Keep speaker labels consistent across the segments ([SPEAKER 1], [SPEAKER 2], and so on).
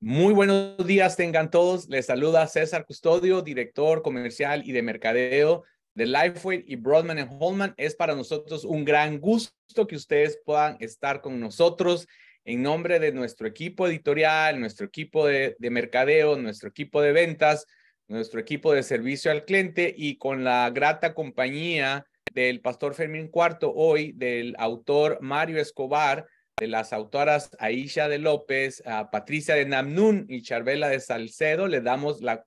[SPEAKER 1] Muy
[SPEAKER 2] buenos días tengan todos. Les saluda César Custodio, director comercial y de mercadeo de Lifeway y Broadman Holman. Es para nosotros un gran gusto que ustedes puedan estar con nosotros en nombre de nuestro equipo editorial, nuestro equipo de mercadeo, nuestro equipo de ventas, nuestro equipo de servicio al cliente y con la grata compañía del pastor Fermín Cuarto hoy, del autor Mario Escobar, de las autoras Aisha de López, Patricia de Namnun y Charvela de Salcedo, le damos la,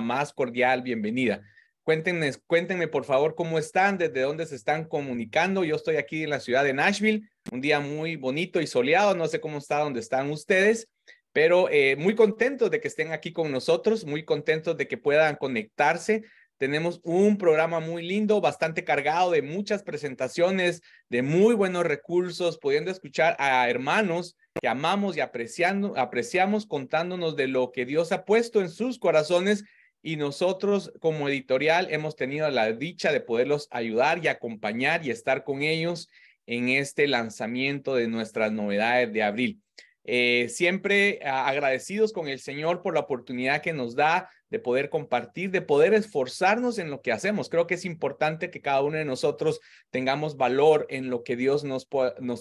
[SPEAKER 2] más cordial bienvenida. Cuéntenme, cuéntenme por favor cómo están, desde dónde se están comunicando. Yo estoy aquí en la ciudad de Nashville, un día muy bonito y soleado, no sé cómo está donde están ustedes, pero eh, muy contentos de que estén aquí con nosotros, muy contentos de que puedan conectarse tenemos un programa muy lindo, bastante cargado de muchas presentaciones, de muy buenos recursos, pudiendo escuchar a hermanos que amamos y apreciando, apreciamos contándonos de lo que Dios ha puesto en sus corazones y nosotros como editorial hemos tenido la dicha de poderlos ayudar y acompañar y estar con ellos en este lanzamiento de nuestras novedades de abril. Eh, siempre agradecidos con el Señor por la oportunidad que nos da de poder compartir, de poder esforzarnos en lo que hacemos. Creo que es importante que cada uno de nosotros tengamos valor en lo que Dios nos,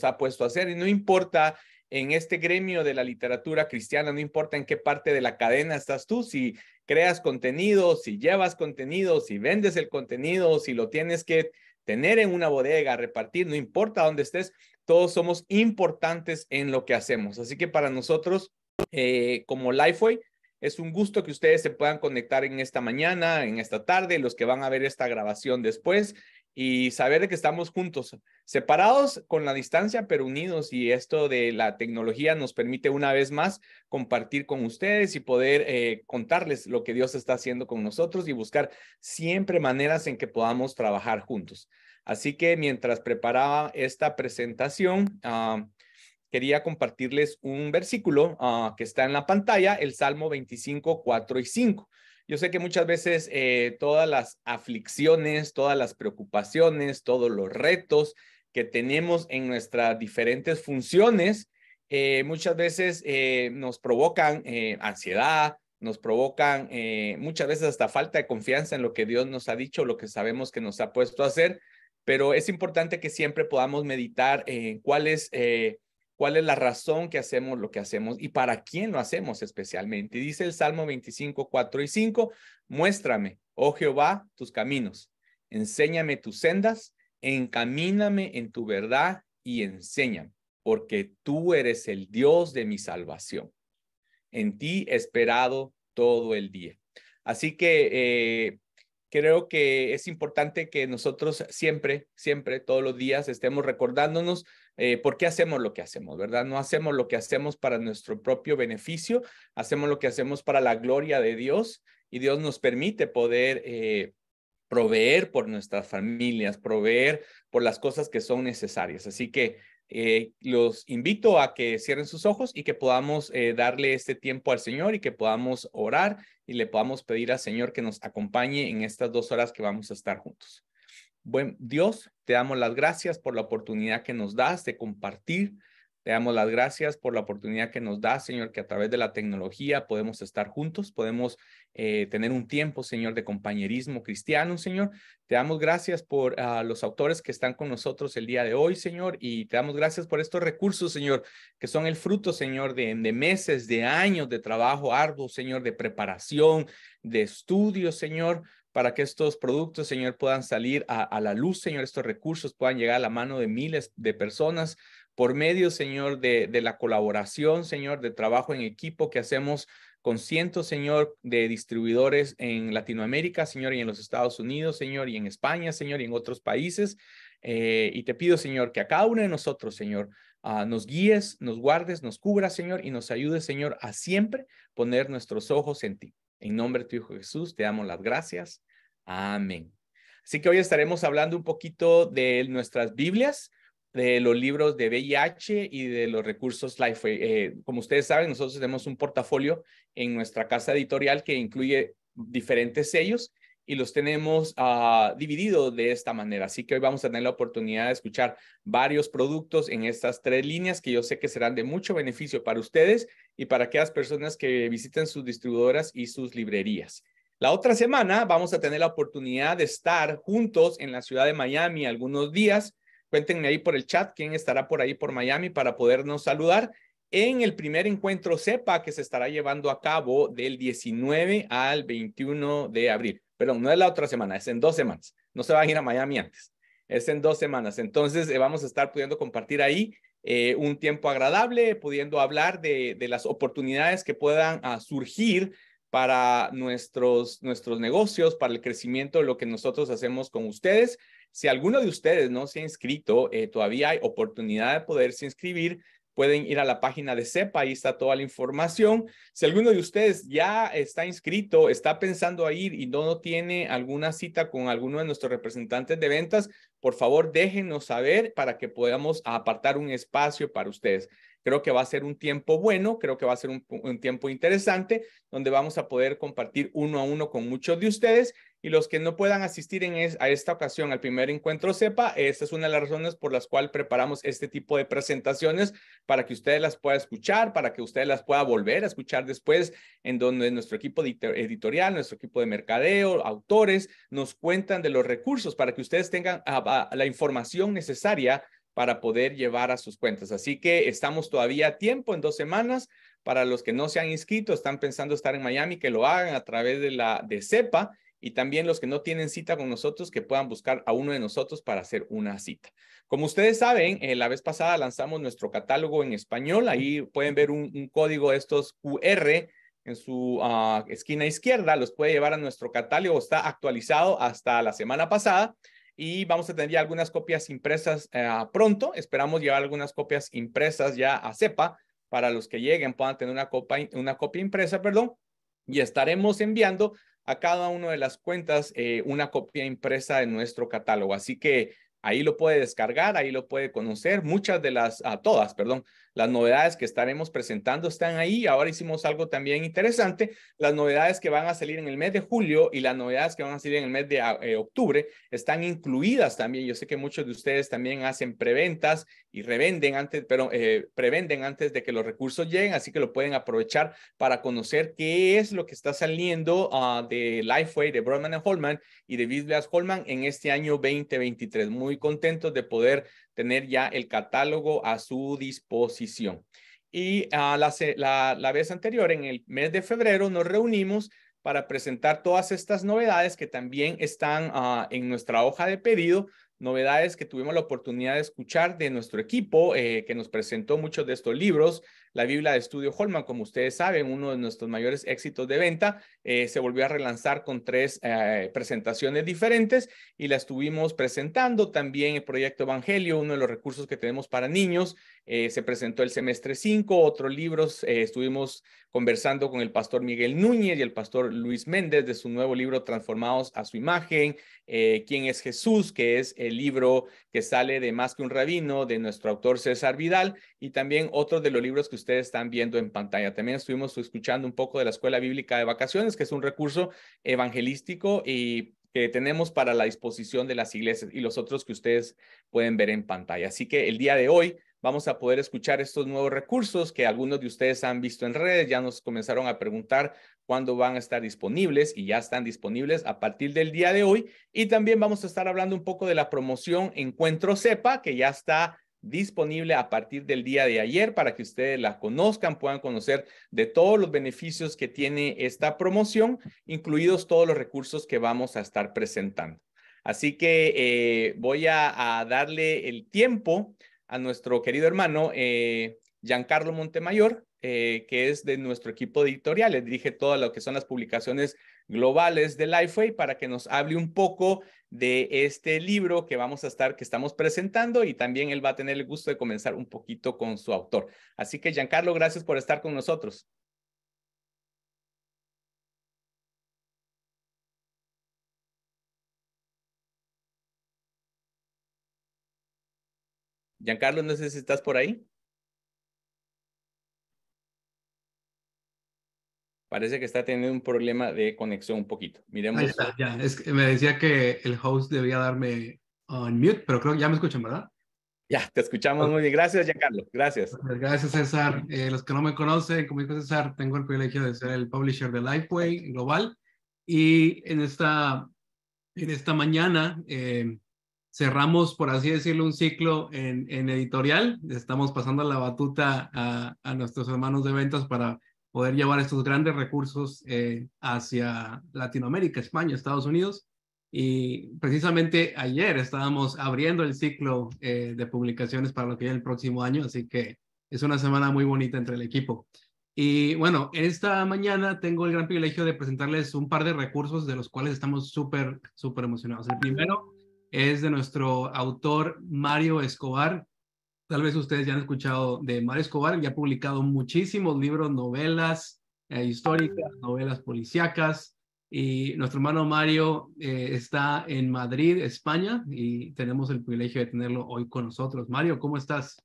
[SPEAKER 2] ha puesto a hacer y no importa en este gremio de la literatura cristiana, no importa en qué parte de la cadena estás tú, si creas contenido, si llevas contenido, si vendes el contenido, si lo tienes que tener en una bodega, repartir, no importa dónde estés, todos somos importantes en lo que hacemos. Así que para nosotros, eh, como Lifeway, es un gusto que ustedes se puedan conectar en esta mañana, en esta tarde, los que van a ver esta grabación después y saber que estamos juntos, separados con la distancia, pero unidos. Y esto de la tecnología nos permite una vez más compartir con ustedes y poder eh, contarles lo que Dios está haciendo con nosotros y buscar siempre maneras en que podamos trabajar juntos. Así que mientras preparaba esta presentación, ah, quería compartirles un versículo ah, que está en la pantalla, el Salmo 25, 4 y 5. Yo sé que muchas veces eh, todas las aflicciones, todas las preocupaciones, todos los retos que tenemos en nuestras diferentes funciones, eh, muchas veces eh, nos provocan ansiedad, nos provocan muchas veces hasta falta de confianza en lo que Dios nos ha dicho, lo que sabemos que nos ha puesto a hacer, pero es importante que siempre podamos meditar en cuál es cuál es la razón que hacemos lo que hacemos y para quién lo hacemos especialmente. dice el Salmo 25, 4 y 5, muéstrame, oh Jehová, tus caminos, enséñame tus sendas, encamíname en tu verdad y enséñame, porque tú eres el Dios de mi salvación. En ti esperado todo el día. Así que eh, creo que es importante que nosotros siempre, siempre, todos los días estemos recordándonos eh, por qué hacemos lo que hacemos, ¿verdad? No hacemos lo que hacemos para nuestro propio beneficio, hacemos lo que hacemos para la gloria de Dios y Dios nos permite poder eh, proveer por nuestras familias, proveer por las cosas que son necesarias. Así que eh, los invito a que cierren sus ojos y que podamos eh, darle este tiempo al Señor y que podamos orar y le podamos pedir al Señor que nos acompañe en estas dos horas que vamos a estar juntos. Buen Dios, te damos las gracias por la oportunidad que nos das de compartir. Te damos las gracias por la oportunidad que nos das, Señor, que a través de la tecnología podemos estar juntos, podemos eh, tener un tiempo, Señor, de compañerismo cristiano, Señor. Te damos gracias por ah, los autores que están con nosotros el día de hoy, Señor, y te damos gracias por estos recursos, Señor, que son el fruto, Señor, de, de meses, de años de trabajo arduo, Señor, de preparación, de estudio, Señor, para que estos productos, Señor, puedan salir a, la luz, Señor, estos recursos puedan llegar a la mano de miles de personas por medio, Señor, de, la colaboración, Señor, de trabajo en equipo que hacemos con cientos, Señor, de distribuidores en Latinoamérica, Señor, y en los Estados Unidos, Señor, y en España, Señor, y en otros países. Eh, y te pido, Señor, que a cada uno de nosotros, Señor, ah, nos guíes, nos guardes, nos cubras, Señor, y nos ayudes, Señor, a siempre poner nuestros ojos en ti. En nombre de tu Hijo Jesús, te damos las gracias. Amén. Así que hoy estaremos hablando un poquito de nuestras Biblias, de los libros de VIH y de los recursos Life. Eh, como ustedes saben, nosotros tenemos un portafolio en nuestra casa editorial que incluye diferentes sellos y los tenemos ah, divididos de esta manera. Así que hoy vamos a tener la oportunidad de escuchar varios productos en estas tres líneas que yo sé que serán de mucho beneficio para ustedes y para aquellas personas que visiten sus distribuidoras y sus librerías. La otra semana vamos a tener la oportunidad de estar juntos en la ciudad de Miami algunos días. Cuéntenme ahí por el chat quién estará por ahí por Miami para podernos saludar en el primer encuentro CEPA que se estará llevando a cabo del 19 al 21 de abril. Perdón, no es la otra semana, es en dos semanas. No se va a ir a Miami antes. Es en dos semanas. Entonces eh, vamos a estar pudiendo compartir ahí eh, un tiempo agradable, pudiendo hablar de, las oportunidades que puedan ah, surgir para nuestros, nuestros negocios, para el crecimiento de lo que nosotros hacemos con ustedes. Si alguno de ustedes no se ha inscrito, eh, todavía hay oportunidad de poderse inscribir. Pueden ir a la página de CEPA, ahí está toda la información. Si alguno de ustedes ya está inscrito, está pensando a ir y no tiene alguna cita con alguno de nuestros representantes de ventas, por favor déjenos saber para que podamos apartar un espacio para ustedes. Creo que va a ser un tiempo bueno, creo que va a ser un, tiempo interesante, donde vamos a poder compartir uno a uno con muchos de ustedes y los que no puedan asistir en a esta ocasión al primer encuentro SEPA, esta es una de las razones por las cuales preparamos este tipo de presentaciones para que ustedes las puedan escuchar, para que ustedes las puedan volver a escuchar después, en donde nuestro equipo editorial, nuestro equipo de mercadeo, autores, nos cuentan de los recursos para que ustedes tengan ah, la información necesaria para poder llevar a sus cuentas. Así que estamos todavía a tiempo en dos semanas. Para los que no se han inscrito, están pensando estar en Miami, que lo hagan a través de la de CEPA y también los que no tienen cita con nosotros, que puedan buscar a uno de nosotros para hacer una cita. Como ustedes saben, eh, la vez pasada lanzamos nuestro catálogo en español. Ahí pueden ver un, código estos QR en su ah, esquina izquierda. Los puede llevar a nuestro catálogo. Está actualizado hasta la semana pasada y vamos a tener ya algunas copias impresas eh, pronto. Esperamos llevar algunas copias impresas ya a CEPA para los que lleguen puedan tener una, una copia impresa, perdón, y estaremos enviando a cada una de las cuentas eh, una copia impresa de nuestro catálogo. Así que Ahí lo puede descargar, ahí lo puede conocer. Muchas de las, a ah, todas, perdón, las novedades que estaremos presentando están ahí. Ahora hicimos algo también interesante. Las novedades que van a salir en el mes de julio y las novedades que van a salir en el mes de ah, eh, octubre están incluidas también. Yo sé que muchos de ustedes también hacen preventas y revenden antes, pero eh, prevenden antes de que los recursos lleguen, así que lo pueden aprovechar para conocer qué es lo que está saliendo ah, de Lifeway, de Broadman Holman y de Bisleas Holman en este año 2023. Muy contentos de poder tener ya el catálogo a su disposición. Y ah, la, vez anterior, en el mes de febrero, nos reunimos para presentar todas estas novedades que también están ah, en nuestra hoja de pedido, novedades que tuvimos la oportunidad de escuchar de nuestro equipo eh, que nos presentó muchos de estos libros, la Biblia de Estudio Holman. Como ustedes saben, uno de nuestros mayores éxitos de venta eh, se volvió a relanzar con tres eh, presentaciones diferentes y la estuvimos presentando. También el proyecto Evangelio, uno de los recursos que tenemos para niños, eh, se presentó el semestre 5. Otros libros, estuvimos conversando con el pastor Miguel Núñez y el pastor Luis Méndez de su nuevo libro Transformados a su imagen, ¿Quién es Jesús? que es el libro que sale de Más que un rabino de nuestro autor César Vidal y también otros de los libros que ustedes ustedes están viendo en pantalla. También estuvimos escuchando un poco de la Escuela Bíblica de Vacaciones, que es un recurso evangelístico y que tenemos para la disposición de las iglesias y los otros que ustedes pueden ver en pantalla. Así que el día de hoy vamos a poder escuchar estos nuevos recursos que algunos de ustedes han visto en redes, ya nos comenzaron a preguntar cuándo van a estar disponibles y ya están disponibles a partir del día de hoy. Y también vamos a estar hablando un poco de la promoción Encuentro CEPA, que ya está disponible a partir del día de ayer para que ustedes la conozcan, puedan conocer de todos los beneficios que tiene esta promoción, incluidos todos los recursos que vamos a estar presentando. Así que eh, voy a, darle el tiempo a nuestro querido hermano eh, Giancarlo Montemayor, eh, que es de nuestro equipo editorial, le dirige todo lo que son las publicaciones globales de Lifeway para que nos hable un poco de este libro que vamos a estar, que estamos presentando y también él va a tener el gusto de comenzar un poquito con su autor. Así que Giancarlo, gracias por estar con nosotros. Giancarlo, no sé si estás por ahí. Parece que está teniendo un problema de conexión un poquito. Miremos. está,
[SPEAKER 3] ya. me decía que el host debía darme on mute, pero creo que ya me escuchan, ¿verdad?
[SPEAKER 2] Ya, te escuchamos muy bien. Gracias, Giancarlo. Gracias.
[SPEAKER 3] Gracias, César. Eh, los que no me conocen, como dijo César, tengo el privilegio de ser el publisher de Lifeway Global. Y en esta, en esta mañana eh, cerramos, por así decirlo, un ciclo en, en editorial. Estamos pasando la batuta a, a nuestros hermanos de ventas para poder llevar estos grandes recursos eh, hacia Latinoamérica, España, Estados Unidos. Y precisamente ayer estábamos abriendo el ciclo eh, de publicaciones para lo que viene el próximo año, así que es una semana muy bonita entre el equipo. Y bueno, esta mañana tengo el gran privilegio de presentarles un par de recursos de los cuales estamos súper, súper emocionados. El primero es de nuestro autor Mario Escobar, Tal vez ustedes ya han escuchado de Mario Escobar, ya ha publicado muchísimos libros, novelas eh, históricas, novelas policíacas. Y nuestro hermano Mario eh, está en Madrid, España, y tenemos el privilegio de tenerlo hoy con nosotros. Mario, ¿cómo estás?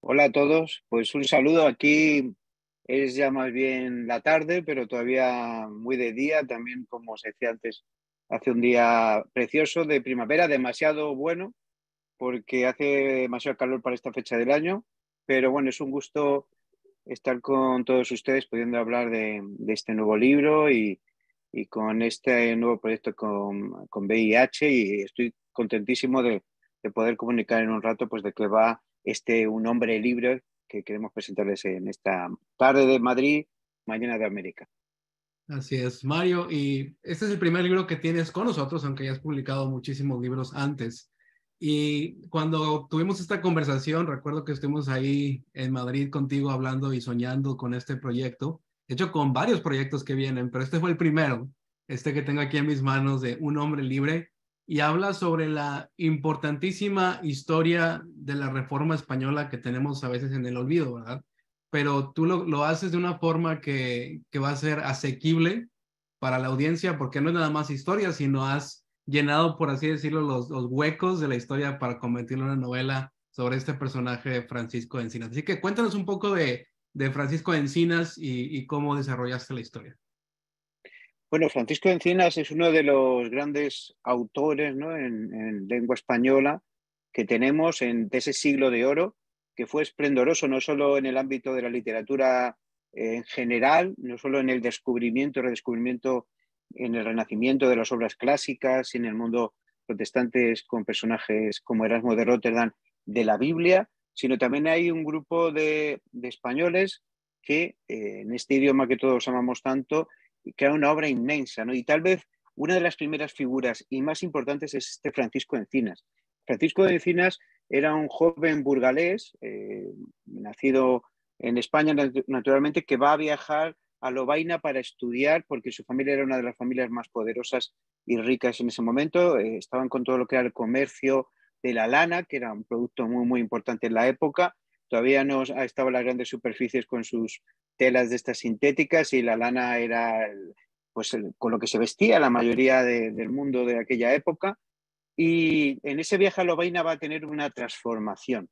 [SPEAKER 4] Hola a todos, pues un saludo aquí. Es ya más bien la tarde, pero todavía muy de día, también como os decía antes, hace un día precioso de primavera, demasiado bueno porque hace demasiado calor para esta fecha del año, pero bueno, es un gusto estar con todos ustedes pudiendo hablar de, este nuevo libro y, y, con este nuevo proyecto con, con VIH y estoy contentísimo de, de, poder comunicar en un rato pues de que va este Un hombre libre que queremos presentarles en esta tarde de Madrid, mañana de América.
[SPEAKER 3] Así es, Mario, y este es el primer libro que tienes con nosotros, aunque ya has publicado muchísimos libros antes. Y cuando tuvimos esta conversación, recuerdo que estuvimos ahí en Madrid contigo hablando y soñando con este proyecto, hecho con varios proyectos que vienen, pero este fue el primero, este que tengo aquí en mis manos de Un hombre libre, y habla sobre la importantísima historia de la reforma española que tenemos a veces en el olvido, ¿verdad? Pero tú lo, haces de una forma que, que va a ser asequible para la audiencia, porque no es nada más historia, sino has llenado, por así decirlo, los, huecos de la historia para convertirlo en una novela sobre este personaje de Francisco Encinas. Así que cuéntanos un poco de, de Francisco Encinas y, cómo desarrollaste la historia.
[SPEAKER 4] Bueno, Francisco Encinas es uno de los grandes autores ¿no? en, lengua española que tenemos en ese siglo de oro, que fue esplendoroso no solo en el ámbito de la literatura eh, en general, no solo en el descubrimiento y redescubrimiento en el renacimiento de las obras clásicas y en el mundo protestante con personajes como Erasmo de Rotterdam de la Biblia, sino también hay un grupo de, españoles que eh, en este idioma que todos amamos tanto, crea una obra inmensa, Y tal vez una de las primeras figuras y más importantes es este Francisco Encinas. Francisco de Encinas era un joven burgalés, eh, nacido en España naturalmente, que va a viajar a Lobaina para estudiar porque su familia era una de las familias más poderosas y ricas en ese momento. Eh, estaban con todo lo que era el comercio de la lana, que era un producto muy, muy importante en la época. Todavía no estaban las grandes superficies con sus telas de estas sintéticas y la lana era pues, con lo que se vestía la mayoría del mundo de aquella época. Y en ese viaje a Lobaina va a tener una transformación.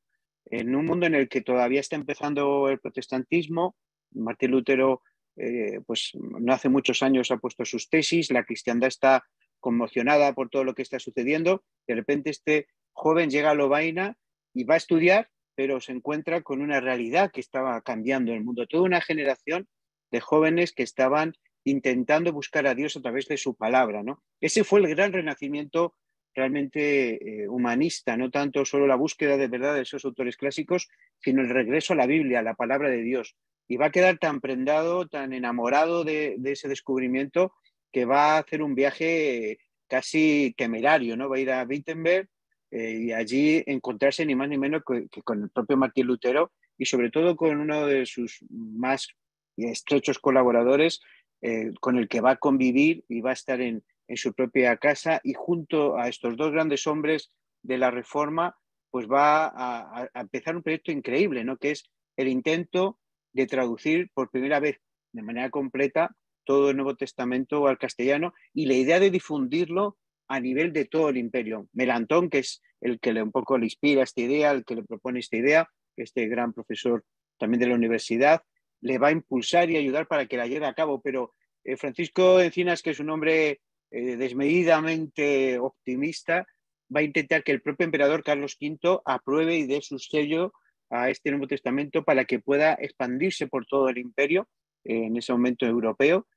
[SPEAKER 4] En un mundo en el que todavía está empezando el protestantismo, Martín Lutero eh, pues no hace muchos años ha puesto sus tesis, la cristiandad está conmocionada por todo lo que está sucediendo, de repente este joven llega a Lobaina y va a estudiar, pero se encuentra con una realidad que estaba cambiando el mundo, toda una generación de jóvenes que estaban intentando buscar a Dios a través de su palabra, ¿no? Ese fue el gran renacimiento realmente eh, humanista, no tanto solo la búsqueda de verdad de esos autores clásicos, sino el regreso a la Biblia, a la palabra de Dios. Y va a quedar tan prendado, tan enamorado de, ese descubrimiento, que va a hacer un viaje casi temerario, ¿no? Va a ir a Wittenberg eh, y allí encontrarse ni más ni menos que, con el propio Martín Lutero y sobre todo con uno de sus más estrechos colaboradores, eh, con el que va a convivir y va a estar en, en su propia casa y junto a estos dos grandes hombres de la reforma, pues va a, empezar un proyecto increíble, ¿no? que es el intento de traducir por primera vez de manera completa todo el Nuevo Testamento al castellano y la idea de difundirlo a nivel de todo el imperio. Melantón, que es el que le, un poco le inspira esta idea, el que le propone esta idea, este gran profesor también de la universidad, le va a impulsar y ayudar para que la lleve a cabo. Pero eh, Francisco Encinas, que es un hombre eh, desmedidamente optimista, va a intentar que el propio emperador Carlos V apruebe y dé su sello a este Nuevo Testamento para que pueda expandirse por todo el imperio, eh, en ese momento europeo.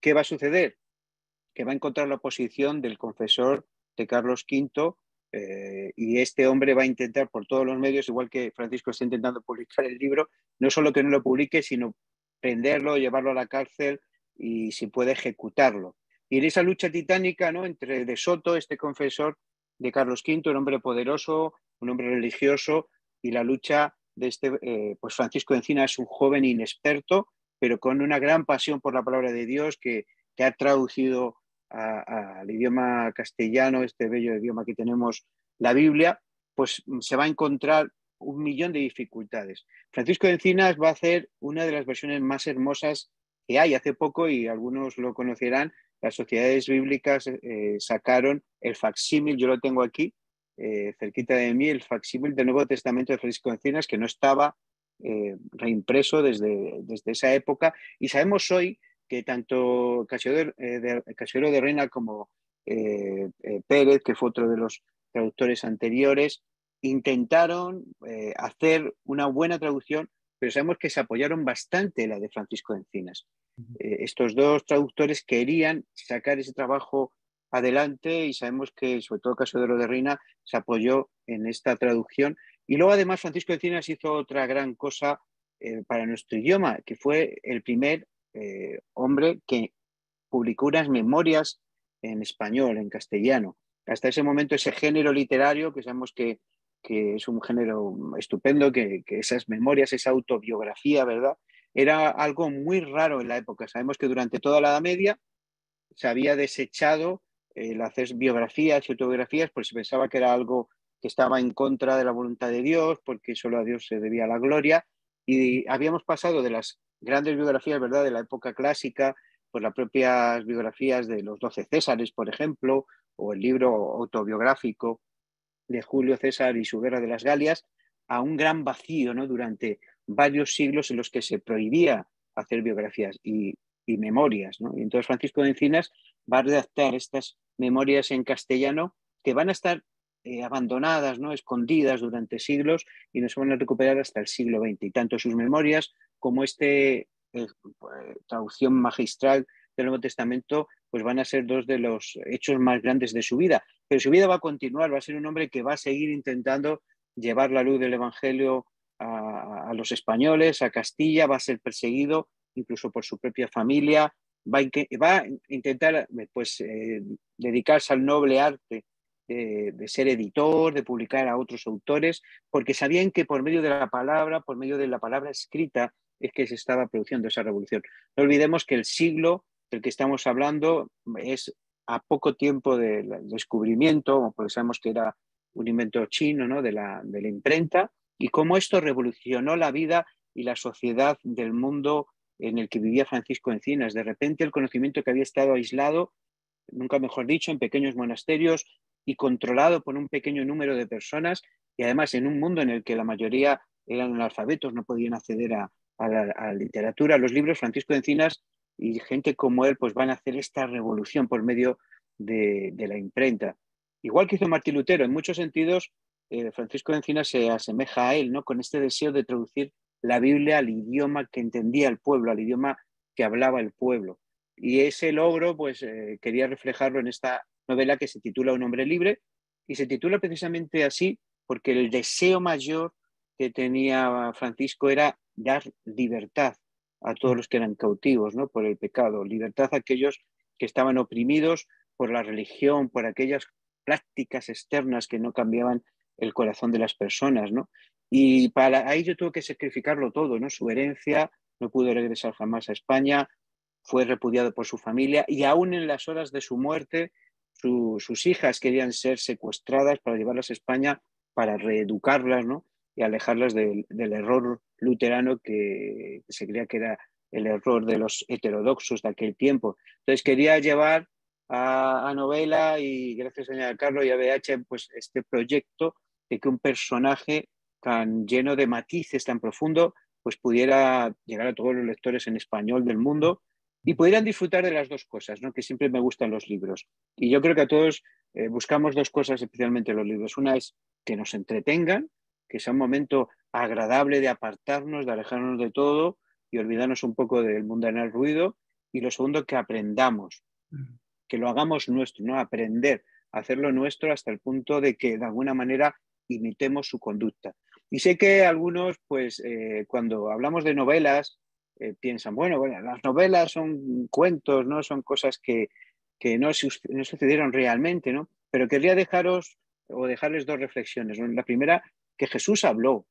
[SPEAKER 4] ¿Qué va a suceder? Que va a encontrar la oposición del confesor de Carlos V eh, y este hombre va a intentar por todos los medios, igual que Francisco está intentando publicar el libro, no solo que no lo publique, sino prenderlo, llevarlo a la cárcel y si puede ejecutarlo. Y en esa lucha titánica entre De Soto, este confesor de Carlos V, un hombre poderoso, un hombre religioso, y la lucha de este, eh, pues Francisco Encina es un joven inexperto, pero con una gran pasión por la palabra de Dios que, ha traducido al idioma castellano, este bello idioma que tenemos, la Biblia, pues se va a encontrar un millón de dificultades. Francisco de Encinas va a hacer una de las versiones más hermosas que hay hace poco, y algunos lo conocerán, las sociedades bíblicas eh, sacaron el facsímil, yo lo tengo aquí, eh, cerquita de mí, el facsímil del Nuevo Testamento de Francisco Encinas, que no estaba eh, reimpreso desde, desde esa época. Y sabemos hoy que tanto Casiodoro de Reina como Pérez, que fue otro de los traductores anteriores, intentaron hacer una buena traducción pero sabemos que se apoyaron bastante la de Francisco Encinas. Eh, estos dos traductores querían sacar ese trabajo adelante y sabemos que, sobre todo el caso de lo de Reina, se apoyó en esta traducción. Y luego, además, Francisco Encinas hizo otra gran cosa eh, para nuestro idioma, que fue el primer eh, hombre que publicó unas memorias en español, en castellano. Hasta ese momento, ese género literario que sabemos que que es un género estupendo, que, esas memorias, esa autobiografía, ¿verdad? Era algo muy raro en la época. Sabemos que durante toda la Edad Media se había desechado el hacer biografías y autobiografías, porque se pensaba que era algo que estaba en contra de la voluntad de Dios, porque solo a Dios se debía la gloria. Y habíamos pasado de las grandes biografías, ¿verdad?, de la época clásica, por pues las propias biografías de los doce Césares, por ejemplo, o el libro autobiográfico de Julio César y su guerra de las Galias a un gran vacío ¿no? durante varios siglos en los que se prohibía hacer biografías y, memorias. Y entonces Francisco de Encinas va a redactar estas memorias en castellano que van a estar eh, abandonadas, ¿no? escondidas durante siglos y no se van a recuperar hasta el siglo XX. Y tanto sus memorias como esta eh, pues, traducción magistral del Nuevo Testamento pues van a ser dos de los hechos más grandes de su vida. Pero su vida va a continuar, va a ser un hombre que va a seguir intentando llevar la luz del Evangelio a, los españoles, a Castilla, va a ser perseguido incluso por su propia familia, va a, va intentar pues, eh, dedicarse al noble arte de, ser editor, de publicar a otros autores, porque sabían que por medio de la palabra, por medio de la palabra escrita, es que se estaba produciendo esa revolución. No olvidemos que el siglo del que estamos hablando es a poco tiempo del descubrimiento, porque sabemos que era un invento chino ¿no? de, la, imprenta, y cómo esto revolucionó la vida y la sociedad del mundo en el que vivía Francisco Encinas. De repente el conocimiento que había estado aislado, nunca mejor dicho, en pequeños monasterios y controlado por un pequeño número de personas, y además en un mundo en el que la mayoría eran analfabetos, no podían acceder a, la, a la literatura, a los libros, Francisco Encinas y gente como él pues van a hacer esta revolución por medio de, la imprenta. Igual que hizo Martín Lutero, en muchos sentidos eh, Francisco de Encina se asemeja a él, ¿no? Con este deseo de traducir la Biblia al idioma que entendía el pueblo, al idioma que hablaba el pueblo. Y ese logro, pues eh, quería reflejarlo en esta novela que se titula Un hombre libre y se titula precisamente así porque el deseo mayor que tenía Francisco era dar libertad a todos los que eran cautivos ¿no? por el pecado, libertad a aquellos que estaban oprimidos por la religión, por aquellas prácticas externas que no cambiaban el corazón de las personas. ¿no? Y para ello tuvo que sacrificarlo todo, ¿no? su herencia, no pudo regresar jamás a España, fue repudiado por su familia y aún en las horas de su muerte sus hijas querían ser secuestradas para llevarlas a España para reeducarlas, ¿no? y alejarlas del, error luterano que se creía que era el error de los heterodoxos de aquel tiempo. Entonces quería llevar a, Novela y gracias a Carlos y a BH pues este proyecto de que un personaje tan lleno de matices, tan profundo, pues pudiera llegar a todos los lectores en español del mundo y pudieran disfrutar de las dos cosas, ¿no? que siempre me gustan los libros. Y yo creo que a todos eh, buscamos dos cosas, especialmente los libros. Una es que nos entretengan que sea un momento agradable de apartarnos, de alejarnos de todo y olvidarnos un poco del mundo en el ruido. Y lo segundo, que aprendamos, que lo hagamos nuestro, ¿no? Aprender, hacerlo nuestro hasta el punto de que de alguna manera imitemos su conducta. Y sé que algunos, pues, eh, cuando hablamos de novelas, eh, piensan, bueno, bueno, las novelas son cuentos, ¿no? Son cosas que, no, sucedieron realmente, ¿no? Pero querría dejaros o dejarles dos reflexiones. La primera, que Jesús habló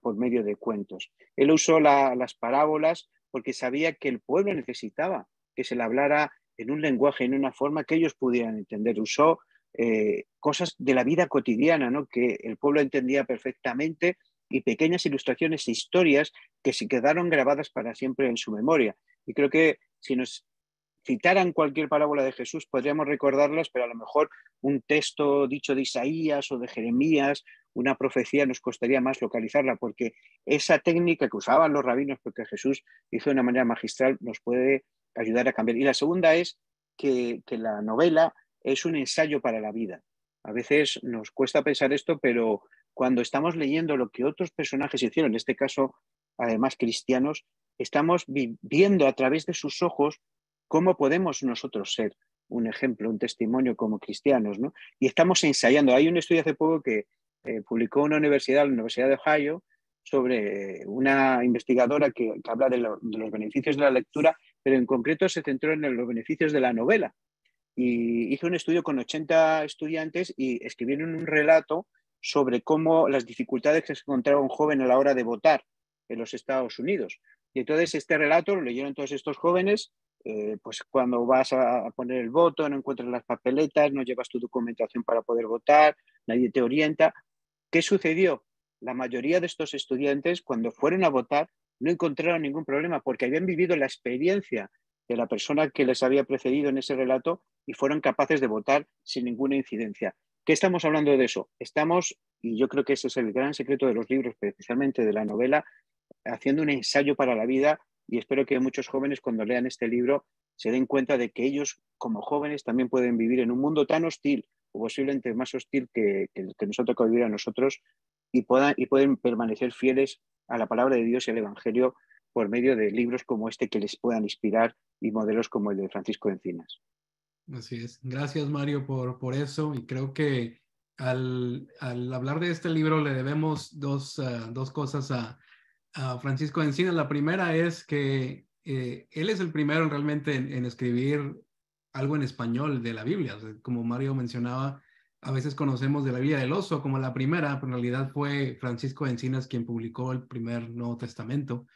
[SPEAKER 4] por medio de cuentos. Él usó las parábolas porque sabía que el pueblo necesitaba que se le hablara en un lenguaje, en una forma que ellos pudieran entender. Usó eh, cosas de la vida cotidiana, ¿no? que el pueblo entendía perfectamente y pequeñas ilustraciones e historias que se quedaron grabadas para siempre en su memoria. Y creo que si nos citaran cualquier parábola de Jesús, podríamos recordarlas, pero a lo mejor un texto dicho de Isaías o de Jeremías, una profecía, nos costaría más localizarla, porque esa técnica que usaban los rabinos, porque Jesús hizo de una manera magistral, nos puede ayudar a cambiar. Y la segunda es que, la novela es un ensayo para la vida. A veces nos cuesta pensar esto, pero cuando estamos leyendo lo que otros personajes hicieron, en este caso, además cristianos, estamos viendo a través de sus ojos ¿Cómo podemos nosotros ser un ejemplo, un testimonio como cristianos? ¿no? Y estamos ensayando. Hay un estudio hace poco que eh, publicó una universidad, la Universidad de Ohio, sobre una investigadora que, habla de, los beneficios de la lectura, pero en concreto se centró en los beneficios de la novela. Y hizo un estudio con 80 estudiantes y escribieron un relato sobre cómo las dificultades que se encontraba un joven a la hora de votar en los Estados Unidos. Y entonces este relato lo leyeron todos estos jóvenes eh, pues cuando vas a poner el voto no encuentras las papeletas, no llevas tu documentación para poder votar, nadie te orienta. ¿Qué sucedió? La mayoría de estos estudiantes cuando fueron a votar no encontraron ningún problema porque habían vivido la experiencia de la persona que les había precedido en ese relato y fueron capaces de votar sin ninguna incidencia. ¿Qué estamos hablando de eso? Estamos, y yo creo que ese es el gran secreto de los libros, especialmente de la novela, haciendo un ensayo para la vida y espero que muchos jóvenes cuando lean este libro se den cuenta de que ellos como jóvenes también pueden vivir en un mundo tan hostil o posiblemente más hostil que, que, que nos vivir a nosotros y, puedan, y pueden permanecer fieles a la palabra de Dios y al Evangelio por medio de libros como este que les puedan inspirar y modelos como el de Francisco Encinas.
[SPEAKER 3] Así es. Gracias Mario por, por eso y creo que al, hablar de este libro le debemos dos, eh, dos cosas a, Francisco Encinas, La primera es que eh, él es el primero realmente en, escribir algo en español de la Biblia. como Mario mencionaba, a veces conocemos de la Biblia del Oso como la primera, pero en realidad fue Francisco Encinas quien publicó el primer Nuevo Testamento.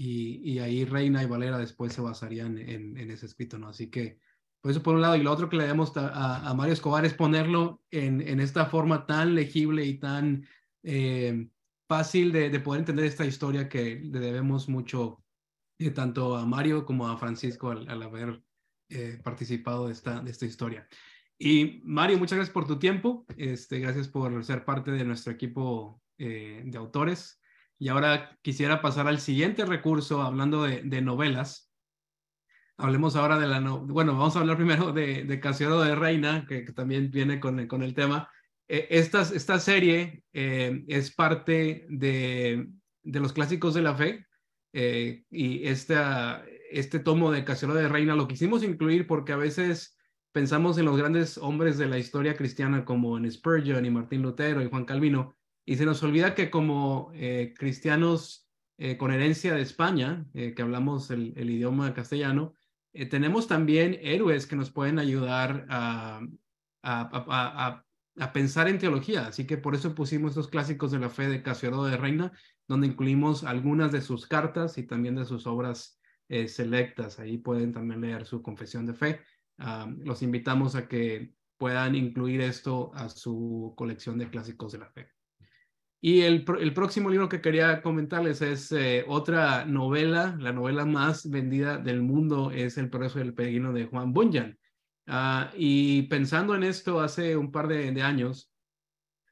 [SPEAKER 3] Y, ahí Reina y Valera después se basarían en, ese escrito, ¿no? Así que, por pues, eso por un lado. Y lo otro que le damos a, Mario Escobar es ponerlo en, esta forma tan legible y tan eh, fácil de, poder entender esta historia que le debemos mucho eh, tanto a Mario como a Francisco al, haber eh, participado de esta, de esta historia. Y Mario, muchas gracias por tu tiempo, este, gracias por ser parte de nuestro equipo eh, de autores. Y ahora quisiera pasar al siguiente recurso, hablando de, novelas. Hablemos ahora de la, no, bueno, vamos a hablar primero de, de de Reina, que, también viene con, con el tema eh, esta, esta serie eh, es parte de, los clásicos de la fe eh, y esta, este tomo de Cacerola de Reina lo quisimos incluir porque a veces pensamos en los grandes hombres de la historia cristiana como en Spurgeon y Martín Lutero y Juan Calvino y se nos olvida que como cristianos con herencia de España, que hablamos el, idioma castellano, tenemos también héroes que nos pueden ayudar a a pensar en teología. Así que por eso pusimos estos clásicos de la fe de Casiodoro de Reina, donde incluimos algunas de sus cartas y también de sus obras eh, selectas. Ahí pueden también leer su confesión de fe. los invitamos a que puedan incluir esto a su colección de clásicos de la fe. Y el, próximo libro que quería comentarles es eh, otra novela, la novela más vendida del mundo es El progreso del peregrino de Juan Bunyan. Ah, y pensando en esto hace un par de, años,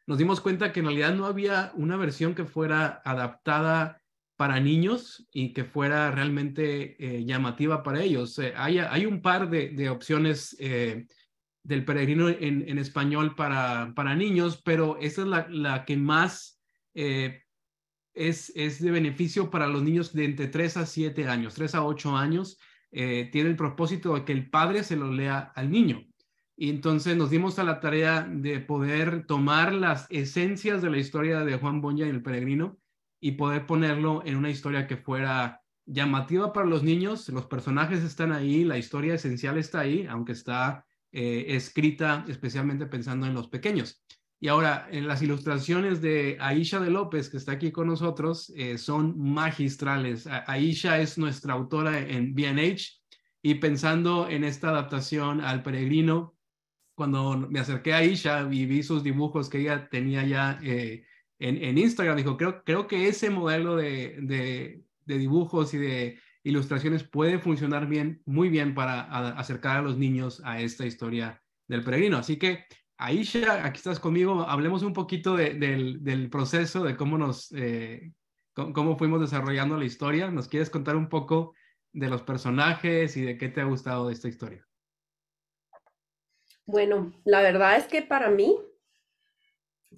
[SPEAKER 3] nos dimos cuenta que en realidad no había una versión que fuera adaptada para niños y que fuera realmente eh, llamativa para ellos. Eh, hay, un par de, opciones eh, del peregrino en, español para, niños, pero esa es la, que más es, es, de beneficio para los niños de entre 3 a 7 años, 3 a 8 años, eh, tiene el propósito de que el padre se lo lea al niño. Y entonces nos dimos a la tarea de poder tomar las esencias de la historia de Juan Bonja y el peregrino y poder ponerlo en una historia que fuera llamativa para los niños. Los personajes están ahí, la historia esencial está ahí, aunque está eh, escrita especialmente pensando en los pequeños. Y ahora, en las ilustraciones de Aisha de López, que está aquí con nosotros, eh, son magistrales. Aisha es nuestra autora en BH y pensando en esta adaptación al peregrino, cuando me acerqué a Aisha y vi sus dibujos que ella tenía ya eh, en, Instagram, dijo, creo, creo que ese modelo de, dibujos y de ilustraciones puede funcionar bien, muy bien para acercar a los niños a esta historia del peregrino. Así que Aisha, aquí estás conmigo. Hablemos un poquito del, proceso, de cómo nos, eh, cómo, fuimos desarrollando la historia. ¿Nos quieres contar un poco de los personajes y de qué te ha gustado de esta historia?
[SPEAKER 5] Bueno, la verdad es que para mí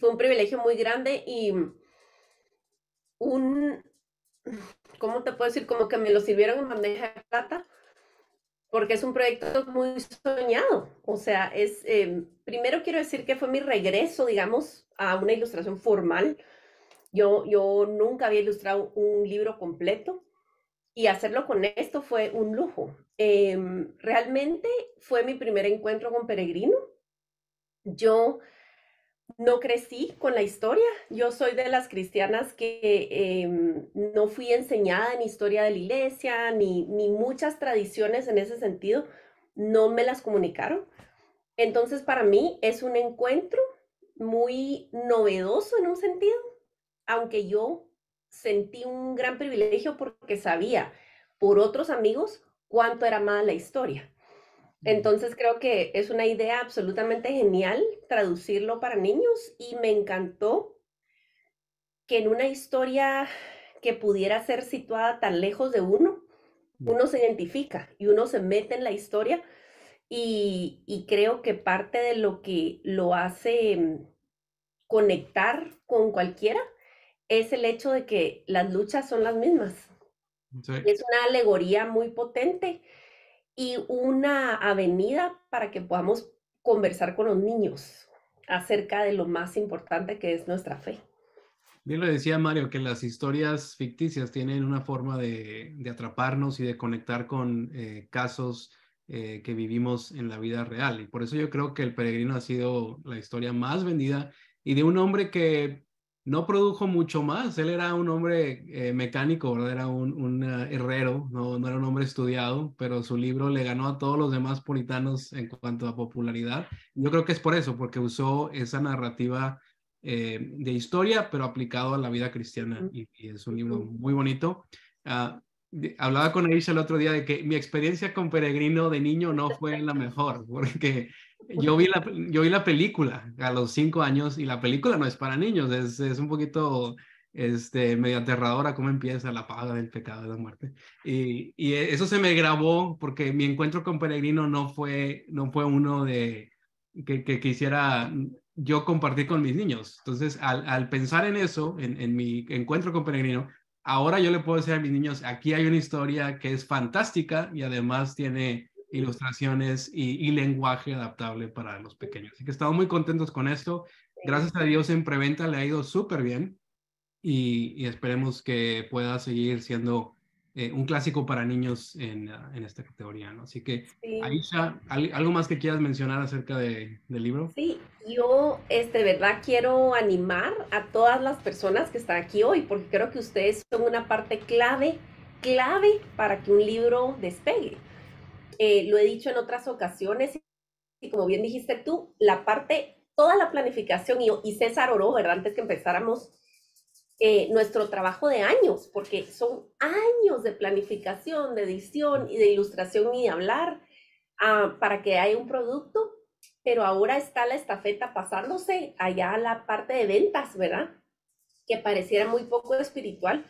[SPEAKER 5] fue un privilegio muy grande y un, ¿cómo te puedo decir? Como que me lo sirvieron en bandeja de plata porque es un proyecto muy soñado. O sea, es, em, primero quiero decir que fue mi regreso, digamos, a una ilustración formal. Yo, yo nunca había ilustrado un libro completo y hacerlo con esto fue un lujo. Em, realmente fue mi primer encuentro con Peregrino. Yo no crecí con la historia. Yo soy de las cristianas que em, no fui enseñada en historia de la iglesia, ni, ni muchas tradiciones en ese sentido, no me las comunicaron. Entonces, para mí es un encuentro muy novedoso en un sentido, aunque yo sentí un gran privilegio porque sabía por otros amigos cuánto era mala la historia. Entonces creo que es una idea absolutamente genial traducirlo para niños y me encantó que en una historia que pudiera ser situada tan lejos de uno, uno se identifica y uno se mete en la historia y, creo que parte de lo que lo hace mm, conectar con cualquiera es el hecho de que las luchas son las mismas. Es una alegoría muy potente y una avenida para que podamos conversar con los niños acerca de lo más importante que es nuestra fe.
[SPEAKER 3] Bien lo decía Mario, que las historias ficticias tienen una forma de, atraparnos y de conectar con eh, casos eh, que vivimos en la vida real. Y por eso yo creo que El Peregrino ha sido la historia más vendida y de un hombre que no produjo mucho más. Él era un hombre eh, mecánico, ¿verdad? Era un, ah, herrero, no, era un hombre estudiado, pero su libro le ganó a todos los demás puritanos en cuanto a popularidad. Yo creo que es por eso, porque usó esa narrativa eh, de historia, pero aplicado a la vida cristiana. Y, es un libro muy bonito. Ah, hablaba con Aisha el otro día de que mi experiencia con Peregrino de niño no fue la mejor, porque yo vi, la, yo vi la película a los cinco años y la película no es para niños, es, es un poquito este, medio aterradora cómo empieza la paga del pecado de la muerte. Y, y, eso se me grabó porque mi encuentro con Peregrino no fue, no fue uno de que, que quisiera yo compartir con mis niños. Entonces, al, al pensar en eso, en, en, mi encuentro con Peregrino, ahora yo le puedo decir a mis niños, aquí hay una historia que es fantástica y además tiene ilustraciones y, lenguaje adaptable para los pequeños. Así que estamos muy contentos con esto. Gracias a Dios en preventa le ha ido súper bien y, esperemos que pueda seguir siendo eh, un clásico para niños en, ah, en esta categoría. ¿no? Así que, Aisha, ¿algo más que quieras mencionar acerca de, del libro?
[SPEAKER 5] Sí, yo este, de verdad quiero animar a todas las personas que están aquí hoy porque creo que ustedes son una parte clave, clave para que un libro despegue eh, lo he dicho en otras ocasiones, y como bien dijiste tú, la parte, toda la planificación, y, César oró, ¿verdad? Antes que empezáramos eh, nuestro trabajo de años, porque son años de planificación, de edición y de ilustración y de hablar ah, para que haya un producto, pero ahora está la estafeta pasándose allá a la parte de ventas, ¿verdad? Que pareciera muy poco espiritual,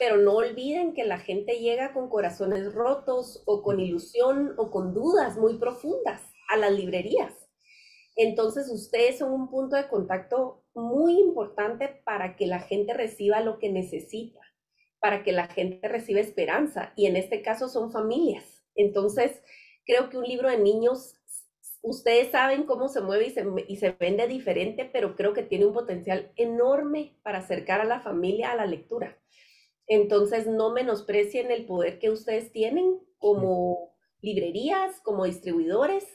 [SPEAKER 5] pero no olviden que la gente llega con corazones rotos o con ilusión o con dudas muy profundas a las librerías. Entonces ustedes son un punto de contacto muy importante para que la gente reciba lo que necesita, para que la gente reciba esperanza y en este caso son familias. Entonces creo que un libro de niños, ustedes saben cómo se mueve y se, vende diferente, pero creo que tiene un potencial enorme para acercar a la familia a la lectura. Entonces, no menosprecien el poder que ustedes tienen como librerías, como distribuidores.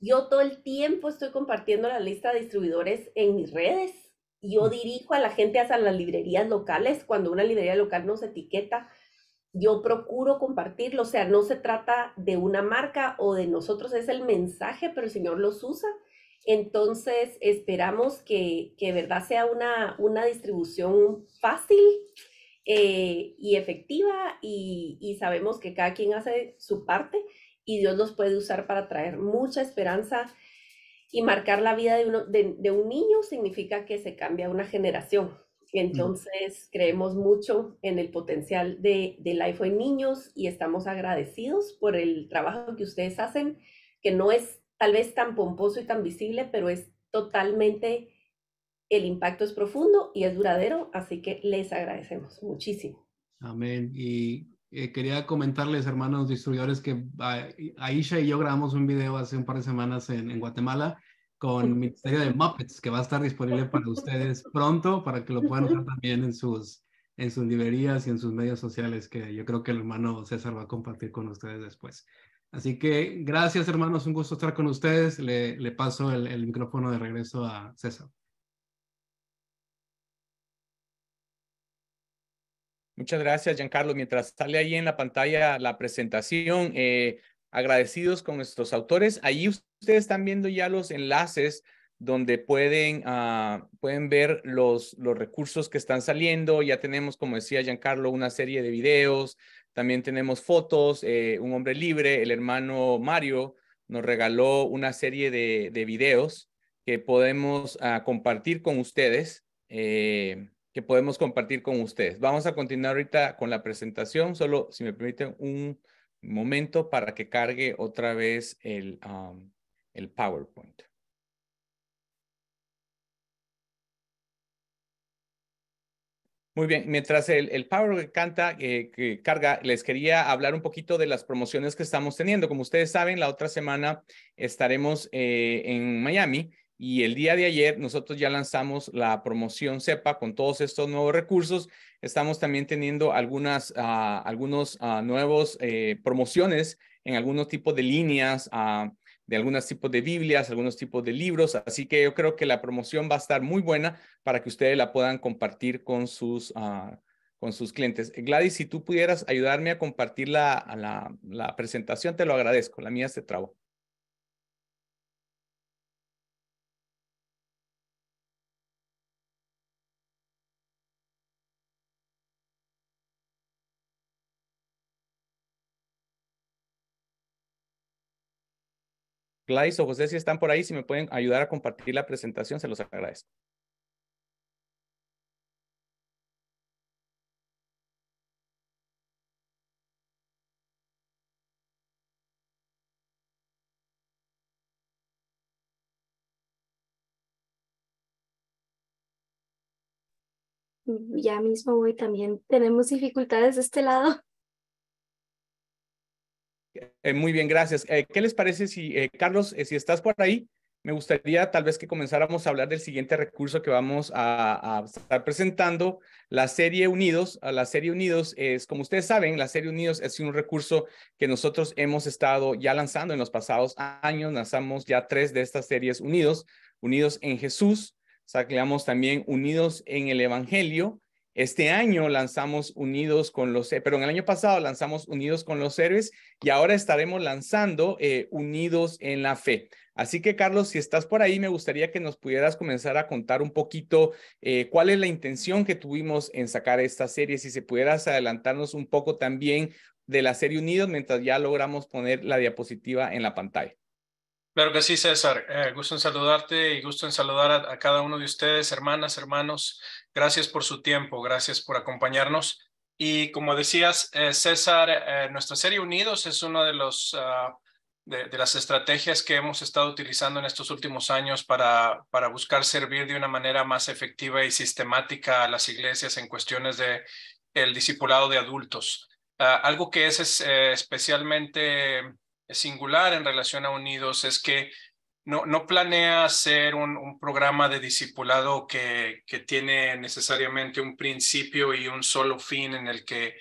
[SPEAKER 5] Yo todo el tiempo estoy compartiendo la lista de distribuidores en mis redes. Yo dirijo a la gente hasta las librerías locales. Cuando una librería local nos etiqueta, yo procuro compartirlo. O sea, no se trata de una marca o de nosotros, es el mensaje, pero el Señor los usa. Entonces, esperamos que, que verdad sea una, una distribución fácil, eh, y efectiva y, sabemos que cada quien hace su parte y Dios los puede usar para traer mucha esperanza y marcar la vida de, uno, de, un niño significa que se cambia una generación. Entonces, creemos mucho en el potencial de, de Life en Niños y estamos agradecidos por el trabajo que ustedes hacen, que no es tal vez tan pomposo y tan visible, pero es totalmente el impacto es profundo y es duradero, así que les agradecemos muchísimo.
[SPEAKER 3] Amén. Y eh, quería comentarles, hermanos distribuidores, que ah, Aisha y yo grabamos un video hace un par de semanas en, Guatemala con el Ministerio de Muppets, que va a estar disponible para ustedes pronto, para que lo puedan usar también en sus, en sus librerías y en sus medios sociales, que yo creo que el hermano César va a compartir con ustedes después. Así que gracias, hermanos, un gusto estar con ustedes. Le, le paso el, el micrófono de regreso a César.
[SPEAKER 2] Muchas gracias, Giancarlo. Mientras sale ahí en la pantalla la presentación, eh, agradecidos con nuestros autores. Ahí ustedes están viendo ya los enlaces donde pueden, ah, pueden ver los, los recursos que están saliendo. Ya tenemos, como decía Giancarlo, una serie de videos. También tenemos fotos. Eh, un hombre libre, el hermano Mario, nos regaló una serie de, de videos que podemos ah, compartir con ustedes. Eh, que podemos compartir con ustedes. Vamos a continuar ahorita con la presentación, solo si me permiten un momento para que cargue otra vez el, um, el PowerPoint. Muy bien, mientras el, el Power canta, eh, que carga, les quería hablar un poquito de las promociones que estamos teniendo. Como ustedes saben, la otra semana estaremos eh, en Miami y el día de ayer nosotros ya lanzamos la promoción CEPA con todos estos nuevos recursos. Estamos también teniendo algunas ah, algunos, ah, nuevos eh, promociones en algunos tipos de líneas, ah, de algunos tipos de Biblias, algunos tipos de libros. Así que yo creo que la promoción va a estar muy buena para que ustedes la puedan compartir con sus, con sus clientes. Gladys, si tú pudieras ayudarme a compartir la, la, la presentación, te lo agradezco. La mía se trabó. Gladys o José, si están por ahí, si me pueden ayudar a compartir la presentación, se los agradezco.
[SPEAKER 6] Mm, ya mismo
[SPEAKER 5] voy también. Tenemos dificultades de este lado.
[SPEAKER 2] Eh, muy bien, gracias. Eh, ¿Qué les parece si, eh, Carlos, si estás por ahí, me gustaría tal vez que comenzáramos a hablar del siguiente recurso que vamos a, estar presentando, la serie Unidos. Ah, la serie Unidos es, como ustedes saben, la serie Unidos es un recurso que nosotros hemos estado ya lanzando en los pasados años. Lanzamos ya tres de estas series Unidos, Unidos en Jesús, sacamos también Unidos en el Evangelio este año lanzamos Unidos con los, eh, pero en el año pasado lanzamos Unidos con los Héroes y ahora estaremos lanzando eh, Unidos en la Fe. Así que, Carlos, si estás por ahí, me gustaría que nos pudieras comenzar a contar un poquito eh, cuál es la intención que tuvimos en sacar esta serie, si se pudieras adelantarnos un poco también de la serie Unidos mientras ya logramos poner la diapositiva en la pantalla.
[SPEAKER 7] Claro que sí, César. Eh, gusto en saludarte y gusto en saludar a, cada uno de ustedes, hermanas, hermanos. Gracias por su tiempo, gracias por acompañarnos. Y como decías, eh, César, eh, nuestra serie Unidos es una de, los, ah, de, las estrategias que hemos estado utilizando en estos últimos años para, para buscar servir de una manera más efectiva y sistemática a las iglesias en cuestiones de el discipulado de adultos. Ah, algo que es, es especialmente singular en relación a Unidos es que no, no planea hacer un, programa de discipulado que, que, tiene necesariamente un principio y un solo fin en el que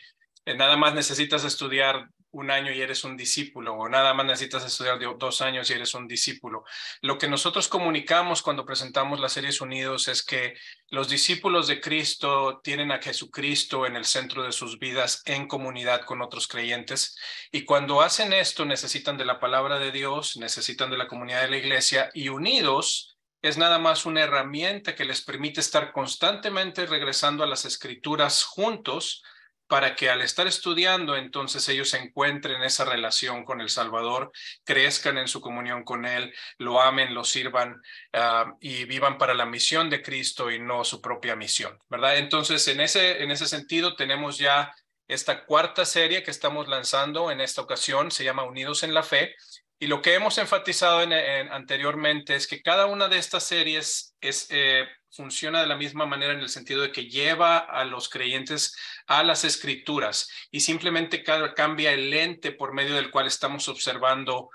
[SPEAKER 7] eh, nada más necesitas estudiar un año y eres un discípulo, o nada más necesitas estudiar dos años y eres un discípulo. Lo que nosotros comunicamos cuando presentamos las series unidos es que los discípulos de Cristo tienen a Jesucristo en el centro de sus vidas en comunidad con otros creyentes y cuando hacen esto necesitan de la palabra de Dios, necesitan de la comunidad de la iglesia y unidos es nada más una herramienta que les permite estar constantemente regresando a las escrituras juntos para que al estar estudiando entonces ellos encuentren esa relación con el Salvador, crezcan en su comunión con Él, lo amen, lo sirvan ah, y vivan para la misión de Cristo y no su propia misión, ¿verdad? Entonces, en ese, en ese sentido, tenemos ya esta cuarta serie que estamos lanzando en esta ocasión, se llama Unidos en la Fe y lo que hemos enfatizado anteriormente es que cada una de estas series eh, funciona de la misma manera en el sentido de que lleva a los creyentes a las escrituras y simplemente cambia el lente por medio del cual estamos observando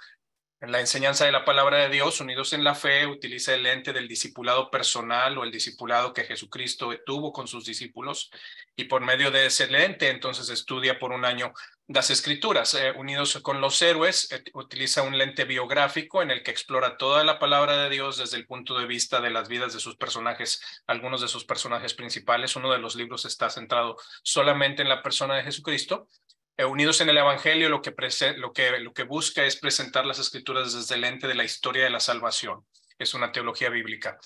[SPEAKER 7] la enseñanza de la palabra de Dios, unidos en la fe, utiliza el lente del discipulado personal o el discipulado que Jesucristo tuvo con sus discípulos y por medio de ese lente entonces estudia por un año las escrituras, eh, unidos con los héroes, eh, utiliza un lente biográfico en el que explora toda la palabra de Dios desde el punto de vista de las vidas de sus personajes, algunos de sus personajes principales. Uno de los libros está centrado solamente en la persona de Jesucristo. Eh, unidos en el Evangelio, lo que, lo, que, lo que busca es presentar las escrituras desde el lente de la historia de la salvación. Es una teología bíblica.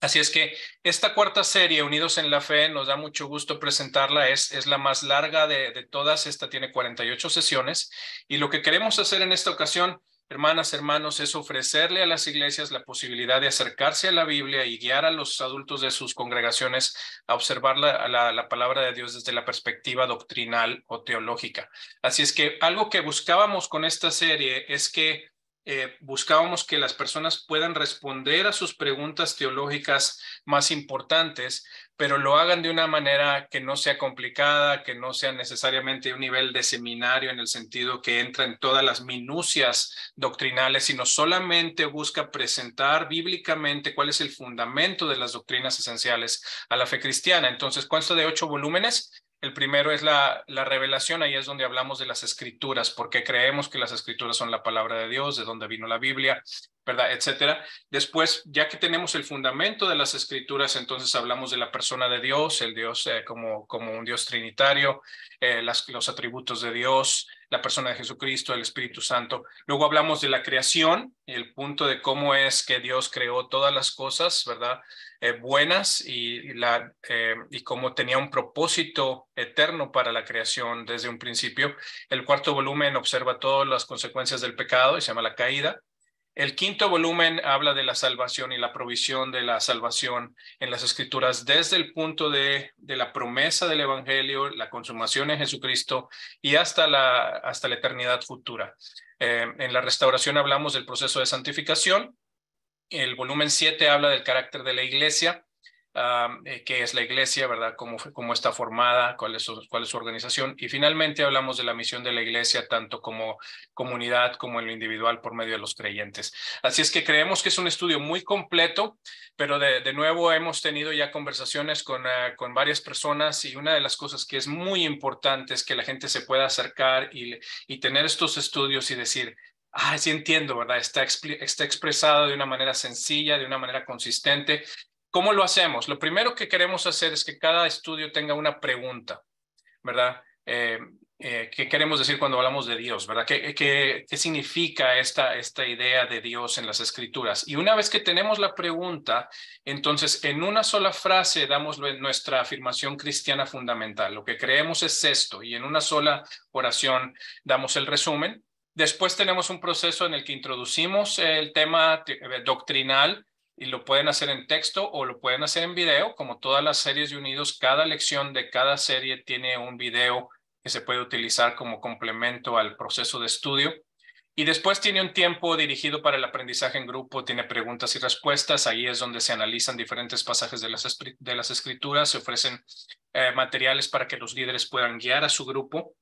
[SPEAKER 7] Así es que esta cuarta serie, Unidos en la Fe, nos da mucho gusto presentarla. Es, es la más larga de, todas. Esta tiene 48 sesiones. Y lo que queremos hacer en esta ocasión, hermanas, hermanos, es ofrecerle a las iglesias la posibilidad de acercarse a la Biblia y guiar a los adultos de sus congregaciones a observar la, la palabra de Dios desde la perspectiva doctrinal o teológica. Así es que algo que buscábamos con esta serie es que eh, buscábamos que las personas puedan responder a sus preguntas teológicas más importantes, pero lo hagan de una manera que no sea complicada, que no sea necesariamente un nivel de seminario en el sentido que entra en todas las minucias doctrinales, sino solamente busca presentar bíblicamente cuál es el fundamento de las doctrinas esenciales a la fe cristiana. Entonces, consta de ocho volúmenes el primero es la, revelación, ahí es donde hablamos de las escrituras, porque creemos que las escrituras son la palabra de Dios, de dónde vino la Biblia, ¿verdad? Etcétera. Después, ya que tenemos el fundamento de las escrituras, entonces hablamos de la persona de Dios, el Dios eh, como, como un Dios trinitario, eh, los atributos de Dios, la persona de Jesucristo, el Espíritu Santo. Luego hablamos de la creación, el punto de cómo es que Dios creó todas las cosas, ¿verdad? Eh, buenas y, la, eh, y cómo tenía un propósito eterno para la creación desde un principio. El cuarto volumen observa todas las consecuencias del pecado y se llama la caída. El quinto volumen habla de la salvación y la provisión de la salvación en las escrituras desde el punto de, la promesa del Evangelio, la consumación en Jesucristo y hasta la, hasta la eternidad futura. Eh, en la restauración hablamos del proceso de santificación. El volumen siete habla del carácter de la iglesia eh, qué es la iglesia, ¿verdad? Cómo, cómo está formada, cuál es, su, cuál es su organización. Y finalmente hablamos de la misión de la iglesia, tanto como comunidad como en lo individual por medio de los creyentes. Así es que creemos que es un estudio muy completo, pero de, nuevo hemos tenido ya conversaciones con, ah, con varias personas y una de las cosas que es muy importante es que la gente se pueda acercar y, tener estos estudios y decir, ah, sí entiendo, ¿verdad? Está, está expresado de una manera sencilla, de una manera consistente ¿Cómo lo hacemos? Lo primero que queremos hacer es que cada estudio tenga una pregunta, ¿verdad? Eh, eh, ¿Qué queremos decir cuando hablamos de Dios, verdad? ¿Qué, qué, qué significa esta, esta idea de Dios en las escrituras? Y una vez que tenemos la pregunta, entonces en una sola frase damos nuestra afirmación cristiana fundamental. Lo que creemos es esto y en una sola oración damos el resumen. Después tenemos un proceso en el que introducimos el tema eh, doctrinal y lo pueden hacer en texto o lo pueden hacer en video, como todas las series de Unidos, cada lección de cada serie tiene un video que se puede utilizar como complemento al proceso de estudio. Y después tiene un tiempo dirigido para el aprendizaje en grupo, tiene preguntas y respuestas, ahí es donde se analizan diferentes pasajes de las, de las escrituras, se ofrecen eh, materiales para que los líderes puedan guiar a su grupo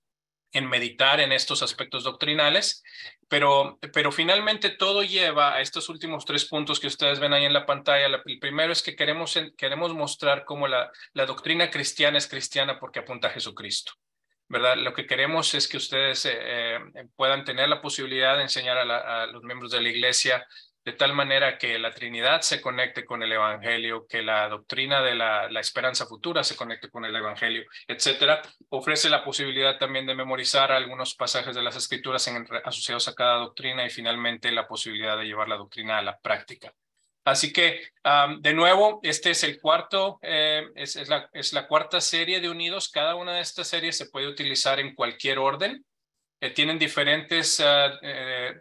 [SPEAKER 7] en meditar en estos aspectos doctrinales, pero, pero finalmente todo lleva a estos últimos tres puntos que ustedes ven ahí en la pantalla. El primero es que queremos, queremos mostrar cómo la, la doctrina cristiana es cristiana porque apunta a Jesucristo. ¿verdad? Lo que queremos es que ustedes eh, eh, puedan tener la posibilidad de enseñar a, a, los miembros de la iglesia de tal manera que la Trinidad se conecte con el Evangelio, que la doctrina de la, esperanza futura se conecte con el Evangelio, etcétera. Ofrece la posibilidad también de memorizar algunos pasajes de las Escrituras asociados a cada doctrina y finalmente la posibilidad de llevar la doctrina a la práctica. Así que, de nuevo, este es el cuarto, eh, es, la, es la cuarta serie de Unidos. Cada una de estas series se puede utilizar en cualquier orden. Eh, tienen diferentes ah, eh,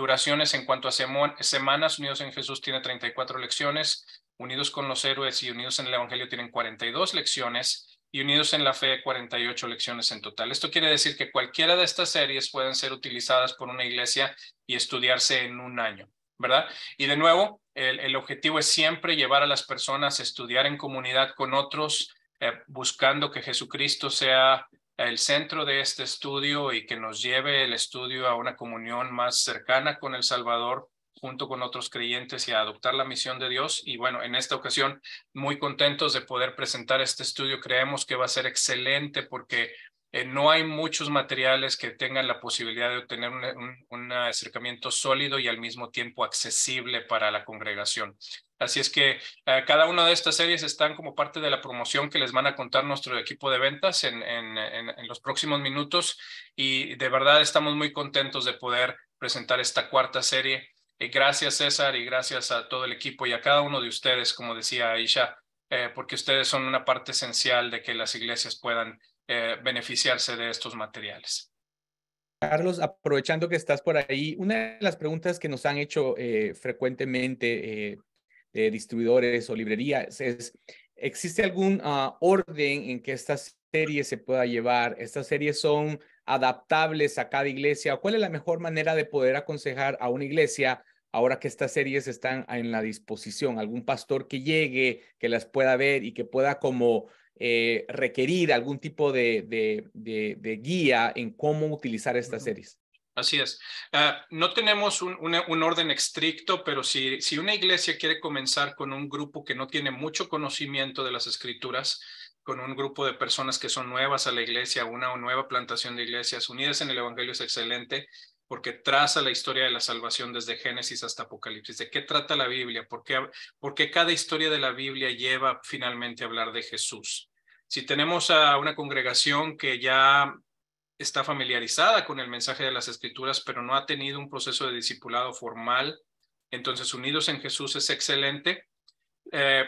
[SPEAKER 7] Duraciones en cuanto a semanas, Unidos en Jesús tiene 34 lecciones, Unidos con los Héroes y Unidos en el Evangelio tienen 42 lecciones y Unidos en la Fe 48 lecciones en total. Esto quiere decir que cualquiera de estas series pueden ser utilizadas por una iglesia y estudiarse en un año, ¿verdad? Y de nuevo, el, objetivo es siempre llevar a las personas a estudiar en comunidad con otros, eh, buscando que Jesucristo sea el centro de este estudio y que nos lleve el estudio a una comunión más cercana con el Salvador junto con otros creyentes y a adoptar la misión de Dios. Y bueno, en esta ocasión muy contentos de poder presentar este estudio. Creemos que va a ser excelente porque eh, no hay muchos materiales que tengan la posibilidad de obtener un, acercamiento sólido y al mismo tiempo accesible para la congregación. Así es que eh, cada una de estas series están como parte de la promoción que les van a contar nuestro equipo de ventas en, en, los próximos minutos y de verdad estamos muy contentos de poder presentar esta cuarta serie. gracias César y gracias a todo el equipo y a cada uno de ustedes, como decía Aisha, eh, porque ustedes son una parte esencial de que las iglesias puedan eh, beneficiarse de estos materiales.
[SPEAKER 2] Carlos, aprovechando que estás por ahí, una de las preguntas que nos han hecho frecuentemente distribuidores o librerías. ¿Existe algún ah, orden en que esta serie se pueda llevar? ¿Estas series son adaptables a cada iglesia? ¿Cuál es la mejor manera de poder aconsejar a una iglesia ahora que estas series están en la disposición? ¿Algún pastor que llegue, que las pueda ver y que pueda como eh, requerir algún tipo de, guía en cómo utilizar estas series?
[SPEAKER 7] Así es. Ah, no tenemos un, orden estricto, pero si, una iglesia quiere comenzar con un grupo que no tiene mucho conocimiento de las escrituras, con un grupo de personas que son nuevas a la iglesia, una nueva plantación de iglesias unidas en el Evangelio es excelente porque traza la historia de la salvación desde Génesis hasta Apocalipsis. ¿De qué trata la Biblia? ¿Por qué, por qué cada historia de la Biblia lleva finalmente a hablar de Jesús? Si tenemos a una congregación que ya está familiarizada con el mensaje de las escrituras, pero no ha tenido un proceso de discipulado formal. Entonces, Unidos en Jesús es excelente. Eh,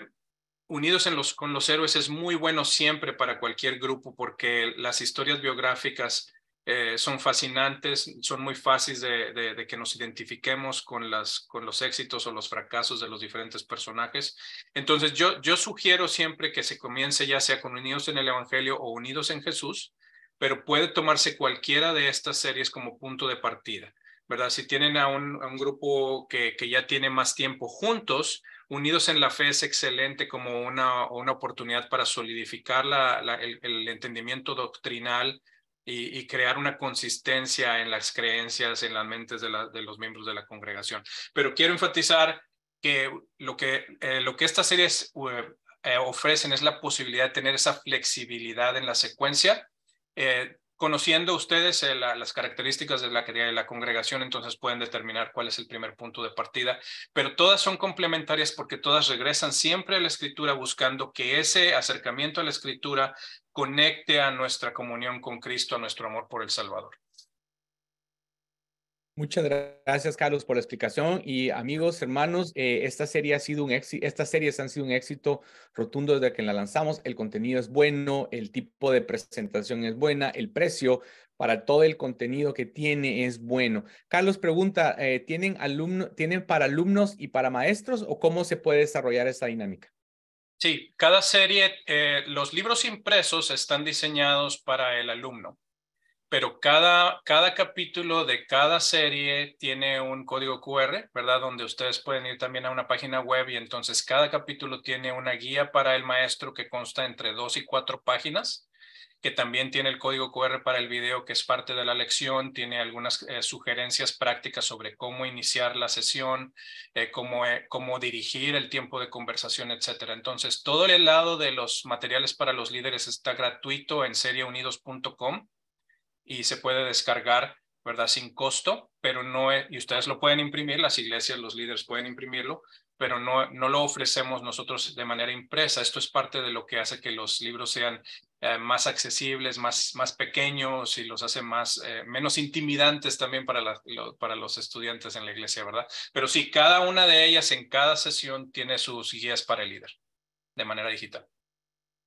[SPEAKER 7] unidos en los, con los héroes es muy bueno siempre para cualquier grupo porque las historias biográficas eh, son fascinantes, son muy fáciles de, de, que nos identifiquemos con, las, con los éxitos o los fracasos de los diferentes personajes. Entonces, yo, yo sugiero siempre que se comience ya sea con Unidos en el Evangelio o Unidos en Jesús pero puede tomarse cualquiera de estas series como punto de partida, ¿verdad? Si tienen a un, grupo que, ya tiene más tiempo juntos, unidos en la fe es excelente como una, oportunidad para solidificar el, entendimiento doctrinal y, crear una consistencia en las creencias, en las mentes de, los miembros de la congregación. Pero quiero enfatizar que lo que, eh, estas series eh, eh, ofrecen es la posibilidad de tener esa flexibilidad en la secuencia eh, conociendo ustedes eh, las características de la, de la congregación, entonces pueden determinar cuál es el primer punto de partida, pero todas son complementarias porque todas regresan siempre a la escritura buscando que ese acercamiento a la escritura conecte a nuestra comunión con Cristo, a nuestro amor por el Salvador.
[SPEAKER 2] Muchas gracias, Carlos, por la explicación. Y amigos, hermanos, eh, esta serie ha sido un éxito, estas series han sido un éxito rotundo desde que la lanzamos. El contenido es bueno, el tipo de presentación es buena, el precio para todo el contenido que tiene es bueno. Carlos pregunta, eh, ¿tienen, ¿tienen para alumnos y para maestros o cómo se puede desarrollar esa dinámica?
[SPEAKER 7] Sí, cada serie, eh, los libros impresos están diseñados para el alumno pero cada, cada capítulo de cada serie tiene un código QR, ¿verdad? Donde ustedes pueden ir también a una página web y entonces cada capítulo tiene una guía para el maestro que consta entre dos y cuatro páginas, que también tiene el código QR para el video que es parte de la lección, tiene algunas eh, sugerencias prácticas sobre cómo iniciar la sesión, eh, eh, cómo, dirigir el tiempo de conversación, etc. Entonces, todo el lado de los materiales para los líderes está gratuito en serieunidos.com y se puede descargar, ¿verdad? Sin costo, pero no, es, y ustedes lo pueden imprimir, las iglesias, los líderes pueden imprimirlo, pero no, no lo ofrecemos nosotros de manera impresa. Esto es parte de lo que hace que los libros sean eh, más accesibles, más, más pequeños y los hace más, eh, menos intimidantes también para, para los estudiantes en la iglesia, ¿verdad? Pero sí, cada una de ellas en cada sesión tiene sus guías para el líder de manera digital.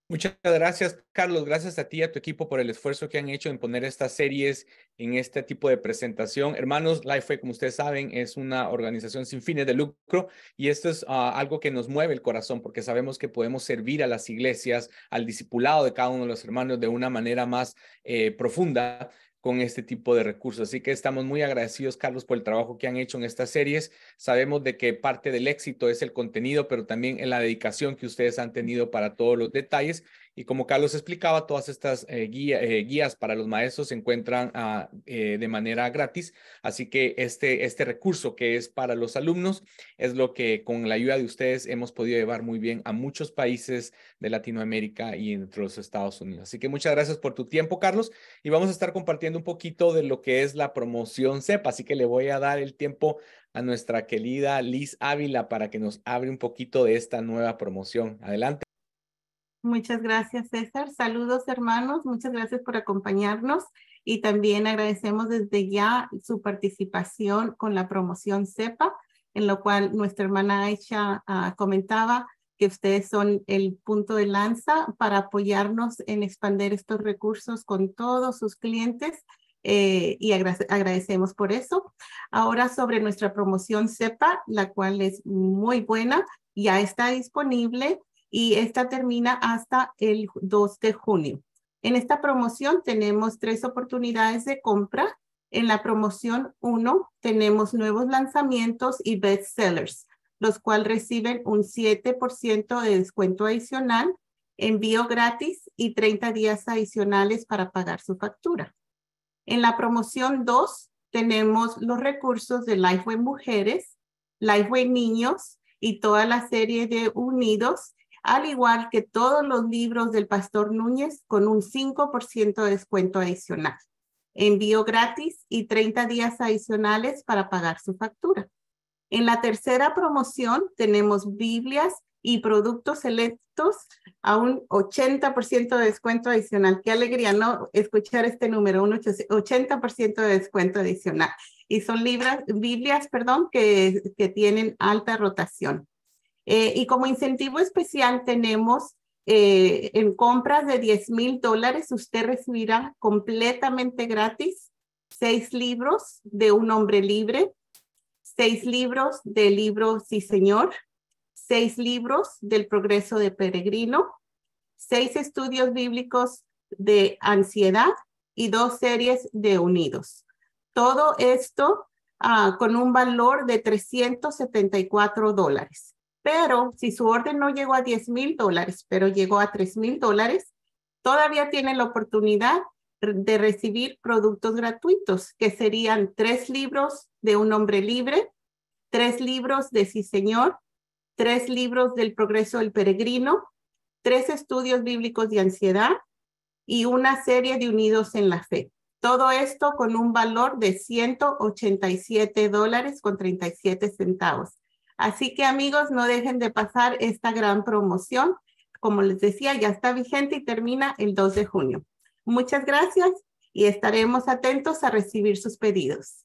[SPEAKER 2] Muchas gracias, Carlos. Gracias a ti y a tu equipo por el esfuerzo que han hecho en poner estas series en este tipo de presentación. Hermanos, Lifeway, como ustedes saben, es una organización sin fines de lucro y esto es ah, algo que nos mueve el corazón porque sabemos que podemos servir a las iglesias, al discipulado de cada uno de los hermanos de una manera más eh, profunda con este tipo de recursos. Así que estamos muy agradecidos, Carlos, por el trabajo que han hecho en estas series. Sabemos de que parte del éxito es el contenido, pero también en la dedicación que ustedes han tenido para todos los detalles. Y como Carlos explicaba, todas estas eh, eh, guías para los maestros se encuentran ah, eh, de manera gratis. Así que este, este, recurso que es para los alumnos es lo que con la ayuda de ustedes hemos podido llevar muy bien a muchos países de Latinoamérica y entre los Estados Unidos. Así que muchas gracias por tu tiempo, Carlos. Y vamos a estar compartiendo un poquito de lo que es la promoción CEPA. Así que le voy a dar el tiempo a nuestra querida Liz Ávila para que nos abre un poquito de esta nueva promoción. Adelante.
[SPEAKER 8] Muchas gracias, César. Saludos, hermanos. Muchas gracias por acompañarnos y también agradecemos desde ya su participación con la promoción CEPA, en lo cual nuestra hermana Aisha ah, comentaba que ustedes son el punto de lanza para apoyarnos en expandir estos recursos con todos sus clientes. Eh, y agradecemos por eso. Ahora sobre nuestra promoción CEPA, la cual es muy buena, ya está disponible y esta termina hasta el 2 de junio. En esta promoción tenemos tres oportunidades de compra. En la promoción 1 tenemos nuevos lanzamientos y bestsellers, los cuales reciben un 7% de descuento adicional, envío gratis y 30 días adicionales para pagar su factura. En la promoción 2 tenemos los recursos de Lifeway Mujeres, Lifeway Niños y toda la serie de Unidos al igual que todos los libros del Pastor Núñez con un 5% de descuento adicional. Envío gratis y 30 días adicionales para pagar su factura. En la tercera promoción tenemos Biblias y productos selectos a un 80% de descuento adicional. Qué alegría, ¿no? Escuchar este número, un 80% de descuento adicional. Y son libras, Biblias, perdón, que, que tienen alta rotación. Eh, y como incentivo especial tenemos eh, en compras de 10 mil dólares, usted recibirá completamente gratis seis libros de Un Hombre Libre, seis libros de Libro Sí Señor, seis libros del Progreso de Peregrino, seis estudios bíblicos de ansiedad y dos series de unidos. Todo esto ah, con un valor de 374 dólares. Pero si su orden no llegó a 10 mil dólares, pero llegó a 3 mil dólares, todavía tiene la oportunidad de recibir productos gratuitos, que serían tres libros de un hombre libre, tres libros de Sí Señor, tres libros del progreso del peregrino, tres estudios bíblicos de ansiedad y una serie de Unidos en la Fe. Todo esto con un valor de 187 dólares con 37 centavos. Así que amigos, no dejen de pasar esta gran promoción. Como les decía, ya está vigente y termina el 2 de junio. Muchas gracias y estaremos atentos a recibir sus pedidos.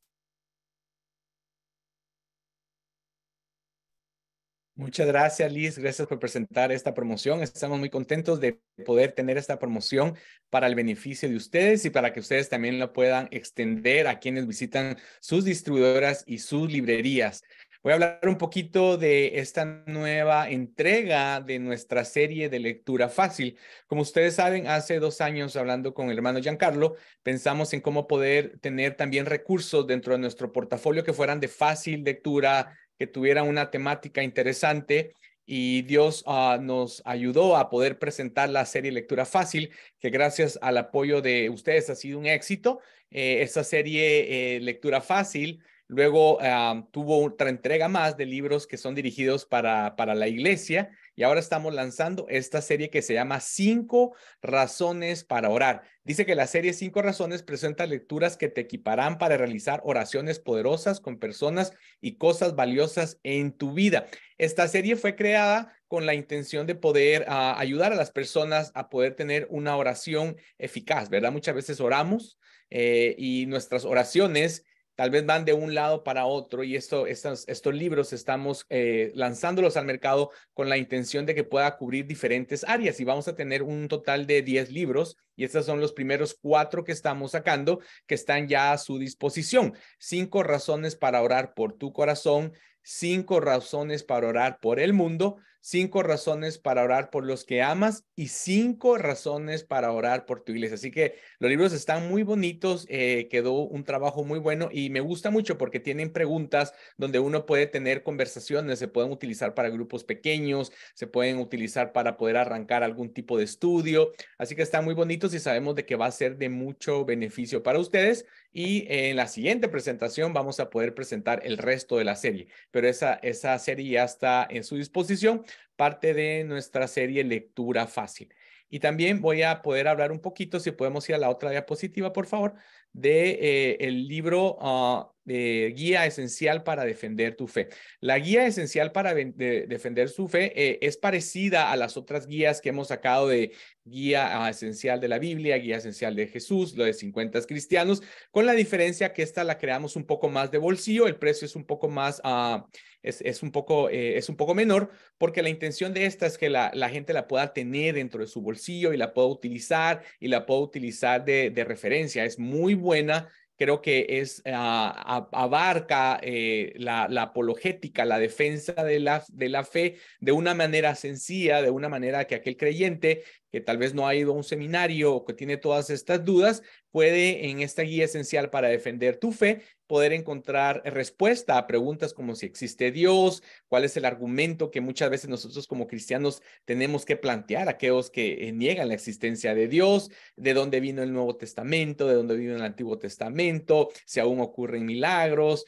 [SPEAKER 2] Muchas gracias, Liz. Gracias por presentar esta promoción. Estamos muy contentos de poder tener esta promoción para el beneficio de ustedes y para que ustedes también la puedan extender a quienes visitan sus distribuidoras y sus librerías. Voy a hablar un poquito de esta nueva entrega de nuestra serie de lectura fácil. Como ustedes saben, hace dos años hablando con el hermano Giancarlo, pensamos en cómo poder tener también recursos dentro de nuestro portafolio que fueran de fácil lectura, que tuvieran una temática interesante. Y Dios ah, nos ayudó a poder presentar la serie Lectura Fácil, que gracias al apoyo de ustedes ha sido un éxito. Eh, esa esta serie eh, Lectura Fácil Luego ah, tuvo otra entrega más de libros que son dirigidos para, para la iglesia y ahora estamos lanzando esta serie que se llama Cinco Razones para Orar. Dice que la serie Cinco Razones presenta lecturas que te equiparán para realizar oraciones poderosas con personas y cosas valiosas en tu vida. Esta serie fue creada con la intención de poder ah, ayudar a las personas a poder tener una oración eficaz, ¿verdad? Muchas veces oramos eh, y nuestras oraciones tal vez van de un lado para otro y esto, estos, estos libros estamos eh, lanzándolos al mercado con la intención de que pueda cubrir diferentes áreas y vamos a tener un total de 10 libros y estos son los primeros cuatro que estamos sacando que están ya a su disposición. Cinco razones para orar por tu corazón, cinco razones para orar por el mundo cinco razones para orar por los que amas y cinco razones para orar por tu iglesia. Así que los libros están muy bonitos, eh, quedó un trabajo muy bueno y me gusta mucho porque tienen preguntas donde uno puede tener conversaciones, se pueden utilizar para grupos pequeños, se pueden utilizar para poder arrancar algún tipo de estudio. Así que están muy bonitos y sabemos de que va a ser de mucho beneficio para ustedes. Y en la siguiente presentación vamos a poder presentar el resto de la serie, pero esa, esa serie ya está en su disposición, parte de nuestra serie Lectura Fácil. Y también voy a poder hablar un poquito, si podemos ir a la otra diapositiva, por favor, de eh, el libro ah, guía esencial para defender tu fe. La guía esencial para defender su fe eh, es parecida a las otras guías que hemos sacado de guía ah, esencial de la Biblia, guía esencial de Jesús, lo de 50 cristianos, con la diferencia que esta la creamos un poco más de bolsillo, el precio es un poco más, ah, es, un poco, eh, es un poco menor, porque la intención de esta es que la, la, gente la pueda tener dentro de su bolsillo y la pueda utilizar y la pueda utilizar de, de referencia. Es muy buena creo que es, ah, abarca eh, la, apologética, la defensa de la, de la fe de una manera sencilla, de una manera que aquel creyente que tal vez no ha ido a un seminario o que tiene todas estas dudas, puede en esta guía esencial para defender tu fe poder encontrar respuesta a preguntas como si existe Dios, cuál es el argumento que muchas veces nosotros como cristianos tenemos que plantear a aquellos que eh, niegan la existencia de Dios, de dónde vino el Nuevo Testamento, de dónde vino el Antiguo Testamento, si aún ocurren milagros,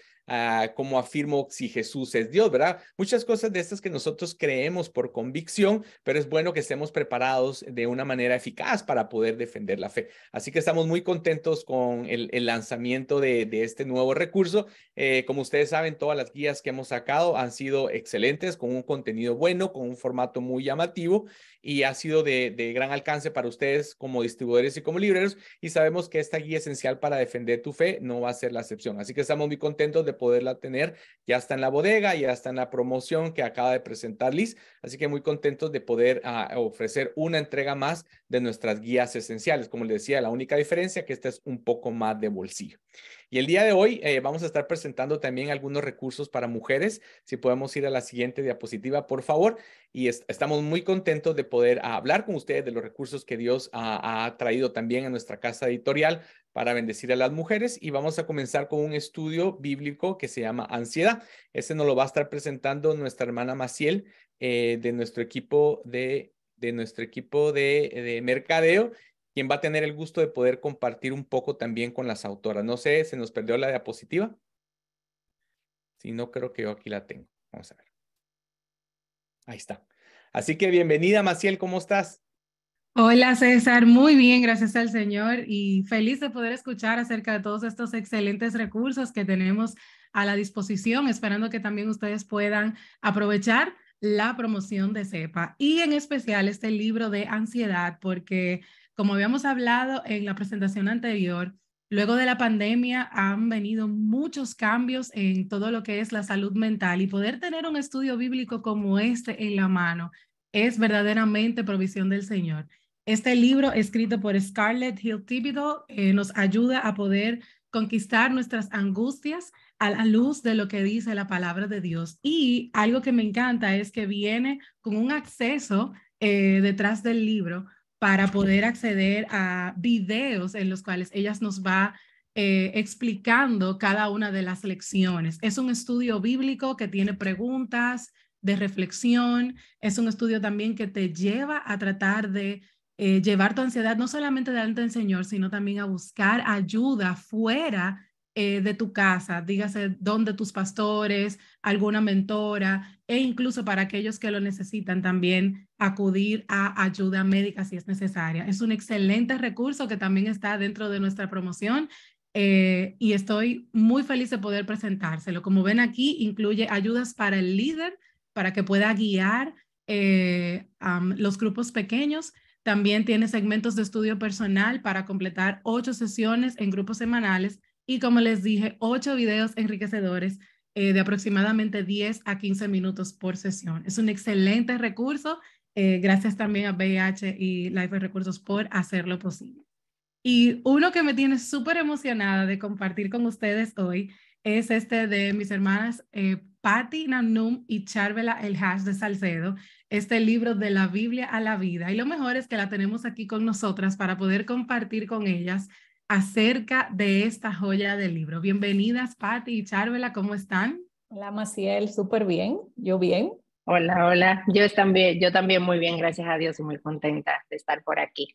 [SPEAKER 2] como afirmo si Jesús es Dios, ¿verdad? Muchas cosas de estas que nosotros creemos por convicción, pero es bueno que estemos preparados de una manera eficaz para poder defender la fe. Así que estamos muy contentos con el, lanzamiento de, este nuevo recurso. Eh, como ustedes saben, todas las guías que hemos sacado han sido excelentes, con un contenido bueno, con un formato muy llamativo y ha sido de, de gran alcance para ustedes como distribuidores y como libreros. Y sabemos que esta guía esencial para defender tu fe no va a ser la excepción. Así que estamos muy contentos de poderla tener. Ya está en la bodega, ya está en la promoción que acaba de presentar Liz. Así que muy contentos de poder ah, ofrecer una entrega más de nuestras guías esenciales. Como les decía, la única diferencia que esta es un poco más de bolsillo. Y el día de hoy eh, vamos a estar presentando también algunos recursos para mujeres. Si podemos ir a la siguiente diapositiva, por favor. Y estamos muy contentos de poder hablar con ustedes de los recursos que Dios ha, traído también a nuestra casa editorial para bendecir a las mujeres y vamos a comenzar con un estudio bíblico que se llama Ansiedad. Ese nos lo va a estar presentando nuestra hermana Maciel eh, de nuestro equipo de, nuestro equipo de mercadeo quien va a tener el gusto de poder compartir un poco también con las autoras. No sé, se nos perdió la diapositiva. Si no, creo que yo aquí la tengo. Vamos a ver. Ahí está. Así que bienvenida, Maciel, ¿cómo estás?
[SPEAKER 9] Hola, César. Muy bien, gracias al Señor y feliz de poder escuchar acerca de todos estos excelentes recursos que tenemos a la disposición, esperando que también ustedes puedan aprovechar la promoción de CEPA y en especial este libro de ansiedad, porque como habíamos hablado en la presentación anterior, luego de la pandemia han venido muchos cambios en todo lo que es la salud mental y poder tener un estudio bíblico como este en la mano es verdaderamente provisión del Señor. Este libro, escrito por Scarlett Hill Thibodeau, eh, nos ayuda a poder conquistar nuestras angustias a la luz de lo que dice la palabra de Dios. Y algo que me encanta es que viene con un acceso eh, detrás del libro para poder acceder a videos en los cuales ellas nos va eh, explicando cada una de las lecciones. Es un estudio bíblico que tiene preguntas de reflexión, es un estudio también que te lleva a tratar de eh, llevar tu ansiedad no solamente delante del Señor, sino también a buscar ayuda fuera eh, de tu casa, dígase dónde tus pastores, alguna mentora e incluso para aquellos que lo necesitan también acudir a ayuda médica si es necesaria. Es un excelente recurso que también está dentro de nuestra promoción eh, y estoy muy feliz de poder presentárselo. Como ven aquí, incluye ayudas para el líder, para que pueda guiar eh, los grupos pequeños. También tiene segmentos de estudio personal para completar ocho sesiones en grupos semanales y, como les dije, ocho videos enriquecedores eh, de aproximadamente 10 a 15 minutos por sesión. Es un excelente recurso eh, gracias también a BIH y Life de Recursos por hacerlo posible. Y uno que me tiene súper emocionada de compartir con ustedes hoy es este de mis hermanas eh, Patti Nanum y Charvela El Hash de Salcedo, este libro de la Biblia a la vida. Y lo mejor es que la tenemos aquí con nosotras para poder compartir con ellas acerca de esta joya del libro. Bienvenidas, Patti y Charvela,
[SPEAKER 10] ¿cómo están? Hola, Maciel, súper bien, yo bien. Hola, hola. Yo también, yo también muy bien, gracias a Dios y muy contenta de estar por aquí.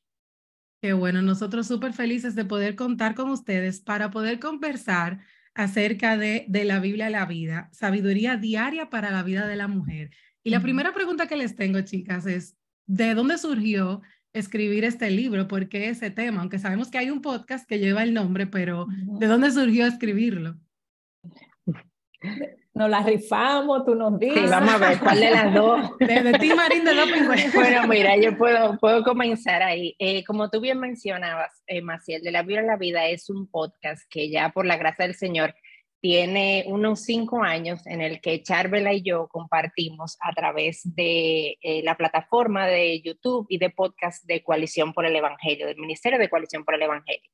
[SPEAKER 9] Qué bueno, nosotros súper felices de poder contar con ustedes para poder conversar acerca de, de la Biblia a la vida, sabiduría diaria para la vida de la mujer. Y la primera pregunta que les tengo, chicas, es, ¿de dónde surgió escribir este libro? ¿Por qué ese tema? Aunque sabemos que hay un podcast que lleva el nombre, pero ¿de dónde surgió escribirlo?
[SPEAKER 10] nos la rifamos, tú nos dices. Sí, vamos a
[SPEAKER 11] ver cuál de las dos. De ti, Marín de López. Bueno, mira,
[SPEAKER 10] yo puedo, puedo comenzar ahí. Eh, como tú bien mencionabas, eh, Maciel, de la Vida a la Vida es un podcast que ya por la gracia del Señor tiene unos cinco años en el que Charvela y yo compartimos a través de eh, la plataforma de YouTube y de podcast de Coalición por el Evangelio, del Ministerio de Coalición por el Evangelio.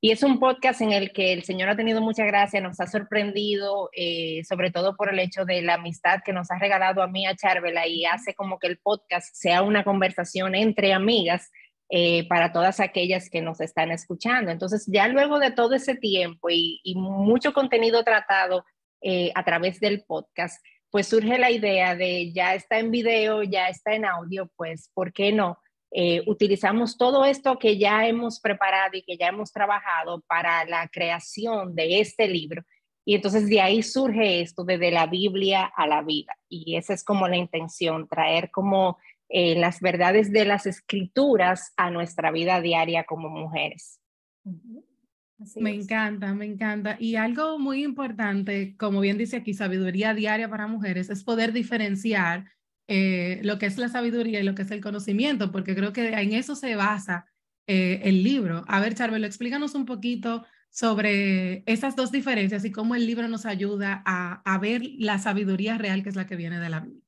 [SPEAKER 10] Y es un podcast en el que el Señor ha tenido mucha gracia, nos ha sorprendido, eh, sobre todo por el hecho de la amistad que nos ha regalado a mí, a Charvela, y hace como que el podcast sea una conversación entre amigas eh, para todas aquellas que nos están escuchando. Entonces, ya luego de todo ese tiempo y, mucho contenido tratado eh, a través del podcast, pues surge la idea de ya está en video, ya está en audio, pues, ¿por qué no? Eh, utilizamos todo esto que ya hemos preparado y que ya hemos trabajado para la creación de este libro. Y entonces de ahí surge esto, desde la Biblia a la vida. Y esa es como la intención, traer como eh, las verdades de las escrituras a nuestra vida diaria como mujeres. me
[SPEAKER 9] encanta, me encanta. Y algo muy importante, como bien dice aquí, sabiduría diaria para mujeres, es poder diferenciar eh, lo que es la sabiduría y lo que es el conocimiento, porque creo que en eso se basa eh, el libro. A ver, Charbel, explícanos un poquito sobre esas dos diferencias y cómo el libro nos ayuda a, ver la sabiduría real que es la que viene de la Biblia.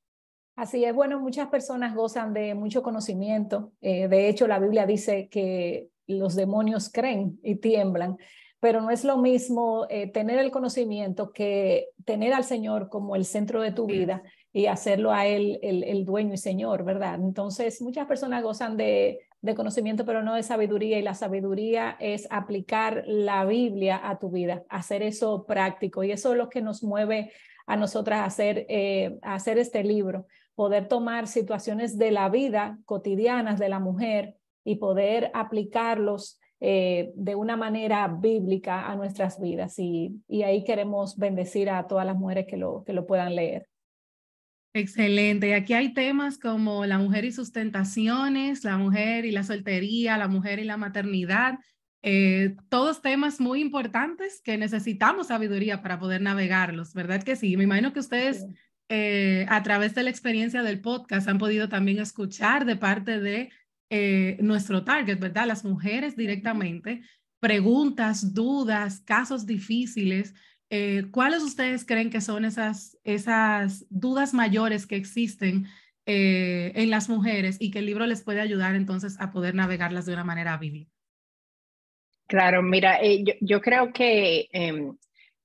[SPEAKER 10] Así es, bueno, muchas personas gozan de mucho conocimiento. Eh, de hecho, la Biblia dice que los demonios creen y tiemblan, pero no es lo mismo tener el conocimiento que tener al Señor como el centro de tu vida y hacerlo a él el, dueño y señor, ¿verdad? Entonces, muchas personas gozan de, conocimiento, pero no de sabiduría, y la sabiduría es aplicar la Biblia a tu vida, hacer eso práctico, y eso es lo que nos mueve a nosotras a hacer, eh, hacer este libro, poder tomar situaciones de la vida cotidianas de la mujer y poder aplicarlos eh, de una manera bíblica a nuestras vidas. Y, y, ahí queremos bendecir a todas las mujeres que lo, que lo puedan leer.
[SPEAKER 9] Excelente. Y aquí hay temas como la mujer y sus tentaciones, la mujer y la soltería, la mujer y la maternidad, eh, todos temas muy importantes que necesitamos sabiduría para poder navegarlos, ¿verdad que sí? Me imagino que ustedes eh, a través de la experiencia del podcast han podido también escuchar de parte de eh, nuestro target, ¿verdad? Las mujeres directamente, preguntas, dudas, casos difíciles eh, ¿cuáles ustedes creen que son esas, esas dudas mayores que existen eh, en las mujeres y que el libro les puede ayudar entonces a poder navegarlas de una manera viva
[SPEAKER 10] Claro, mira, eh, yo, yo, creo que em,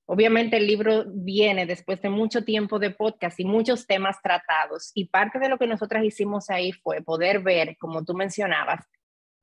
[SPEAKER 10] obviamente el libro viene después de mucho tiempo de podcast y muchos temas tratados y parte de lo que nosotras hicimos ahí fue poder ver, como tú mencionabas,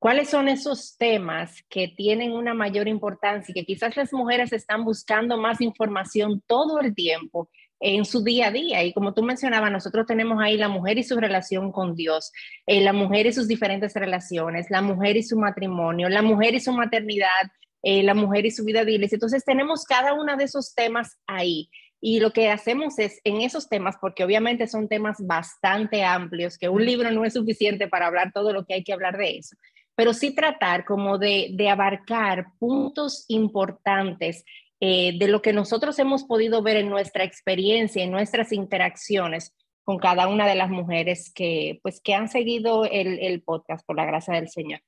[SPEAKER 10] ¿Cuáles son esos temas que tienen una mayor importancia y que quizás las mujeres están buscando más información todo el tiempo en su día a día? Y como tú mencionabas, nosotros tenemos ahí la mujer y su relación con Dios, eh, la mujer y sus diferentes relaciones, la mujer y su matrimonio, la mujer y su maternidad, eh, la mujer y su vida de iglesia. Entonces tenemos cada uno de esos temas ahí. Y lo que hacemos es en esos temas, porque obviamente son temas bastante amplios, que un libro no es suficiente para hablar todo lo que hay que hablar de eso pero sí tratar como de, abarcar puntos importantes eh, de lo que nosotros hemos podido ver en nuestra experiencia, en nuestras interacciones con cada una de las mujeres que, pues, que han seguido el, podcast por la gracia del Señor.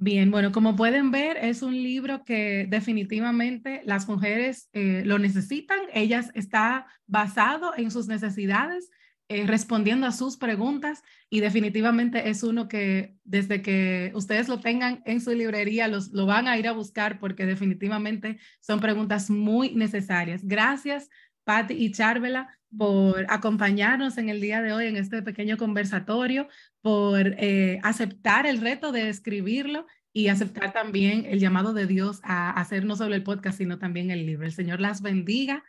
[SPEAKER 9] Bien, bueno, como pueden ver, es un libro que definitivamente las mujeres eh, lo necesitan. Ellas está basado en sus necesidades eh, respondiendo a sus preguntas y definitivamente es uno que desde que ustedes lo tengan en su librería, los, lo van a ir a buscar porque definitivamente son preguntas muy necesarias. Gracias, Patti y Charvela, por acompañarnos en el día de hoy en este pequeño conversatorio, por eh, aceptar el reto de escribirlo y aceptar también el llamado de Dios a hacer no solo el podcast, sino también el libro. El Señor las bendiga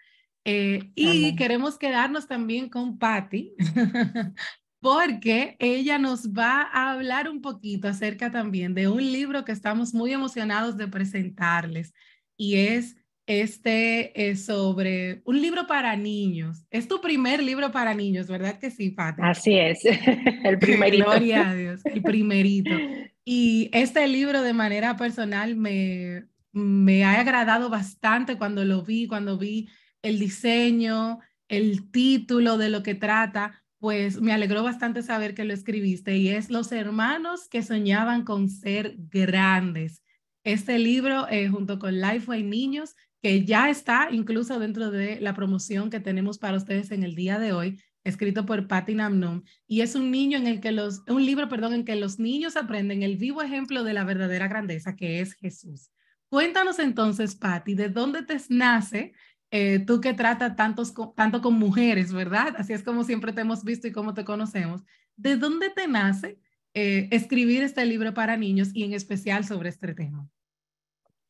[SPEAKER 9] eh, y queremos quedarnos también con Patti porque ella nos va a hablar un poquito acerca también de un libro que estamos muy emocionados de presentarles y es este eh, sobre un libro para niños. Es tu primer libro para niños, ¿verdad que sí, Pati?
[SPEAKER 10] Así es, el primerito. Gloria a Dios,
[SPEAKER 9] el primerito. Y este libro de manera personal me, me ha agradado bastante cuando lo vi, cuando vi el diseño, el título de lo que trata, pues me alegró bastante saber que lo escribiste y es Los hermanos que soñaban con ser grandes. Este libro, eh, junto con life Lifeway Niños, que ya está incluso dentro de la promoción que tenemos para ustedes en el día de hoy, escrito por Patty Namnum, y es un niño en el que los, un libro, perdón, en que los niños aprenden el vivo ejemplo de la verdadera grandeza que es Jesús. Cuéntanos entonces, Patty, de dónde te nace eh, tú que tratas tantos, tanto con mujeres, ¿verdad? Así es como siempre te hemos visto y como te conocemos. ¿De dónde te nace eh, escribir este libro para niños y en especial
[SPEAKER 10] sobre este tema?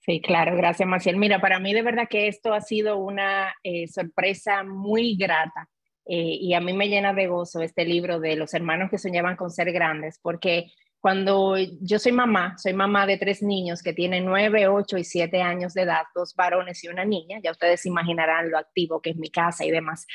[SPEAKER 10] Sí, claro, gracias Maciel. Mira, para mí de verdad que esto ha sido una eh, sorpresa muy grata y a mí me llena de gozo este libro de los hermanos que soñaban con ser grandes, porque cuando yo soy mamá, soy mamá de tres niños que tienen nueve, ocho y siete años de edad, dos varones y una niña, ya ustedes imaginarán lo activo que es mi casa y demás.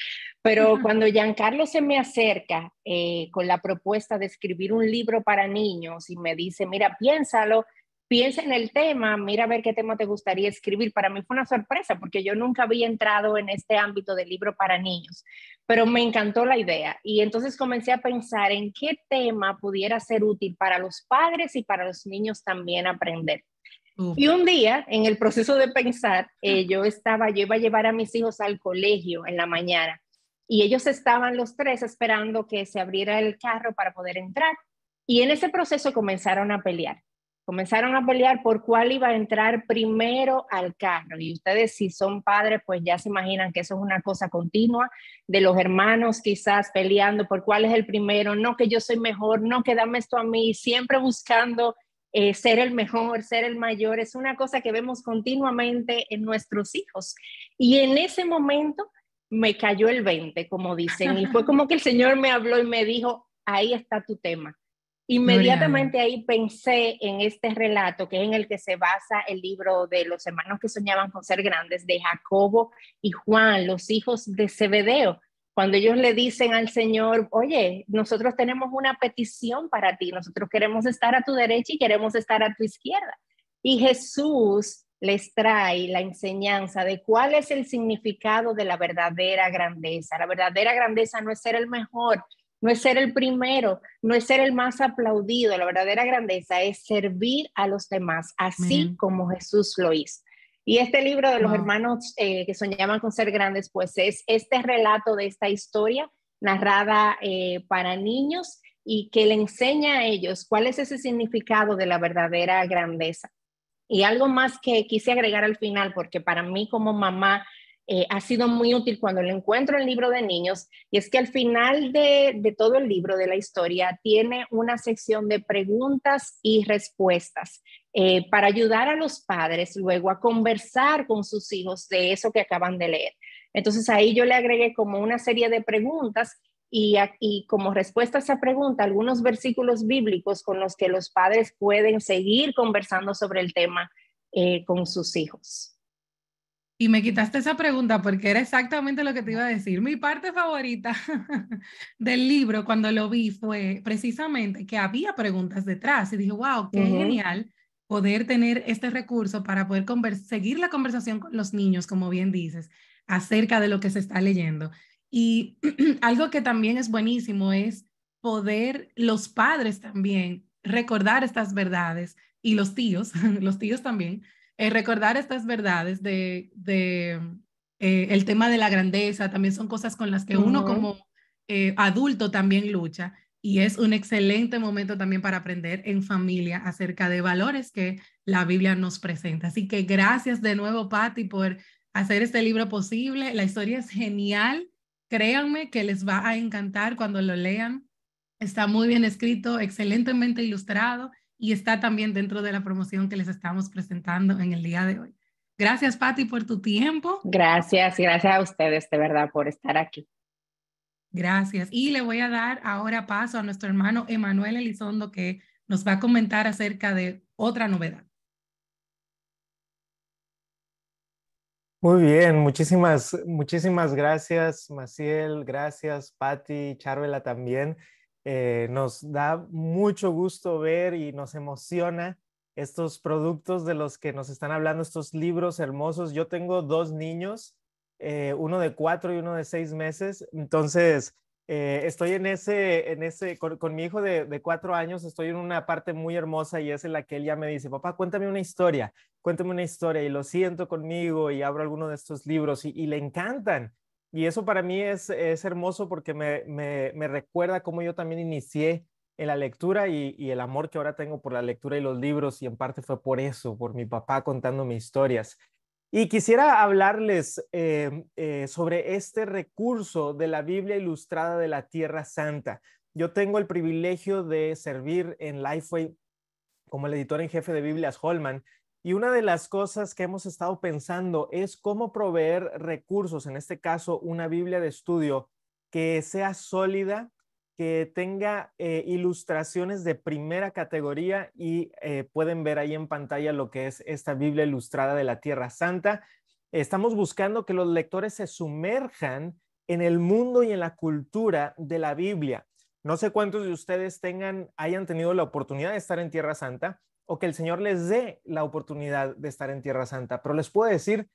[SPEAKER 10] Pero cuando Giancarlo se me acerca eh, con la propuesta de escribir un libro para niños y me dice, mira, piénsalo, piensa en el tema, mira a ver qué tema te gustaría escribir. Para mí fue una sorpresa porque yo nunca había entrado en este ámbito de libro para niños, pero me encantó la idea y entonces comencé a pensar en qué tema pudiera ser útil para los padres y para los niños también aprender. Y un día, en el proceso de pensar, ah. eh, yo estaba, yo iba a llevar a mis hijos al colegio en la mañana y ellos estaban los tres esperando que se abriera el carro para poder entrar. Y en ese proceso comenzaron a pelear. Comenzaron a pelear por cuál iba a entrar primero al carro. Y ustedes si son padres, pues ya se imaginan que eso es una cosa continua de los hermanos quizás peleando por cuál es el primero, no que yo soy mejor, no que dame esto a mí, siempre buscando eh, ser el mejor, ser el mayor, es una cosa que vemos continuamente en nuestros hijos. Y en ese momento me cayó el 20, como dicen, y fue como que el Señor me habló y me dijo, ahí está tu tema.
[SPEAKER 6] Inmediatamente
[SPEAKER 10] ahí pensé en este relato que es en el que se basa el libro de los hermanos que soñaban con ser grandes, de Jacobo y Juan, los hijos de Zebedeo. Cuando ellos le dicen al Señor, oye, nosotros tenemos una petición para ti, nosotros queremos estar a tu derecha y queremos estar a tu izquierda. Y Jesús les trae la enseñanza de cuál es el significado de la verdadera grandeza. La verdadera grandeza no es ser el mejor, no es ser el primero, no es ser el más aplaudido, la verdadera grandeza es servir a los demás, así como Jesús lo hizo. Y este libro de los hermanos eh, que soñaban con ser grandes, pues es este relato de esta historia narrada eh, para niños y que le enseña a ellos cuál es ese significado de la verdadera grandeza. Y algo más que quise agregar al final, porque para mí como mamá eh, ha sido muy útil cuando le encuentro el libro de niños, y es que al final de, todo el libro de la historia tiene una sección de preguntas y respuestas eh, para ayudar a los padres luego a conversar con sus hijos de eso que acaban de leer. Entonces ahí yo le agregué como una serie de preguntas y, como respuesta a esa pregunta, algunos versículos bíblicos con los que los padres pueden seguir conversando sobre el tema eh, con sus hijos.
[SPEAKER 9] Y me quitaste esa pregunta porque era exactamente lo que te iba a decir. Mi parte favorita del libro cuando lo vi fue precisamente que había preguntas detrás y dije, wow, qué genial poder tener este recurso para poder seguir la conversación con los niños, como bien dices, acerca de lo que se está leyendo. Y algo que también es buenísimo es poder los padres también recordar estas verdades y los tíos, los tíos también, eh, recordar estas verdades de, eh, el tema de la grandeza, también son cosas con las que uno como eh, adulto también lucha y es un excelente momento también para aprender en familia acerca de valores que la Biblia nos presenta. Así que gracias de nuevo, Patti, por hacer este libro posible. La historia es genial. Créanme que les va a encantar cuando lo lean. Está muy bien escrito, excelentemente ilustrado y está también dentro de la promoción que les estamos presentando en el día de hoy. Gracias, Patti, por tu tiempo.
[SPEAKER 10] Gracias, gracias a ustedes, de verdad, por estar aquí.
[SPEAKER 9] Gracias. Y le voy a dar ahora paso a nuestro hermano Emanuel Elizondo, que nos va a comentar acerca de otra novedad.
[SPEAKER 12] Muy bien, muchísimas, muchísimas gracias, Maciel, gracias, Patti, Charvela también. Eh, nos da mucho gusto ver y nos emociona estos productos de los que nos están hablando, estos libros hermosos. Yo tengo dos niños, eh, uno de cuatro y uno de seis meses, entonces eh, estoy en ese, en ese con, mi hijo de, cuatro años, estoy en una parte muy hermosa y es en la que él ya me dice, papá, cuéntame una historia, cuéntame una historia y lo siento conmigo y abro alguno de estos libros y le encantan. Y eso para mí es, hermoso porque me, recuerda cómo yo también inicié en la lectura y, el amor que ahora tengo por la lectura y los libros y en parte fue por eso, por mi papá contándome historias. Y quisiera hablarles eh, eh, sobre este recurso de la Biblia ilustrada de la Tierra Santa. Yo tengo el privilegio de servir en Lifeway como el editor en jefe de Biblias Holman y una de las cosas que hemos estado pensando es cómo proveer recursos, en este caso una Biblia de estudio, que sea sólida, que tenga eh, ilustraciones de primera categoría y eh, pueden ver ahí en pantalla lo que es esta Biblia ilustrada de la Tierra Santa. Estamos buscando que los lectores se sumerjan en el mundo y en la cultura de la Biblia. No sé cuántos de ustedes tengan, hayan tenido la oportunidad de estar en Tierra Santa, o que el Señor les dé la oportunidad de estar en Tierra Santa. Pero les puedo decir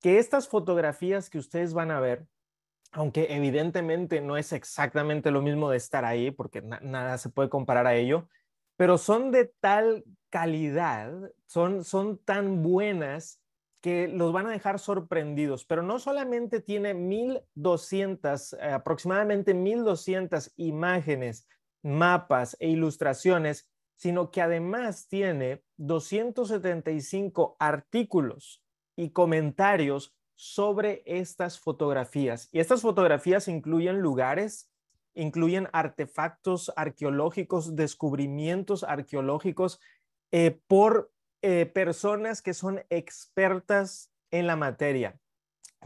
[SPEAKER 12] que estas fotografías que ustedes van a ver, aunque evidentemente no es exactamente lo mismo de estar ahí, porque nada se puede comparar a ello, pero son de tal calidad, son, son tan buenas que los van a dejar sorprendidos, pero no solamente tiene 1200, eh, aproximadamente 1200 imágenes, mapas e ilustraciones sino que además tiene 275 artículos y comentarios sobre estas fotografías. Y estas fotografías incluyen lugares, incluyen artefactos arqueológicos, descubrimientos arqueológicos eh, por eh, personas que son expertas en la materia.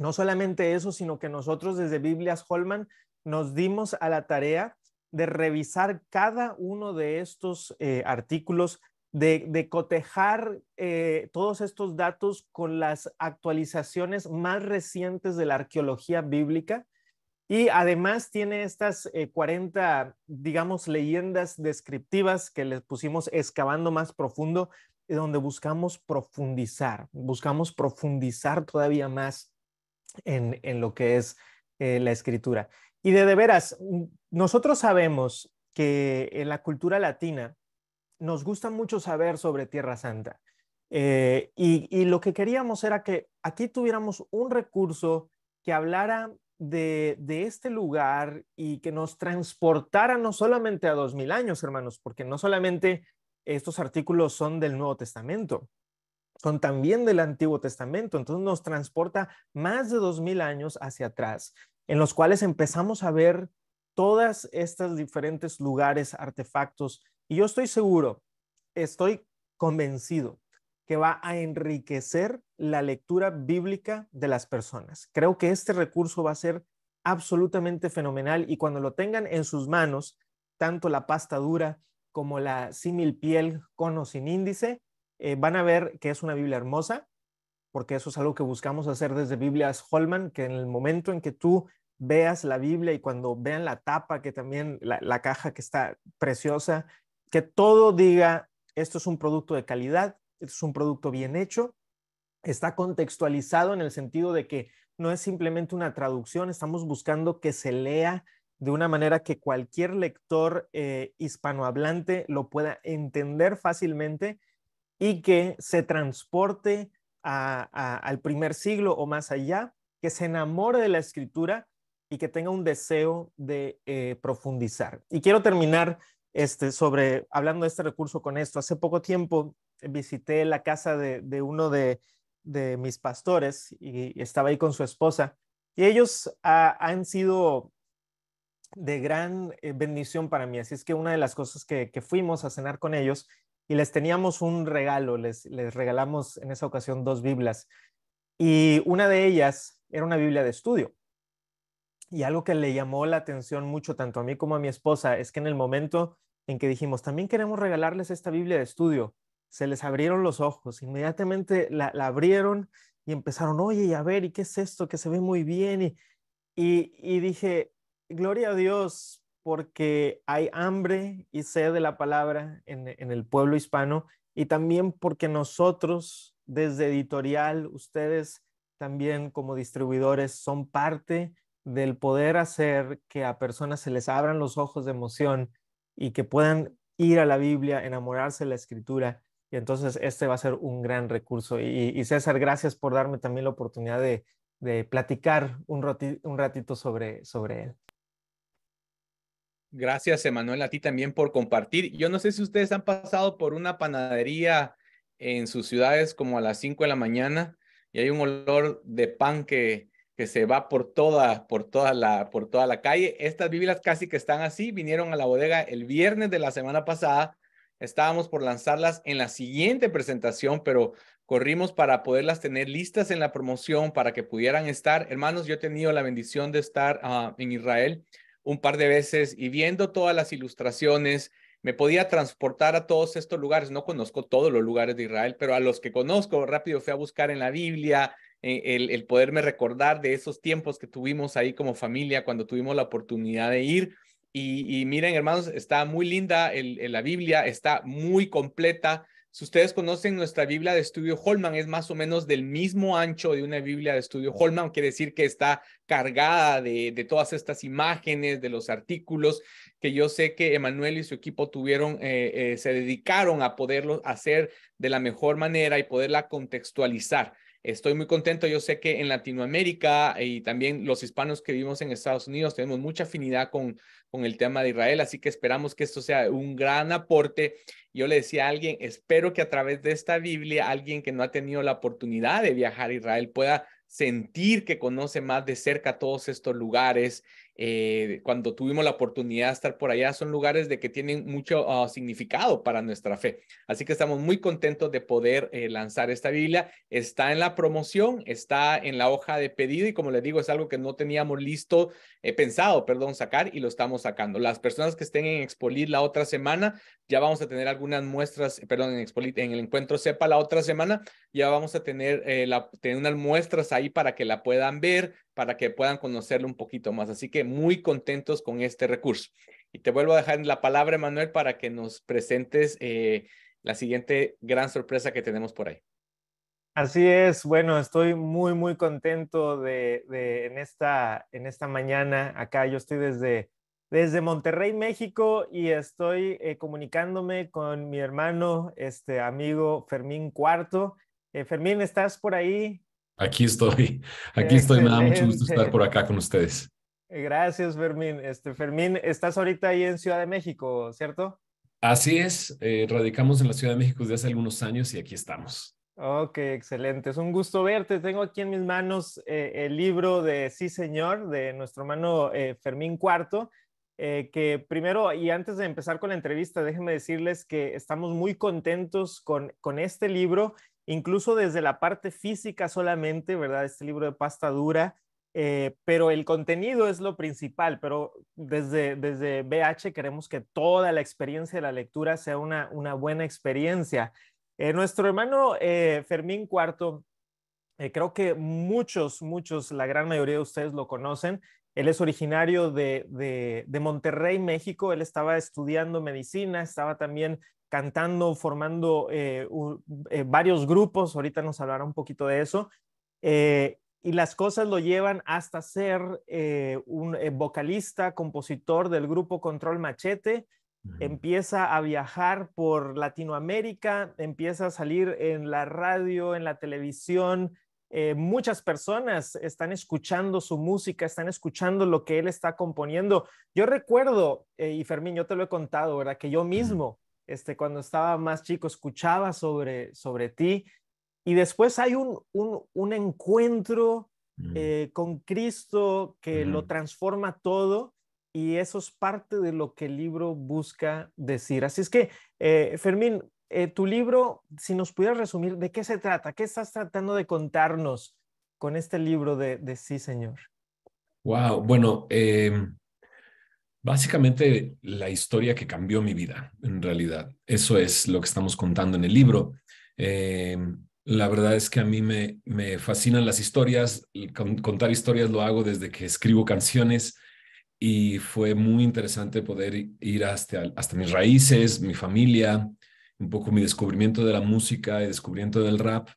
[SPEAKER 12] No solamente eso, sino que nosotros desde Biblias Holman nos dimos a la tarea de revisar cada uno de estos eh, artículos, de, cotejar eh, todos estos datos con las actualizaciones más recientes de la arqueología bíblica. Y además tiene estas 40, eh, digamos, leyendas descriptivas que les pusimos excavando más profundo, donde buscamos profundizar, buscamos profundizar todavía más en, lo que es la escritura. Y de, veras, nosotros sabemos que en la cultura latina nos gusta mucho saber sobre Tierra Santa. Eh, y, lo que queríamos era que aquí tuviéramos un recurso que hablara de, este lugar y que nos transportara no solamente a dos mil años, hermanos, porque no solamente estos artículos son del Nuevo Testamento, son también del Antiguo Testamento, entonces nos transporta más de dos mil años hacia atrás en los cuales empezamos a ver todas estas diferentes lugares, artefactos, y yo estoy seguro, estoy convencido que va a enriquecer la lectura bíblica de las personas. Creo que este recurso va a ser absolutamente fenomenal y cuando lo tengan en sus manos, tanto la pasta dura como la símil piel con o sin índice, eh, van a ver que es una Biblia hermosa, porque eso es algo que buscamos hacer desde Biblias Holman, que en el momento en que tú veas la Biblia y cuando vean la tapa, que también la, caja que está preciosa, que todo diga, esto es un producto de calidad, es un producto bien hecho, está contextualizado en el sentido de que no es simplemente una traducción, estamos buscando que se lea de una manera que cualquier lector eh, hispanohablante lo pueda entender fácilmente y que se transporte al primer siglo o más allá, que se enamore de la escritura y que tenga un deseo de eh, profundizar. Y quiero terminar este, sobre, hablando de este recurso con esto. Hace poco tiempo eh, visité la casa de, uno de, mis pastores y estaba ahí con su esposa. Y ellos han sido de gran eh, bendición para mí. Así es que una de las cosas que, fuimos a cenar con ellos y les teníamos un regalo, les, les regalamos en esa ocasión dos Biblias. Y una de ellas era una Biblia de estudio. Y algo que le llamó la atención mucho tanto a mí como a mi esposa es que en el momento en que dijimos, también queremos regalarles esta Biblia de estudio, se les abrieron los ojos, inmediatamente la, abrieron y empezaron, oye, a ver, ¿y qué es esto que se ve muy bien? Y, dije, gloria a Dios, porque hay hambre y sed de la palabra en, en el pueblo hispano y también porque nosotros desde editorial, ustedes también como distribuidores son parte del poder hacer que a personas se les abran los ojos de emoción y que puedan ir a la Biblia, enamorarse de la escritura. Y entonces este va a ser un gran recurso. Y, y César, gracias por darme también la oportunidad de, platicar un, ratito, un ratito sobre, sobre él.
[SPEAKER 2] Gracias, Emanuel, a ti también por compartir. Yo no sé si ustedes han pasado por una panadería en sus ciudades como a las 5 de la mañana y hay un olor de pan que, que se va por toda, por toda, la, por toda la calle. Estas Biblias casi que están así, vinieron a la bodega el viernes de la semana pasada. Estábamos por lanzarlas en la siguiente presentación, pero corrimos para poderlas tener listas en la promoción para que pudieran estar. Hermanos, yo he tenido la bendición de estar ah, en Israel un par de veces y viendo todas las ilustraciones, me podía transportar a todos estos lugares. No conozco todos los lugares de Israel, pero a los que conozco rápido fui a buscar en la Biblia, eh, el, poderme recordar de esos tiempos que tuvimos ahí como familia cuando tuvimos la oportunidad de ir. Y, miren, hermanos, está muy linda la Biblia, está muy completa. Si ustedes conocen nuestra Biblia de estudio Holman, es más o menos del mismo ancho de una Biblia de estudio Holman, quiere decir que está cargada de, todas estas imágenes, de los artículos que yo sé que Emanuel y su equipo tuvieron, eh, eh, se dedicaron a poderlo hacer de la mejor manera y poderla contextualizar. Estoy muy contento. Yo sé que en Latinoamérica eh, y también los hispanos que vivimos en Estados Unidos tenemos mucha afinidad con, con el tema de Israel, así que esperamos que esto sea un gran aporte. Yo le decía a alguien, espero que a través de esta Biblia, alguien que no ha tenido la oportunidad de viajar a Israel pueda sentir que conoce más de cerca todos estos lugares eh, cuando tuvimos la oportunidad de estar por allá, son lugares de que tienen mucho ah, significado para nuestra fe. Así que estamos muy contentos de poder eh, lanzar esta Biblia. Está en la promoción, está en la hoja de pedido y como les digo, es algo que no teníamos listo, eh, pensado, perdón, sacar y lo estamos sacando. Las personas que estén en Expolit la otra semana, ya vamos a tener algunas muestras, perdón, en Expolit, en el encuentro SEPA la otra semana, ya vamos a tener, la, tener unas muestras ahí para que la puedan ver, para que puedan conocerlo un poquito más. Así que muy contentos con este recurso. Y te vuelvo a dejar la palabra, Manuel, para que nos presentes eh, la siguiente gran sorpresa que tenemos
[SPEAKER 12] por ahí. Así es, bueno, estoy muy, muy contento de, en, esta, en esta mañana acá. Yo estoy desde, desde Monterrey, México, y estoy eh, comunicándome con mi hermano, este amigo Fermín Cuarto. Eh, Fermín, ¿estás por ahí?
[SPEAKER 6] Aquí estoy, aquí estoy, me da mucho gusto estar por acá con ustedes.
[SPEAKER 12] Gracias, Fermín. Este, Fermín, estás ahorita ahí en Ciudad de México, ¿cierto?
[SPEAKER 6] Así es, eh, radicamos en la Ciudad de México desde hace algunos años y aquí estamos.
[SPEAKER 12] Ok, excelente. Es un gusto verte. Tengo aquí en mis manos eh, el libro de Sí, señor, de nuestro hermano eh, Fermín Cuarto. que primero, y antes de empezar con la entrevista, déjenme decirles que estamos muy contentos con, con este libro incluso desde la parte física solamente, ¿verdad? Este libro de pasta dura, eh, pero el contenido es lo principal, pero desde, desde BH queremos que toda la experiencia de la lectura sea una, una buena experiencia. Eh, nuestro hermano eh, Fermín Cuarto, creo que muchos, muchos, la gran mayoría de ustedes lo conocen. Él es originario de, de, de Monterrey, México. Él estaba estudiando medicina, estaba también cantando, formando eh, eh, varios grupos, ahorita nos hablará un poquito de eso, eh, y las cosas lo llevan hasta ser un vocalista, compositor del grupo Control Machete, empieza a viajar por Latinoamérica, empieza a salir en la radio, en la televisión. muchas personas están escuchando su música, están escuchando lo que él está componiendo. Yo recuerdo, y Fermín, yo te lo he contado, ¿verdad? Que yo mismo este, cuando estaba más chico, escuchaba sobre, sobre ti. Y después hay un, un, encuentro mm. eh, con Cristo que lo transforma todo y eso es parte de lo que el libro busca decir. Así es que, eh, Fermín, eh, tu libro, si nos pudieras resumir, ¿de qué se trata? ¿Qué estás tratando de contarnos con este libro de, Sí, Señor?
[SPEAKER 6] Wow, bueno, em, Básicamente la historia que cambió mi vida, en realidad. Eso es lo que estamos contando en el libro. Eh, la verdad es que a mí me, fascinan las historias. contar historias lo hago desde que escribo canciones y fue muy interesante poder ir hasta, hasta mis raíces, mi familia, un poco mi descubrimiento de la música y descubrimiento del rap.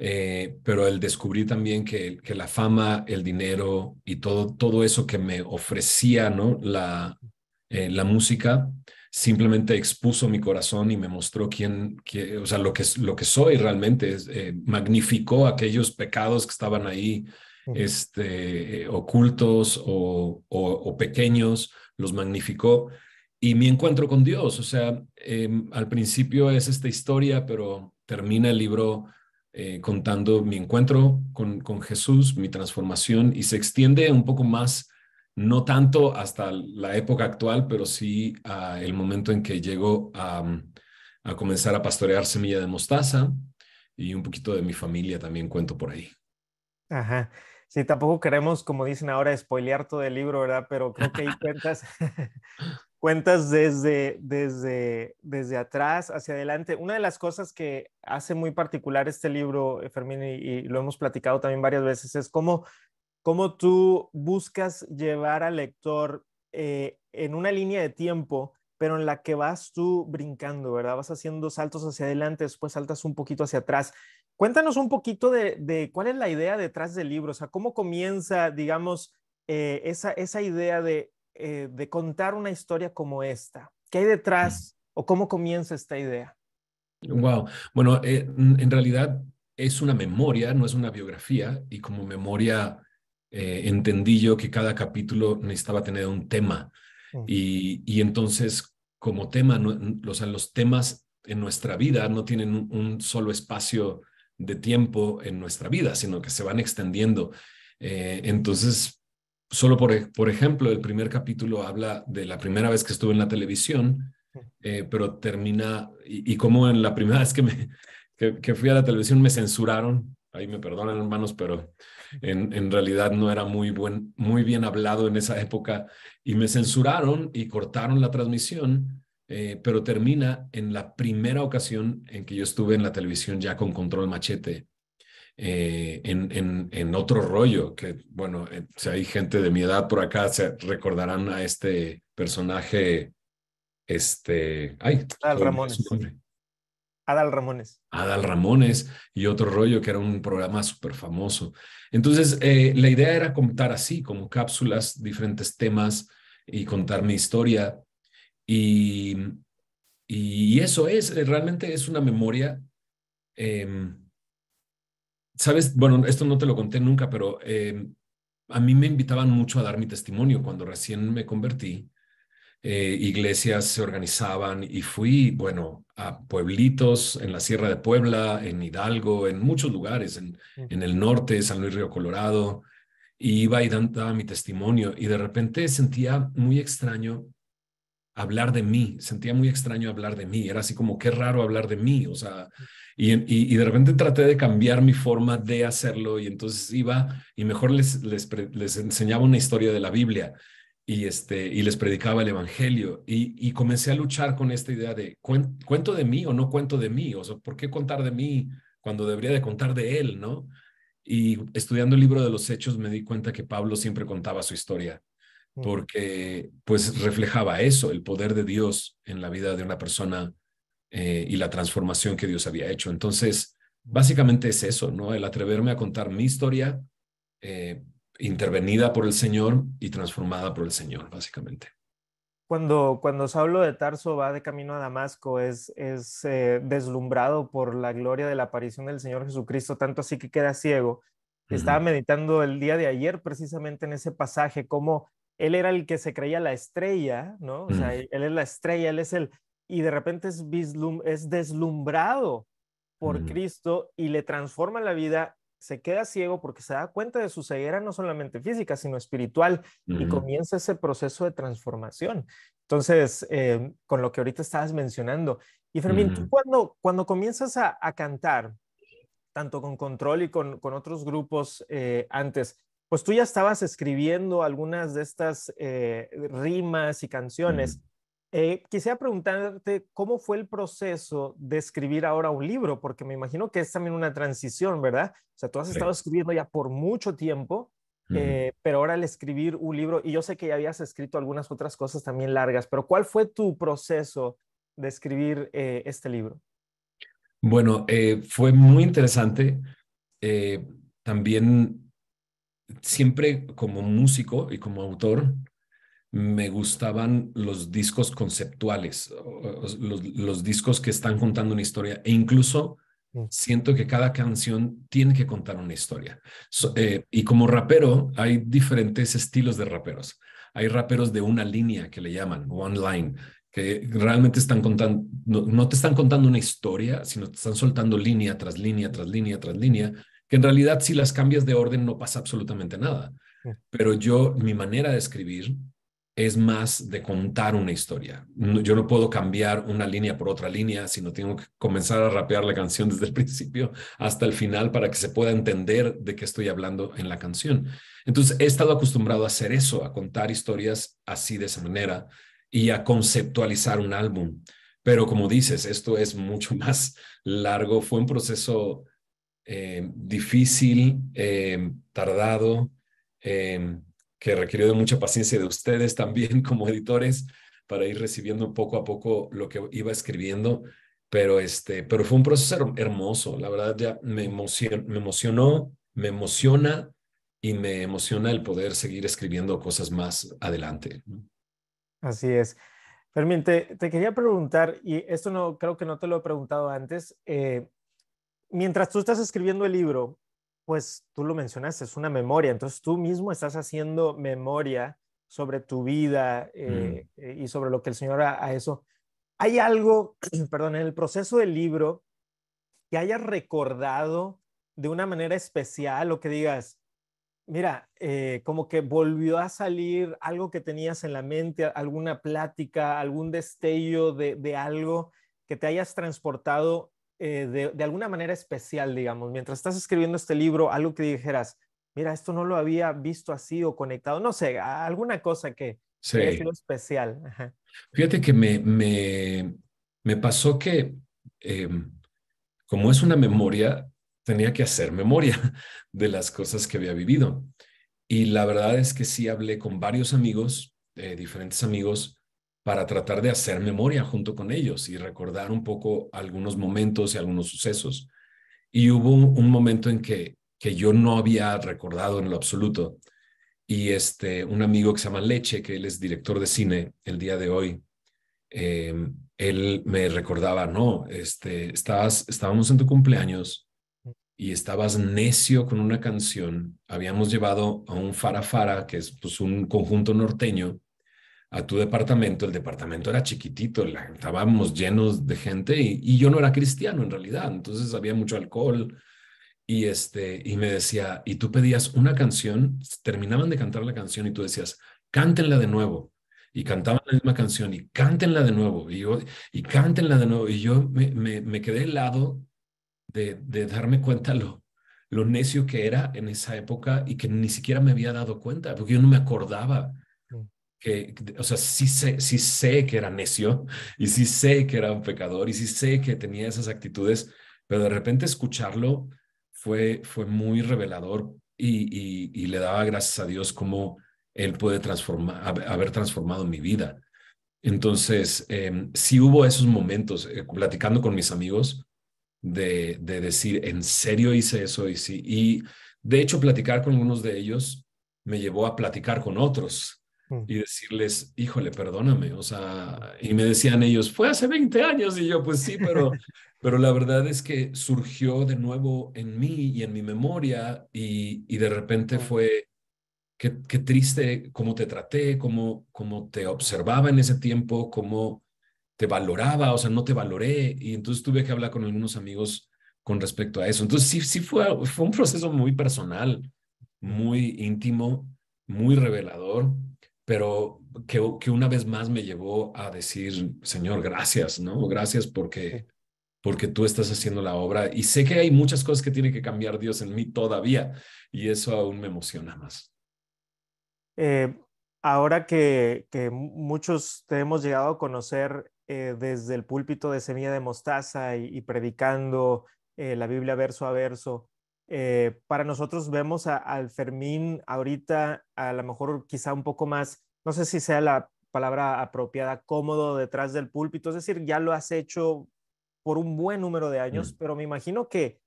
[SPEAKER 6] Eh, pero el descubrir también que, que, la fama, el dinero y todo, todo eso que me ofrecía ¿no? la, eh, la música, simplemente expuso mi corazón y me mostró quién, que o sea, lo que, lo que soy realmente, es eh, magnificó aquellos pecados que estaban ahí este, ocultos o, o, pequeños, los magnificó. Y mi encuentro con Dios, o sea, em, al principio es esta historia, pero termina el libro eh, contando mi encuentro con, Jesús, mi transformación, y se extiende un poco más, no tanto hasta la época actual, pero sí a el momento en que llego a, comenzar a pastorear semilla de mostaza y un poquito de mi familia también cuento por ahí.
[SPEAKER 12] Ajá. Sí, tampoco queremos, como dicen ahora, spoilear todo el libro, ¿verdad? Pero creo que ahí cuentas, cuentas desde, desde, desde atrás hacia adelante. Una de las cosas que hace muy particular este libro, eh, Fermín, y, lo hemos platicado también varias veces, es cómo, cómo tú buscas llevar al lector eh, en una línea de tiempo, pero en la que vas tú brincando, ¿verdad? Vas haciendo saltos hacia adelante, después saltas un poquito hacia atrás. Cuéntanos un poquito de, cuál es la idea detrás del libro, o sea, cómo comienza, digamos, eh, esa, esa idea de eh, de contar una historia como esta? ¿Qué hay detrás o cómo comienza esta idea?
[SPEAKER 6] Wow. Bueno, eh, en realidad es una memoria, no es una biografía, y como memoria eh, entendí yo que cada capítulo necesitaba tener un tema. Mm. y, entonces, como tema, los o los temas en nuestra vida no tienen un, solo espacio de tiempo en nuestra vida, sino que se van extendiendo. entonces, solo por, por ejemplo, el primer capítulo habla de la primera vez que estuve en la televisión, eh, pero termina, y, como en la primera vez que, me, que, fui a la televisión me censuraron, ahí me perdonan hermanos, pero en, realidad no era muy, buen, muy bien hablado en esa época, y me censuraron y cortaron la transmisión, eh, pero termina en la primera ocasión en que yo estuve en la televisión ya con control machete eh, en, en, otro rollo, que bueno, eh, si hay gente de mi edad por acá, se recordarán a este personaje, este, ay, Adal Ramones.
[SPEAKER 12] Adal Ramones.
[SPEAKER 6] Adal Ramones y otro rollo que era un programa súper famoso. Entonces, eh, la idea era contar así, como cápsulas, diferentes temas y contar mi historia. Y, y eso es, realmente es una memoria. Eh, Sabes, bueno, esto no te lo conté nunca, pero eh, a mí me invitaban mucho a dar mi testimonio cuando recién me convertí. Eh, iglesias se organizaban y fui, bueno, a pueblitos en la Sierra de Puebla, en Hidalgo, en muchos lugares, en, en el norte, San Luis Río Colorado, y iba y daba mi testimonio y de repente sentía muy extraño hablar de mí, sentía muy extraño hablar de mí, era así como qué raro hablar de mí, o sea, y, y, de repente traté de cambiar mi forma de hacerlo y entonces iba y mejor les, les, enseñaba una historia de la Biblia y, este, y les predicaba el Evangelio y, y comencé a luchar con esta idea de cuento de mí o no cuento de mí, o sea, ¿por qué contar de mí cuando debería de contar de él, no? Y estudiando el libro de los Hechos me di cuenta que Pablo siempre contaba su historia porque pues reflejaba eso, el poder de Dios en la vida de una persona eh, y la transformación que Dios había hecho. Entonces, básicamente es eso, ¿no? El atreverme a contar mi historia eh, intervenida por el Señor y transformada por el Señor, básicamente.
[SPEAKER 12] Cuando, cuando Saulo de Tarso va de camino a Damasco, es, es eh, deslumbrado por la gloria de la aparición del Señor Jesucristo, tanto así que queda ciego. Estaba meditando el día de ayer precisamente en ese pasaje, cómo él era el que se creía la estrella, ¿no? O sea, mm. él es la estrella, él es el... Y de repente es, deslumbrado por Cristo y le transforma la vida, se queda ciego porque se da cuenta de su ceguera no solamente física, sino espiritual y comienza ese proceso de transformación. Entonces, eh, con lo que ahorita estabas mencionando. Y Fermín, tú cuando, cuando comienzas a, cantar, tanto con Control y con, otros grupos eh, antes, pues tú ya estabas escribiendo algunas de estas eh, rimas y canciones. Eh, quisiera preguntarte cómo fue el proceso de escribir ahora un libro, porque me imagino que es también una transición, ¿verdad? O sea, tú has estado escribiendo ya por mucho tiempo, eh, pero ahora el escribir un libro, y yo sé que ya habías escrito algunas otras cosas también largas, pero ¿cuál fue tu proceso de escribir este libro?
[SPEAKER 6] Bueno, fue muy interesante. también siempre como músico y como autor, me gustaban los discos conceptuales, los, discos que están contando una historia e incluso mm. siento que cada canción tiene que contar una historia. Eh, y como rapero hay diferentes estilos de raperos. Hay raperos de una línea que le llaman, one line, que realmente están contando, no te están contando una historia, sino te están soltando línea tras línea, tras línea, tras línea que en realidad si las cambias de orden no pasa absolutamente nada. Pero yo, mi manera de escribir es más de contar una historia. yo no puedo cambiar una línea por otra línea, sino tengo que comenzar a rapear la canción desde el principio hasta el final para que se pueda entender de qué estoy hablando en la canción. Entonces, he estado acostumbrado a hacer eso, a contar historias así de esa manera y a conceptualizar un álbum. Pero como dices, esto es mucho más largo. Fue un proceso eh, difícil, eh, tardado, eh, que requirió de mucha paciencia de ustedes también como editores para ir recibiendo poco a poco lo que iba escribiendo, pero, este, pero fue un proceso hermoso, la verdad ya me, emocionó, me emociona y me emociona el poder seguir escribiendo cosas más adelante.
[SPEAKER 12] Así es. Fermín, te, quería preguntar, y esto no creo que no te lo he preguntado antes, eh, mientras tú estás escribiendo el libro, pues tú lo mencionaste, es una memoria, entonces tú mismo estás haciendo memoria sobre tu vida eh, mm. eh, y sobre lo que el Señor a eso. ¿Hay algo, perdón, en el proceso del libro que hayas recordado de una manera especial o que digas, mira, eh, como que volvió a salir algo que tenías en la mente, alguna plática, algún destello de algo que te hayas transportado eh, de, alguna manera especial, digamos, mientras estás escribiendo este libro, algo que dijeras, mira, esto no lo había visto así o conectado, no sé, alguna cosa que, especial.
[SPEAKER 6] Fíjate que me, me, pasó que, em, como es una memoria, tenía que hacer memoria de las cosas que había vivido. Y la verdad es que sí hablé con varios amigos, eh, diferentes amigos, para tratar de hacer memoria junto con ellos y recordar un poco algunos momentos y algunos sucesos. Y hubo un, momento en que, que yo no había recordado en lo absoluto. Y este, un amigo que se llama Leche, que él es director de cine el día de hoy, em, él me recordaba, no, este, estabas, estábamos en tu cumpleaños y estabas necio con una canción. Habíamos llevado a un fara-fara, que es pues, un conjunto norteño, a tu departamento, el departamento era chiquitito, estábamos llenos de gente y, yo no era cristiano en realidad, entonces había mucho alcohol y este y me decía, y tú pedías una canción, terminaban de cantar la canción y tú decías, cántenla de nuevo. Y cantaban la misma canción y cántenla de nuevo, y yo, y cántenla de nuevo. Y yo me, me, me quedé helado de, de darme cuenta lo, lo necio que era en esa época y que ni siquiera me había dado cuenta, porque yo no me acordaba que, o sea, sí sé, sí sé que era necio y sí sé que era un pecador y sí sé que tenía esas actitudes, pero de repente escucharlo fue, fue muy revelador y, y, le daba gracias a Dios cómo Él puede transformar, haber transformado mi vida. Entonces, eh, sí hubo esos momentos, eh, platicando con mis amigos, de, de, decir, ¿en serio hice eso? Y, sí, y de hecho, platicar con algunos de ellos me llevó a platicar con otros Mm. y decirles, híjole, perdóname, o sea, y me decían ellos, fue hace 20 años, y yo, pues sí, pero, pero la verdad es que surgió de nuevo en mí y en mi memoria, y, y de repente mm. fue, qué, qué, triste cómo te traté, cómo, cómo te observaba en ese tiempo, cómo te valoraba, o sea, no te valoré, y entonces tuve que hablar con algunos amigos con respecto a eso. Entonces sí, sí fue, fue un proceso muy personal, muy íntimo, muy revelador, pero que, una vez más me llevó a decir, Señor, gracias, ¿no? Gracias porque, porque tú estás haciendo la obra y sé que hay muchas cosas que tiene que cambiar Dios en mí todavía y eso aún me emociona más.
[SPEAKER 12] Eh, ahora que, que, muchos te hemos llegado a conocer eh, desde el púlpito de Semilla de Mostaza y, predicando eh, la Biblia verso a verso, eh, para nosotros vemos al Fermín ahorita a lo mejor quizá un poco más, no sé si sea la palabra apropiada, cómodo detrás del púlpito, es decir, ya lo has hecho por un buen número de años, mm. pero me imagino que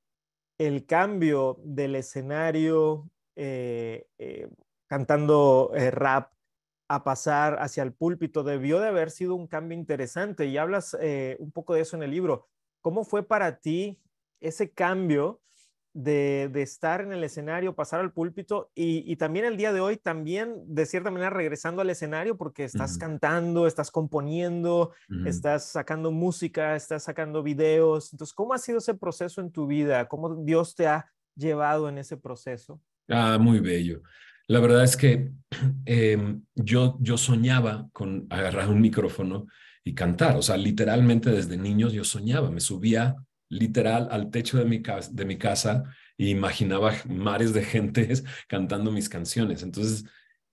[SPEAKER 12] el cambio del escenario eh, eh, cantando rap a pasar hacia el púlpito debió de haber sido un cambio interesante y hablas un poco de eso en el libro. ¿Cómo fue para ti ese cambio? de, estar en el escenario, pasar al púlpito y, también el día de hoy, también de cierta manera regresando al escenario porque estás cantando, estás componiendo, estás sacando música, estás sacando videos. Entonces, ¿cómo ha sido ese proceso en tu vida? ¿Cómo Dios te ha llevado en ese proceso?
[SPEAKER 6] Ah, muy bello. La verdad es que em, yo, yo soñaba con agarrar un micrófono y cantar, o sea, literalmente desde niños yo soñaba, me subía literal al techo de mi, casa, de mi casa e imaginaba mares de gentes cantando mis canciones. Entonces,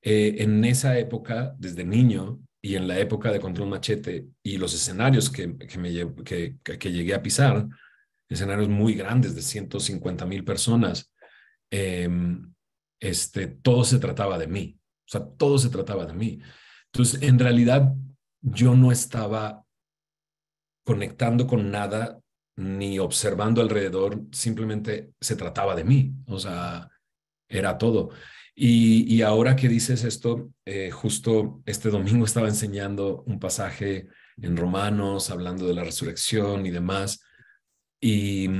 [SPEAKER 6] eh, en esa época, desde niño, y en la época de Control Machete y los escenarios que, me, que, llegué a pisar, escenarios muy grandes de 150 mil personas, em, este, todo se trataba de mí. O sea, todo se trataba de mí. Entonces, en realidad, yo no estaba conectando con nada ni observando alrededor, simplemente se trataba de mí, o sea, era todo. Y, ahora que dices esto, eh, justo este domingo estaba enseñando un pasaje en Romanos, hablando de la resurrección y demás, y,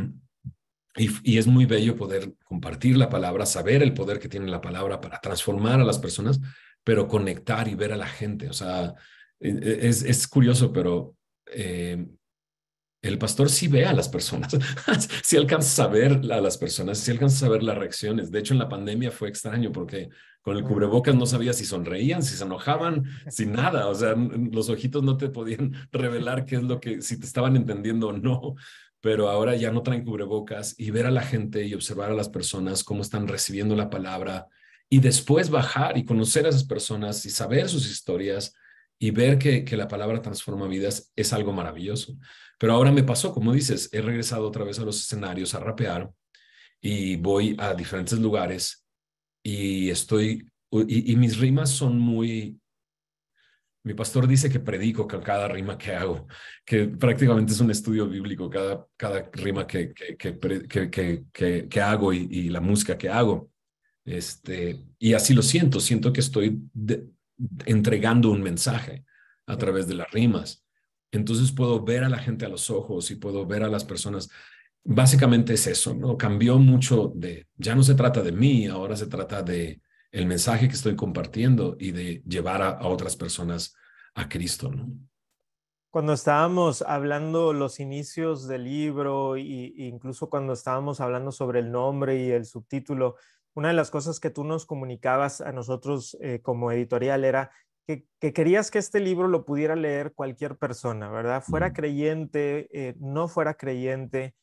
[SPEAKER 6] y, es muy bello poder compartir la palabra, saber el poder que tiene la palabra para transformar a las personas, pero conectar y ver a la gente. O sea, e, e, es, curioso, pero eh, el pastor sí ve a las personas, si alcanza a ver a las personas, si alcanza a ver las reacciones. De hecho, en la pandemia fue extraño porque con el cubrebocas no sabía si sonreían, si se enojaban, si nada. O sea, los ojitos no te podían revelar qué es lo que, si te estaban entendiendo o no. Pero ahora ya no traen cubrebocas y ver a la gente y observar a las personas cómo están recibiendo la palabra y después bajar y conocer a esas personas y saber sus historias y ver que, que la palabra transforma vidas es algo maravilloso. Pero ahora me pasó, como dices, he regresado otra vez a los escenarios a rapear y voy a diferentes lugares y estoy, y, mis rimas son muy... Mi pastor dice que predico cada rima que hago, que prácticamente es un estudio bíblico, cada, cada rima que, que, hago y, la música que hago. Este, y así lo siento, siento que estoy entregando un mensaje a través de las rimas. Entonces puedo ver a la gente a los ojos y puedo ver a las personas. Básicamente es eso, ¿no? Cambió mucho de, ya no se trata de mí, ahora se trata de el mensaje que estoy compartiendo y de llevar a, otras personas a Cristo, ¿no?
[SPEAKER 12] Cuando estábamos hablando los inicios del libro e incluso cuando estábamos hablando sobre el nombre y el subtítulo, una de las cosas que tú nos comunicabas a nosotros eh, como editorial era que, querías que este libro lo pudiera leer cualquier persona, ¿verdad? Fuera creyente, eh, no fuera creyente,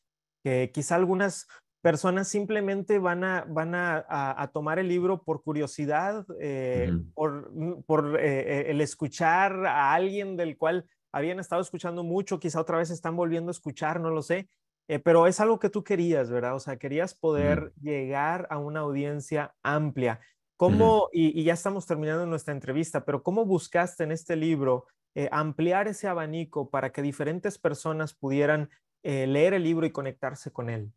[SPEAKER 12] que quizá algunas personas simplemente van a, van a, tomar el libro por curiosidad, eh, por, mm, eh, el escuchar a alguien del cual habían estado escuchando mucho, quizá otra vez están volviendo a escuchar, no lo sé, pero es algo que tú querías, ¿verdad? O sea, querías poder llegar a una audiencia amplia. ¿Cómo, y, ya estamos terminando nuestra entrevista, pero cómo buscaste en este libro eh, ampliar ese abanico para que diferentes personas pudieran eh, leer el libro y conectarse con él?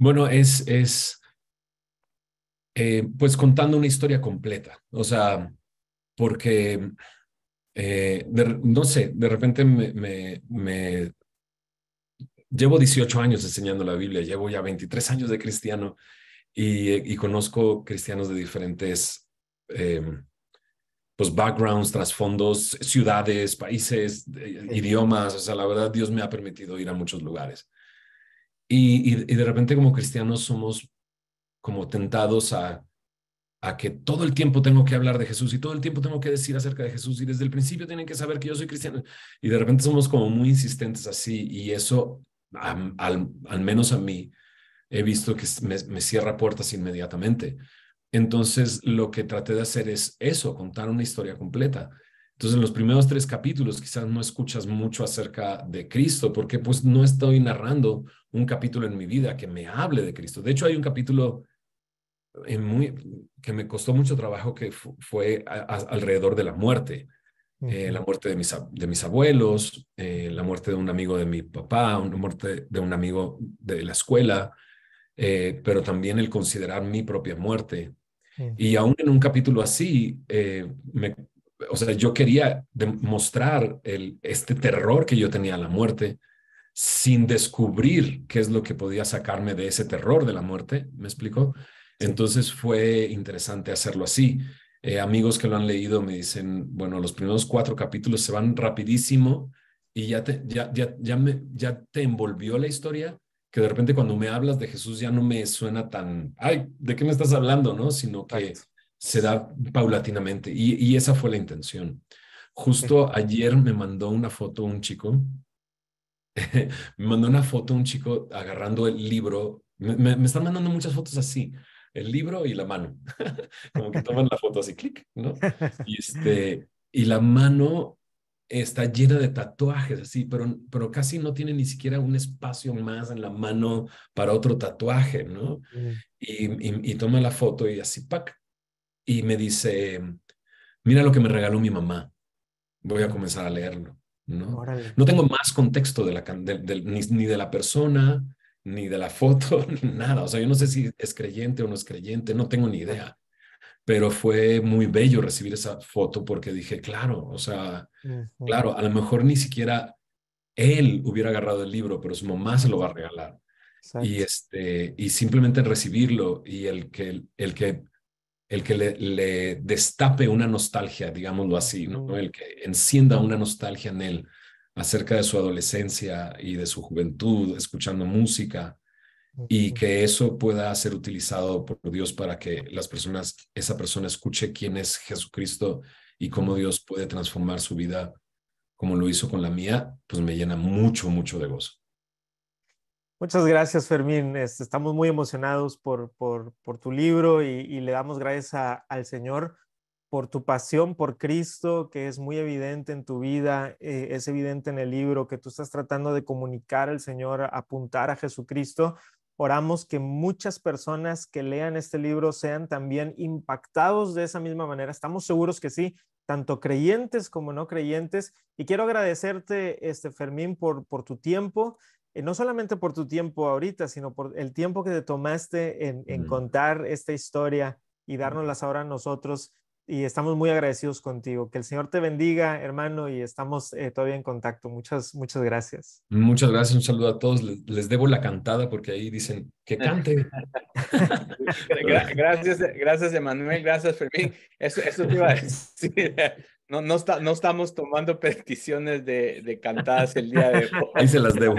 [SPEAKER 6] Bueno, es, es eh, pues contando una historia completa, o sea, porque, no sé, de repente me, me, me llevo 18 años enseñando la Biblia, llevo ya 23 años de cristiano y, conozco cristianos de diferentes em, pues backgrounds, trasfondos, ciudades, países, idiomas. O sea, la verdad, Dios me ha permitido ir a muchos lugares. Y, de repente como cristianos somos como tentados a, que todo el tiempo tengo que hablar de Jesús y todo el tiempo tengo que decir acerca de Jesús y desde el principio tienen que saber que yo soy cristiano. Y de repente somos como muy insistentes así y eso, al, al menos a mí, he visto que me, cierra puertas inmediatamente. Entonces, lo que traté de hacer es eso, contar una historia completa. Entonces, en los primeros tres capítulos quizás no escuchas mucho acerca de Cristo, porque pues no estoy narrando un capítulo en mi vida que me hable de Cristo. De hecho, hay un capítulo en eh, muy, que me costó mucho trabajo que fue alrededor de la muerte. Eh, la muerte de mis, de mis abuelos, eh, la muerte de un amigo de mi papá, la muerte de un amigo de la escuela, eh, pero también el considerar mi propia muerte. Y aún en un capítulo así, eh, me, o sea, yo quería demostrar el, este terror que yo tenía a la muerte sin descubrir qué es lo que podía sacarme de ese terror de la muerte, ¿me explico? Entonces fue interesante hacerlo así. Eh, amigos que lo han leído me dicen, bueno, los primeros cuatro capítulos se van rapidísimo y ya te, ya, ya, ya te envolvió la historia que de repente cuando me hablas de Jesús ya no me suena tan, ay, ¿de qué me estás hablando? ¿no? Sino que se da paulatinamente y, esa fue la intención. Justo ayer me mandó una foto un chico, me mandó una foto un chico agarrando el libro, me, están mandando muchas fotos así, el libro y la mano, como que toman la foto así, clic, ¿no? este, y la mano está llena de tatuajes, así, pero, pero casi no tiene ni siquiera un espacio más en la mano para otro tatuaje, ¿no? Mm. Y, toma la foto y así, pac. Y me dice, mira lo que me regaló mi mamá. Voy a comenzar a leerlo, ¿no? No tengo más contexto de la, ni, ni, de la persona, ni de la foto, nada. O sea, yo no sé si es creyente o no es creyente, no tengo ni idea pero fue muy bello recibir esa foto porque dije, claro, o sea, claro, a lo mejor ni siquiera él hubiera agarrado el libro, pero su mamá se lo va a regalar. Y, este, y simplemente recibirlo y el que, el que, el que le, destape una nostalgia, digámoslo así, ¿no? el que encienda una nostalgia en él acerca de su adolescencia y de su juventud, escuchando música, y que eso pueda ser utilizado por Dios para que las personas, esa persona escuche quién es Jesucristo y cómo Dios puede transformar su vida como lo hizo con la mía, pues me llena mucho, mucho de gozo.
[SPEAKER 12] Muchas gracias, Fermín. Este, estamos muy emocionados por, por, por tu libro y, le damos gracias al Señor por tu pasión por Cristo, que es muy evidente en tu vida, eh, es evidente en el libro, que tú estás tratando de comunicar al Señor, apuntar a Jesucristo Oramos que muchas personas que lean este libro sean también impactados de esa misma manera. Estamos seguros que sí, tanto creyentes como no creyentes. Y quiero agradecerte, este, Fermín, por, por tu tiempo, eh, no solamente por tu tiempo ahorita, sino por el tiempo que te tomaste en, en contar esta historia y dárnoslas ahora a nosotros y estamos muy agradecidos contigo. Que el Señor te bendiga, hermano, y estamos eh, todavía en contacto.
[SPEAKER 6] Muchas, muchas gracias. Muchas gracias, un saludo a todos. Les, debo la cantada porque ahí dicen que
[SPEAKER 2] cante. gracias, gracias, Emanuel, gracias, Fermín. Eso, eso te iba a decir. No, no, no estamos tomando peticiones de, de cantadas el día de hoy. Ahí se las debo.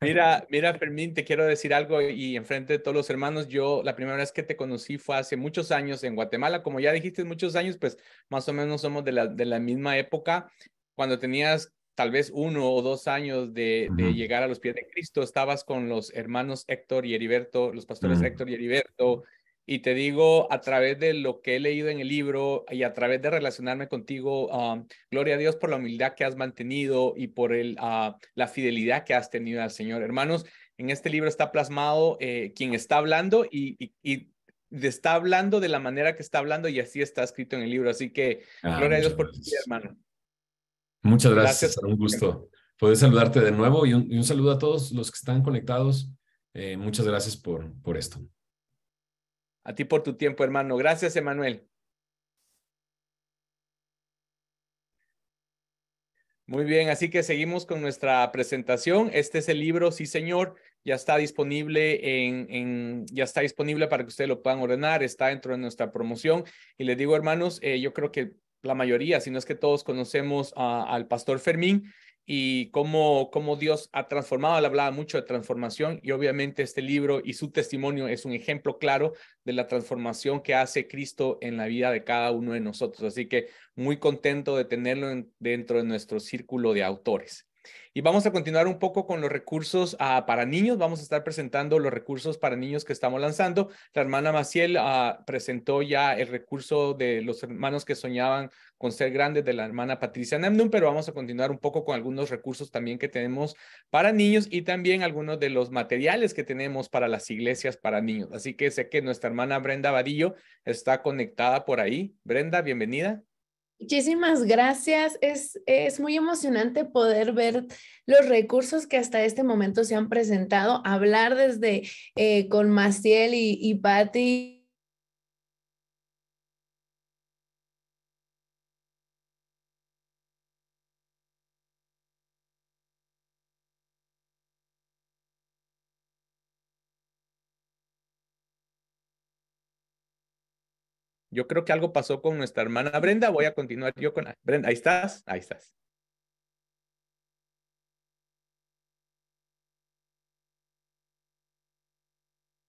[SPEAKER 2] Mira, mira, Fermín, te quiero decir algo y enfrente de todos los hermanos, yo la primera vez que te conocí fue hace muchos años en Guatemala, como ya dijiste, muchos años, pues más o menos somos de la, de la misma época, cuando tenías tal vez uno o dos años de, llegar a los pies de Cristo, estabas con los hermanos Héctor y Heriberto, los pastores Héctor y Heriberto, y te digo, a través de lo que he leído en el libro y a través de relacionarme contigo, um, gloria a Dios por la humildad que has mantenido y por el, ah, la fidelidad que has tenido al Señor. Hermanos, en este libro está plasmado eh, quien está hablando y, está hablando de la manera que está hablando y así está escrito en el libro. Así que, ah, gloria a Dios por ti, hermano. Muchas gracias, un gusto
[SPEAKER 6] poder saludarte de nuevo y un, saludo a todos los que están conectados. Eh, muchas gracias por, por esto. A ti por tu tiempo, hermano. Gracias, Emanuel.
[SPEAKER 2] Muy bien, así que seguimos con nuestra presentación. Este es el libro, sí señor, ya está disponible en, ya está disponible para que ustedes lo puedan ordenar, está dentro de nuestra promoción. Y les digo, hermanos, eh, yo creo que la mayoría, si no es que todos conocemos ah, al pastor Fermín, y cómo, Dios ha transformado. Él hablaba mucho de transformación y obviamente este libro y su testimonio es un ejemplo claro de la transformación que hace Cristo en la vida de cada uno de nosotros. Así que muy contento de tenerlo dentro de nuestro círculo de autores. Y vamos a continuar un poco con los recursos ah, para niños. Vamos a estar presentando los recursos para niños que estamos lanzando. La hermana Maciel ah, presentó ya el recurso de los hermanos que soñaban con ser grandes de la hermana Patricia Namnum, pero vamos a continuar un poco con algunos recursos también que tenemos para niños y también algunos de los materiales que tenemos para las iglesias para niños. Así que sé que nuestra hermana Brenda Vadillo está conectada por ahí. Brenda, bienvenida.
[SPEAKER 11] Muchísimas gracias. Es, muy emocionante poder ver los recursos que hasta este momento se han presentado, hablar desde eh, con Maciel y, y Patti
[SPEAKER 2] Yo creo que algo pasó con nuestra hermana Brenda. Voy a continuar yo con Brenda. Ahí estás, ahí estás.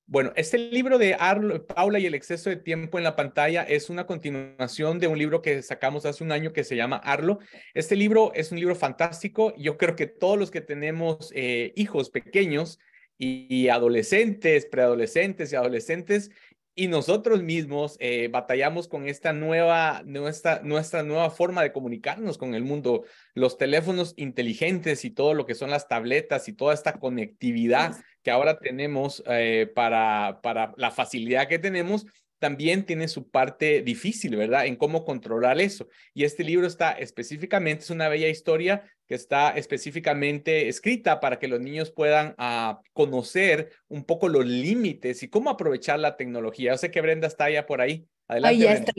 [SPEAKER 2] Bueno, este libro de Arlo, Paula y el exceso de tiempo en la pantalla es una continuación de un libro que sacamos hace un año que se llama Arlo. Este libro es un libro fantástico. Yo creo que todos los que tenemos eh, hijos pequeños y adolescentes, preadolescentes y adolescentes, y nosotros mismos eh, batallamos con esta nueva, nuestra, nuestra nueva forma de comunicarnos con el mundo, los teléfonos inteligentes y todo lo que son las tabletas y toda esta conectividad que ahora tenemos eh, para, para la facilidad que tenemos, también tiene su parte difícil, ¿verdad? En cómo controlar eso. Y este libro está específicamente, es una bella historia que está específicamente escrita para que los niños puedan ah, conocer un poco los límites y cómo aprovechar la tecnología. Yo sé que Brenda está ya por ahí. Adelante, está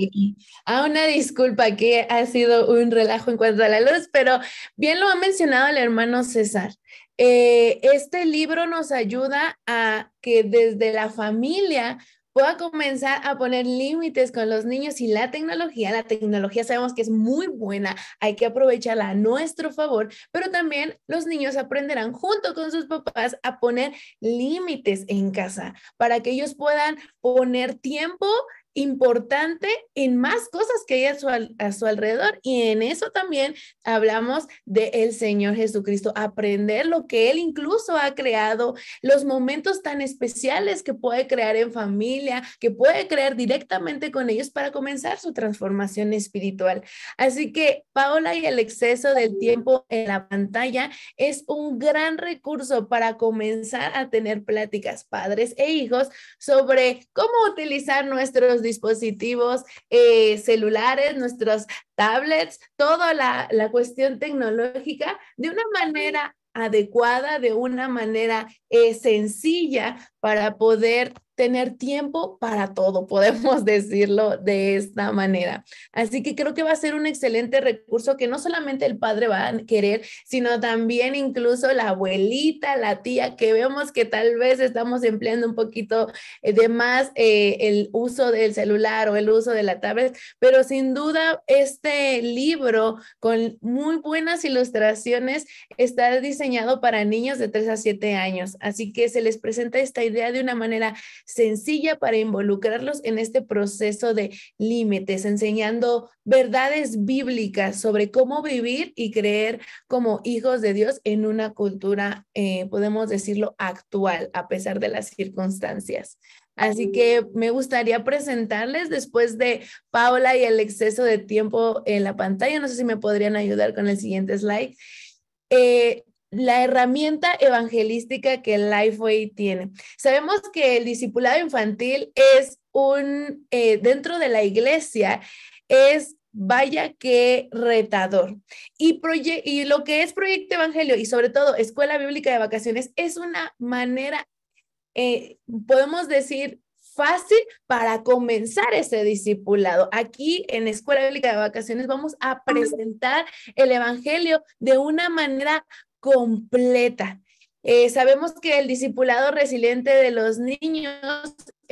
[SPEAKER 11] Ah, una disculpa que ha sido un relajo en cuanto a la luz, pero bien lo ha mencionado el hermano César. Eh, este libro nos ayuda a que desde la familia pueda comenzar a poner límites con los niños y la tecnología. La tecnología sabemos que es muy buena, hay que aprovecharla a nuestro favor, pero también los niños aprenderán junto con sus papás a poner límites en casa para que ellos puedan poner tiempo importante en más cosas que hay a su, alrededor. Y en eso también hablamos del el Señor Jesucristo, aprender lo que Él incluso ha creado, los momentos tan especiales que puede crear en familia, que puede crear directamente con ellos para comenzar su transformación espiritual. Así que Paola y el exceso del tiempo en la pantalla es un gran recurso para comenzar a tener pláticas padres e hijos sobre cómo utilizar nuestros dispositivos eh, celulares, nuestros tablets, toda la, la cuestión tecnológica de una manera adecuada, de una manera eh, sencilla, para poder tener tiempo para todo, podemos decirlo de esta manera. Así que creo que va a ser un excelente recurso que no solamente el padre va a querer, sino también incluso la abuelita, la tía, que vemos que tal vez estamos empleando un poquito eh, de más eh, el uso del celular o el uso de la tablet, pero sin duda este libro con muy buenas ilustraciones está diseñado para niños de 3 a 7 años. Así que se les presenta esta idea idea de una manera sencilla para involucrarlos en este proceso de límites, enseñando verdades bíblicas sobre cómo vivir y creer como hijos de Dios en una cultura, eh, podemos decirlo, actual, a pesar de las circunstancias. Así que me gustaría presentarles después de Paula y el exceso de tiempo en la pantalla. No sé si me podrían ayudar con el siguiente slide. Eh, la herramienta evangelística que Lifeway tiene. Sabemos que el discipulado infantil es un, eh, dentro de la iglesia, es vaya que retador. Y, y lo que es Proyecto Evangelio y sobre todo Escuela Bíblica de Vacaciones es una manera, eh, podemos decir, fácil para comenzar ese discipulado. Aquí en Escuela Bíblica de Vacaciones vamos a presentar el Evangelio de una manera completa. Eh, sabemos que el discipulado resiliente de los niños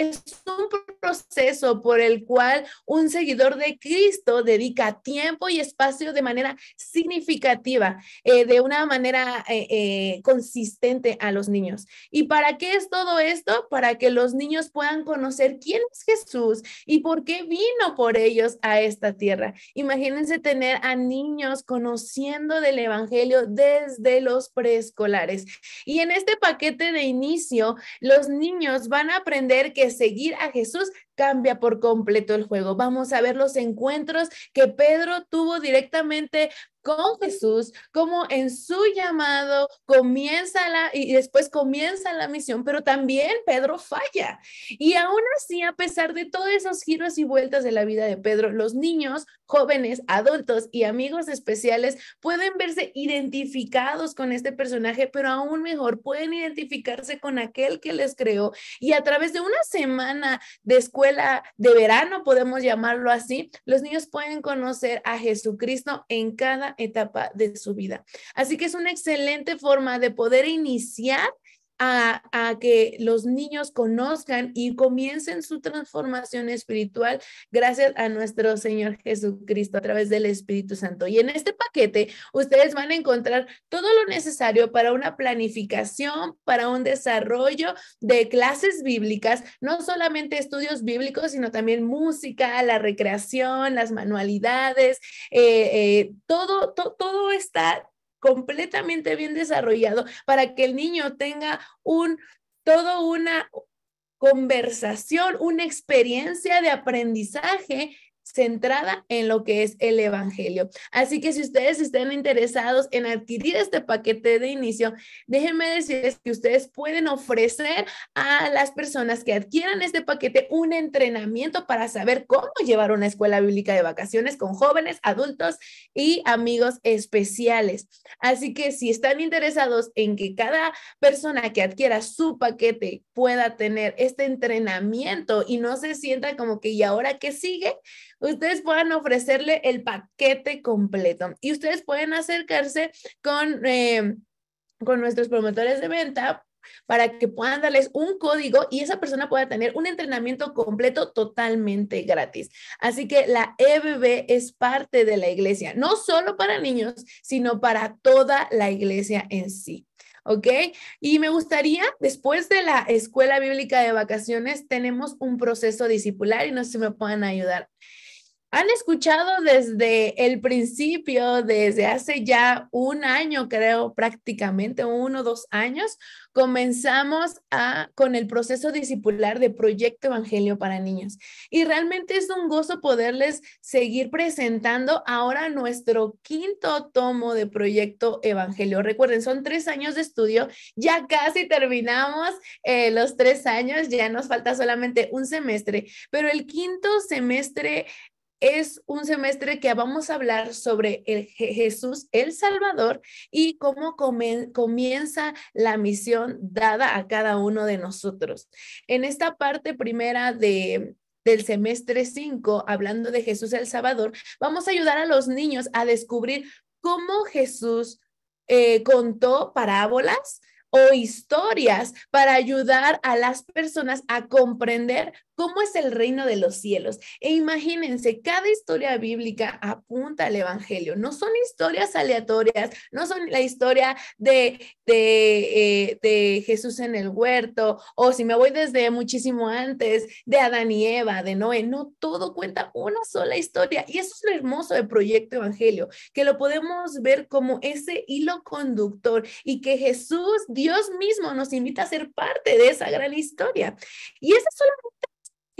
[SPEAKER 11] es un proceso por el cual un seguidor de Cristo dedica tiempo y espacio de manera significativa, eh, de una manera eh, eh, consistente a los niños. ¿Y para qué es todo esto? Para que los niños puedan conocer quién es Jesús y por qué vino por ellos a esta tierra. Imagínense tener a niños conociendo del Evangelio desde los preescolares. Y en este paquete de inicio, los niños van a aprender que seguir a Jesús cambia por completo el juego. Vamos a ver los encuentros que Pedro tuvo directamente con Jesús, como en su llamado comienza la y después comienza la misión, pero también Pedro falla. Y aún así, a pesar de todos esos giros y vueltas de la vida de Pedro, los niños, jóvenes, adultos y amigos especiales pueden verse identificados con este personaje, pero aún mejor pueden identificarse con aquel que les creó y a través de una semana de escuela de verano, podemos llamarlo así, los niños pueden conocer a Jesucristo en cada etapa de su vida. Así que es una excelente forma de poder iniciar a, que los niños conozcan y comiencen su transformación espiritual gracias a nuestro Señor Jesucristo a través del Espíritu Santo. Y en este paquete ustedes van a encontrar todo lo necesario para una planificación, para un desarrollo de clases bíblicas, no solamente estudios bíblicos, sino también música, la recreación, las manualidades, eh, eh, todo, todo está completamente bien desarrollado para que el niño tenga un, todo una conversación, una experiencia de aprendizaje centrada en lo que es el Evangelio. Así que si ustedes están interesados en adquirir este paquete de inicio, déjenme decirles que ustedes pueden ofrecer a las personas que adquieran este paquete un entrenamiento para saber cómo llevar una escuela bíblica de vacaciones con jóvenes, adultos y amigos especiales. Así que si están interesados en que cada persona que adquiera su paquete pueda tener este entrenamiento y no se sienta como que, ¿y ahora qué sigue? ustedes puedan ofrecerle el paquete completo y ustedes pueden acercarse con, eh, con nuestros promotores de venta para que puedan darles un código y esa persona pueda tener un entrenamiento completo totalmente gratis. Así que la EBB es parte de la iglesia, no solo para niños, sino para toda la iglesia en sí. ¿ok? Y me gustaría, después de la escuela bíblica de vacaciones, tenemos un proceso discipular y no sé si me puedan ayudar han escuchado desde el principio, desde hace ya un año, creo, prácticamente uno o dos años, comenzamos a, con el proceso discipular de Proyecto Evangelio para Niños. Y realmente es un gozo poderles seguir presentando ahora nuestro quinto tomo de Proyecto Evangelio. Recuerden, son tres años de estudio, ya casi terminamos eh, los tres años, ya nos falta solamente un semestre, pero el quinto semestre es un semestre que vamos a hablar sobre el Jesús el Salvador y cómo comienza la misión dada a cada uno de nosotros. En esta parte primera de, del semestre 5, hablando de Jesús el Salvador, vamos a ayudar a los niños a descubrir cómo Jesús eh, contó parábolas, o historias para ayudar a las personas a comprender cómo es el reino de los cielos. E imagínense, cada historia bíblica apunta al Evangelio. No son historias aleatorias, no son la historia de, eh, de, Jesús en el huerto, o si me voy desde muchísimo antes, de Adán y Eva, de Noé. No, todo cuenta una sola historia. Y eso es lo hermoso del proyecto Evangelio, que lo podemos ver como ese hilo conductor y que Jesús, Dios mismo, nos invita a ser parte de esa gran historia. Y esa es solamente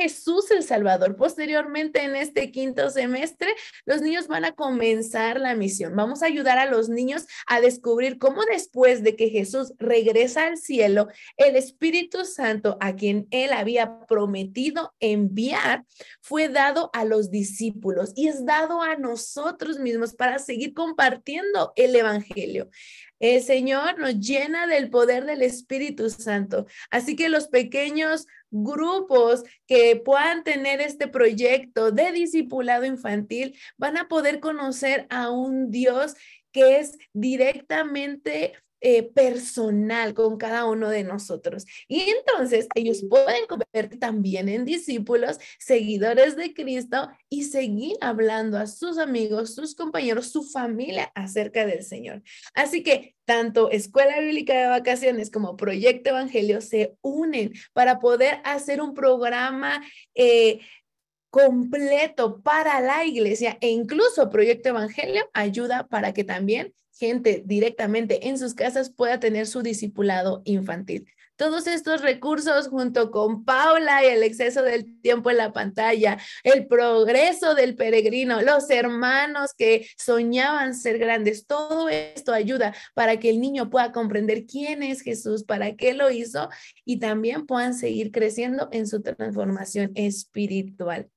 [SPEAKER 11] Jesús el Salvador. Posteriormente, en este quinto semestre, los niños van a comenzar la misión. Vamos a ayudar a los niños a descubrir cómo después de que Jesús regresa al cielo, el Espíritu Santo, a quien él había prometido enviar, fue dado a los discípulos y es dado a nosotros mismos para seguir compartiendo el Evangelio. El Señor nos llena del poder del Espíritu Santo. Así que los pequeños grupos que puedan tener este proyecto de discipulado infantil van a poder conocer a un Dios que es directamente eh, personal con cada uno de nosotros. Y entonces ellos pueden convertir también en discípulos, seguidores de Cristo y seguir hablando a sus amigos, sus compañeros, su familia acerca del Señor. Así que tanto Escuela Bíblica de Vacaciones como Proyecto Evangelio se unen para poder hacer un programa. Eh, completo para la iglesia e incluso Proyecto Evangelio ayuda para que también gente directamente en sus casas pueda tener su discipulado infantil. Todos estos recursos junto con Paula y el exceso del tiempo en la pantalla, el progreso del peregrino, los hermanos que soñaban ser grandes, todo esto ayuda para que el niño pueda comprender quién es Jesús, para qué lo hizo y también puedan seguir creciendo en su transformación espiritual.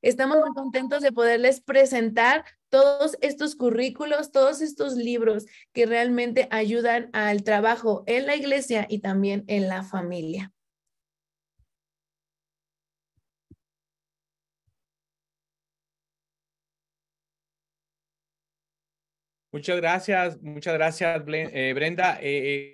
[SPEAKER 11] Estamos muy contentos de poderles presentar todos estos currículos, todos estos libros que realmente ayudan al trabajo en la iglesia y también en la familia.
[SPEAKER 2] Muchas gracias, muchas gracias eh, Brenda. Eh,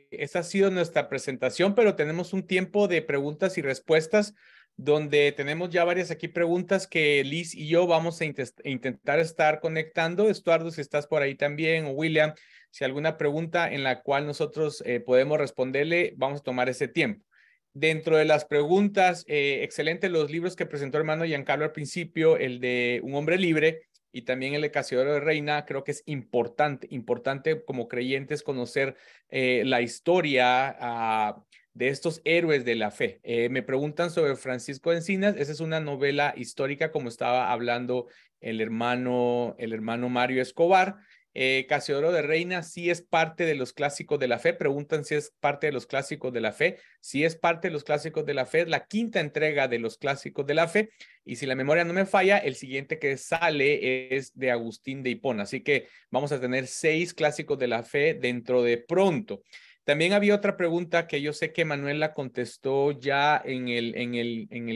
[SPEAKER 2] eh, esta ha sido nuestra presentación, pero tenemos un tiempo de preguntas y respuestas donde tenemos ya varias aquí preguntas que Liz y yo vamos a intentar estar conectando. Estuardo, si estás por ahí también, o William, si alguna pregunta en la cual nosotros eh, podemos responderle, vamos a tomar ese tiempo. Dentro de las preguntas, eh, excelente los libros que presentó hermano Giancarlo al principio, el de Un hombre libre y también el de Casiodoro de Reina, creo que es importante, importante como creyentes conocer eh, la historia, ah, de estos héroes de la fe. Eh, me preguntan sobre Francisco Encinas. Esa es una novela histórica, como estaba hablando el hermano, el hermano Mario Escobar. Eh, Casiodoro de Reina sí es parte de los clásicos de la fe. Preguntan si es parte de los clásicos de la fe. Si es parte de los clásicos de la fe, la quinta entrega de los clásicos de la fe. Y si la memoria no me falla, el siguiente que sale es de Agustín de Hipona. Así que vamos a tener seis clásicos de la fe dentro de pronto. También había otra pregunta que yo sé que Manuel la contestó ya en el, en el, en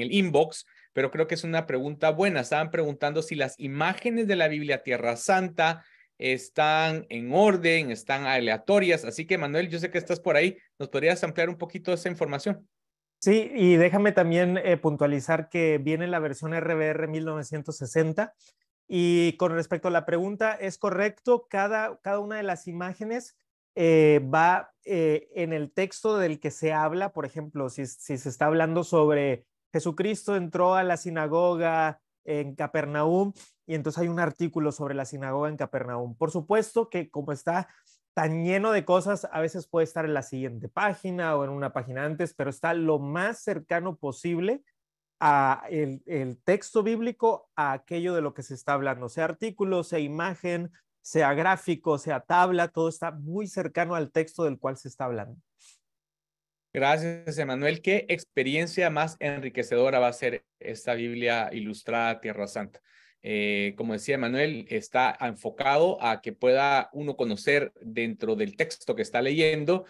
[SPEAKER 2] el, inbox, pero creo que es una pregunta buena. Estaban preguntando si las imágenes de la Biblia Tierra Santa están en orden, están aleatorias. Así que Manuel, yo sé que estás por ahí. ¿Nos podrías ampliar un poquito esa información?
[SPEAKER 12] Sí, y déjame también eh, puntualizar que viene la versión RBR 1960. Y con respecto a la pregunta, es correcto, cada, cada una de las imágenes eh, va eh, en el texto del que se habla, por ejemplo, si, se está hablando sobre Jesucristo entró a la sinagoga en Capernaum y entonces hay un artículo sobre la sinagoga en Capernaum. Por supuesto que como está tan lleno de cosas, a veces puede estar en la siguiente página o en una página antes, pero está lo más cercano posible a el, texto bíblico a aquello de lo que se está hablando, sea artículo, sea imagen, sea gráfico, sea tabla, todo está muy cercano al texto del cual se está hablando.
[SPEAKER 2] Gracias, Emanuel. ¿Qué experiencia más enriquecedora va a ser esta Biblia ilustrada Tierra Santa? Eh, como decía Emanuel, está enfocado a que pueda uno conocer dentro del texto que está leyendo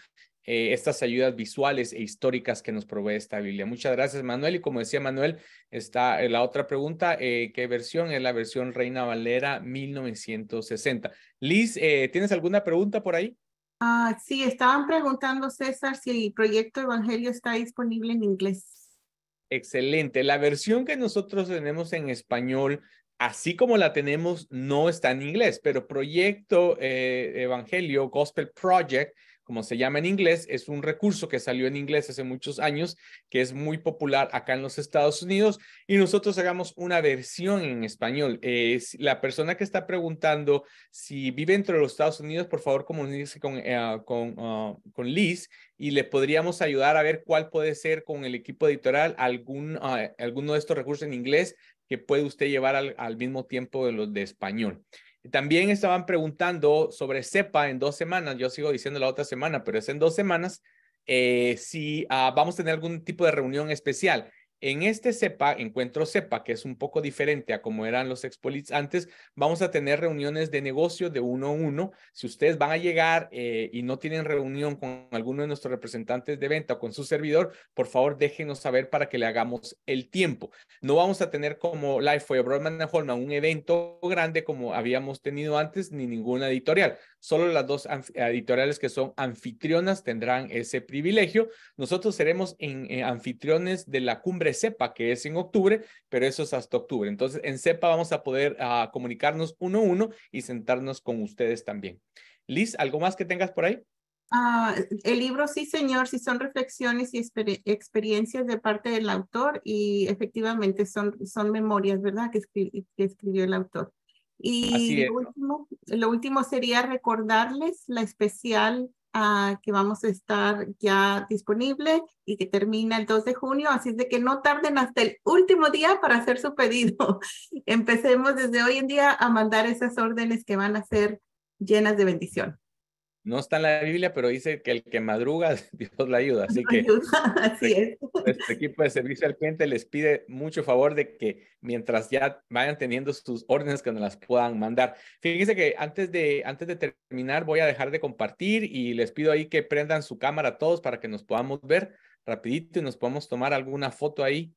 [SPEAKER 2] eh, estas ayudas visuales e históricas que nos provee esta Biblia. Muchas gracias, Manuel. Y como decía Manuel, está la otra pregunta, eh, ¿qué versión es la versión Reina Valera 1960? Liz, eh, ¿tienes alguna pregunta por ahí?
[SPEAKER 8] Ah, sí, estaban preguntando, César, si el proyecto Evangelio está disponible en inglés.
[SPEAKER 2] Excelente. La versión que nosotros tenemos en español así como la tenemos, no está en inglés, pero Proyecto Evangelio, Gospel Project, como se llama en inglés, es un recurso que salió en inglés hace muchos años, que es muy popular acá en los Estados Unidos, y nosotros hagamos una versión en español. Es eh, la persona que está preguntando si vive dentro de los Estados Unidos, por favor comuníquese con, eh, ah, con, Liz y le podríamos ayudar a ver cuál puede ser con el equipo editorial algún, ah, alguno de estos recursos en inglés que puede usted llevar al mismo tiempo de los de español. También estaban preguntando sobre CEPA en dos semanas. Yo sigo diciendo la otra semana, pero es en dos semanas. Eh, si ah, vamos a tener algún tipo de reunión especial. En este CEPA, encuentro CEPA, que es un poco diferente a como eran los Expolits antes, vamos a tener reuniones de negocio de uno a uno. Si ustedes van a llegar eh, y no tienen reunión con alguno de nuestros representantes de venta o con su servidor, por favor déjenos saber para que le hagamos el tiempo. No vamos a tener como life fue Broadman Holman un evento grande como habíamos tenido antes, ni ninguna editorial. Solo las dos editoriales que son anfitrionas tendrán ese privilegio. Nosotros seremos en eh, anfitriones de la cumbre Sepa que es en octubre, pero eso es hasta octubre. Entonces, en CEPA vamos a poder ah, comunicarnos uno a uno y sentarnos con ustedes también. Liz, ¿algo más que tengas por
[SPEAKER 8] ahí? Ah, el libro, sí, señor, sí son reflexiones y experiencias de parte del autor y efectivamente son, son memorias, ¿verdad?, que, que escribió el autor. Y lo último, lo último sería recordarles la especial que vamos a estar ya disponible y que termina el 2 de junio, así de que no tarden hasta el último día para hacer su pedido. Empecemos desde hoy en día a mandar esas órdenes que van a ser llenas de bendición
[SPEAKER 2] no está en la Biblia, pero dice que el que madruga, Dios la ayuda. Así que nuestro este equipo de servicio al cliente les pide mucho favor de que mientras ya vayan teniendo sus órdenes que nos las puedan mandar. Fíjense que antes de, antes de terminar voy a dejar de compartir y les pido ahí que prendan su cámara todos para que nos podamos ver rapidito y nos podamos tomar alguna foto ahí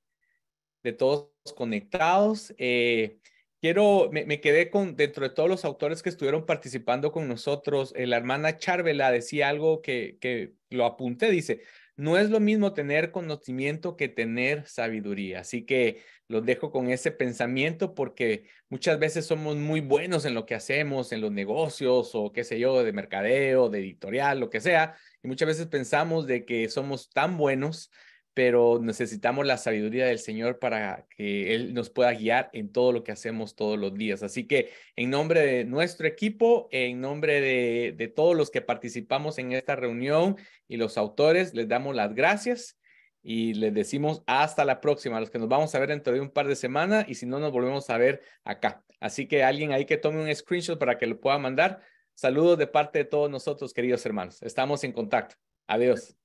[SPEAKER 2] de todos conectados. Eh, Quiero, me, quedé con, dentro de todos los autores que estuvieron participando con nosotros, eh, la hermana Charvela decía algo que, lo apunté, dice, no es lo mismo tener conocimiento que tener sabiduría. Así que los dejo con ese pensamiento porque muchas veces somos muy buenos en lo que hacemos, en los negocios o qué sé yo, de mercadeo, de editorial, lo que sea. Y muchas veces pensamos de que somos tan buenos pero necesitamos la sabiduría del Señor para que Él nos pueda guiar en todo lo que hacemos todos los días. Así que en nombre de nuestro equipo, en nombre de, todos los que participamos en esta reunión y los autores, les damos las gracias y les decimos hasta la próxima, los que nos vamos a ver dentro de un par de semanas y si no, nos volvemos a ver acá. Así que alguien ahí que tome un screenshot para que lo pueda mandar. Saludos de parte de todos nosotros, queridos hermanos. Estamos en contacto. Adiós.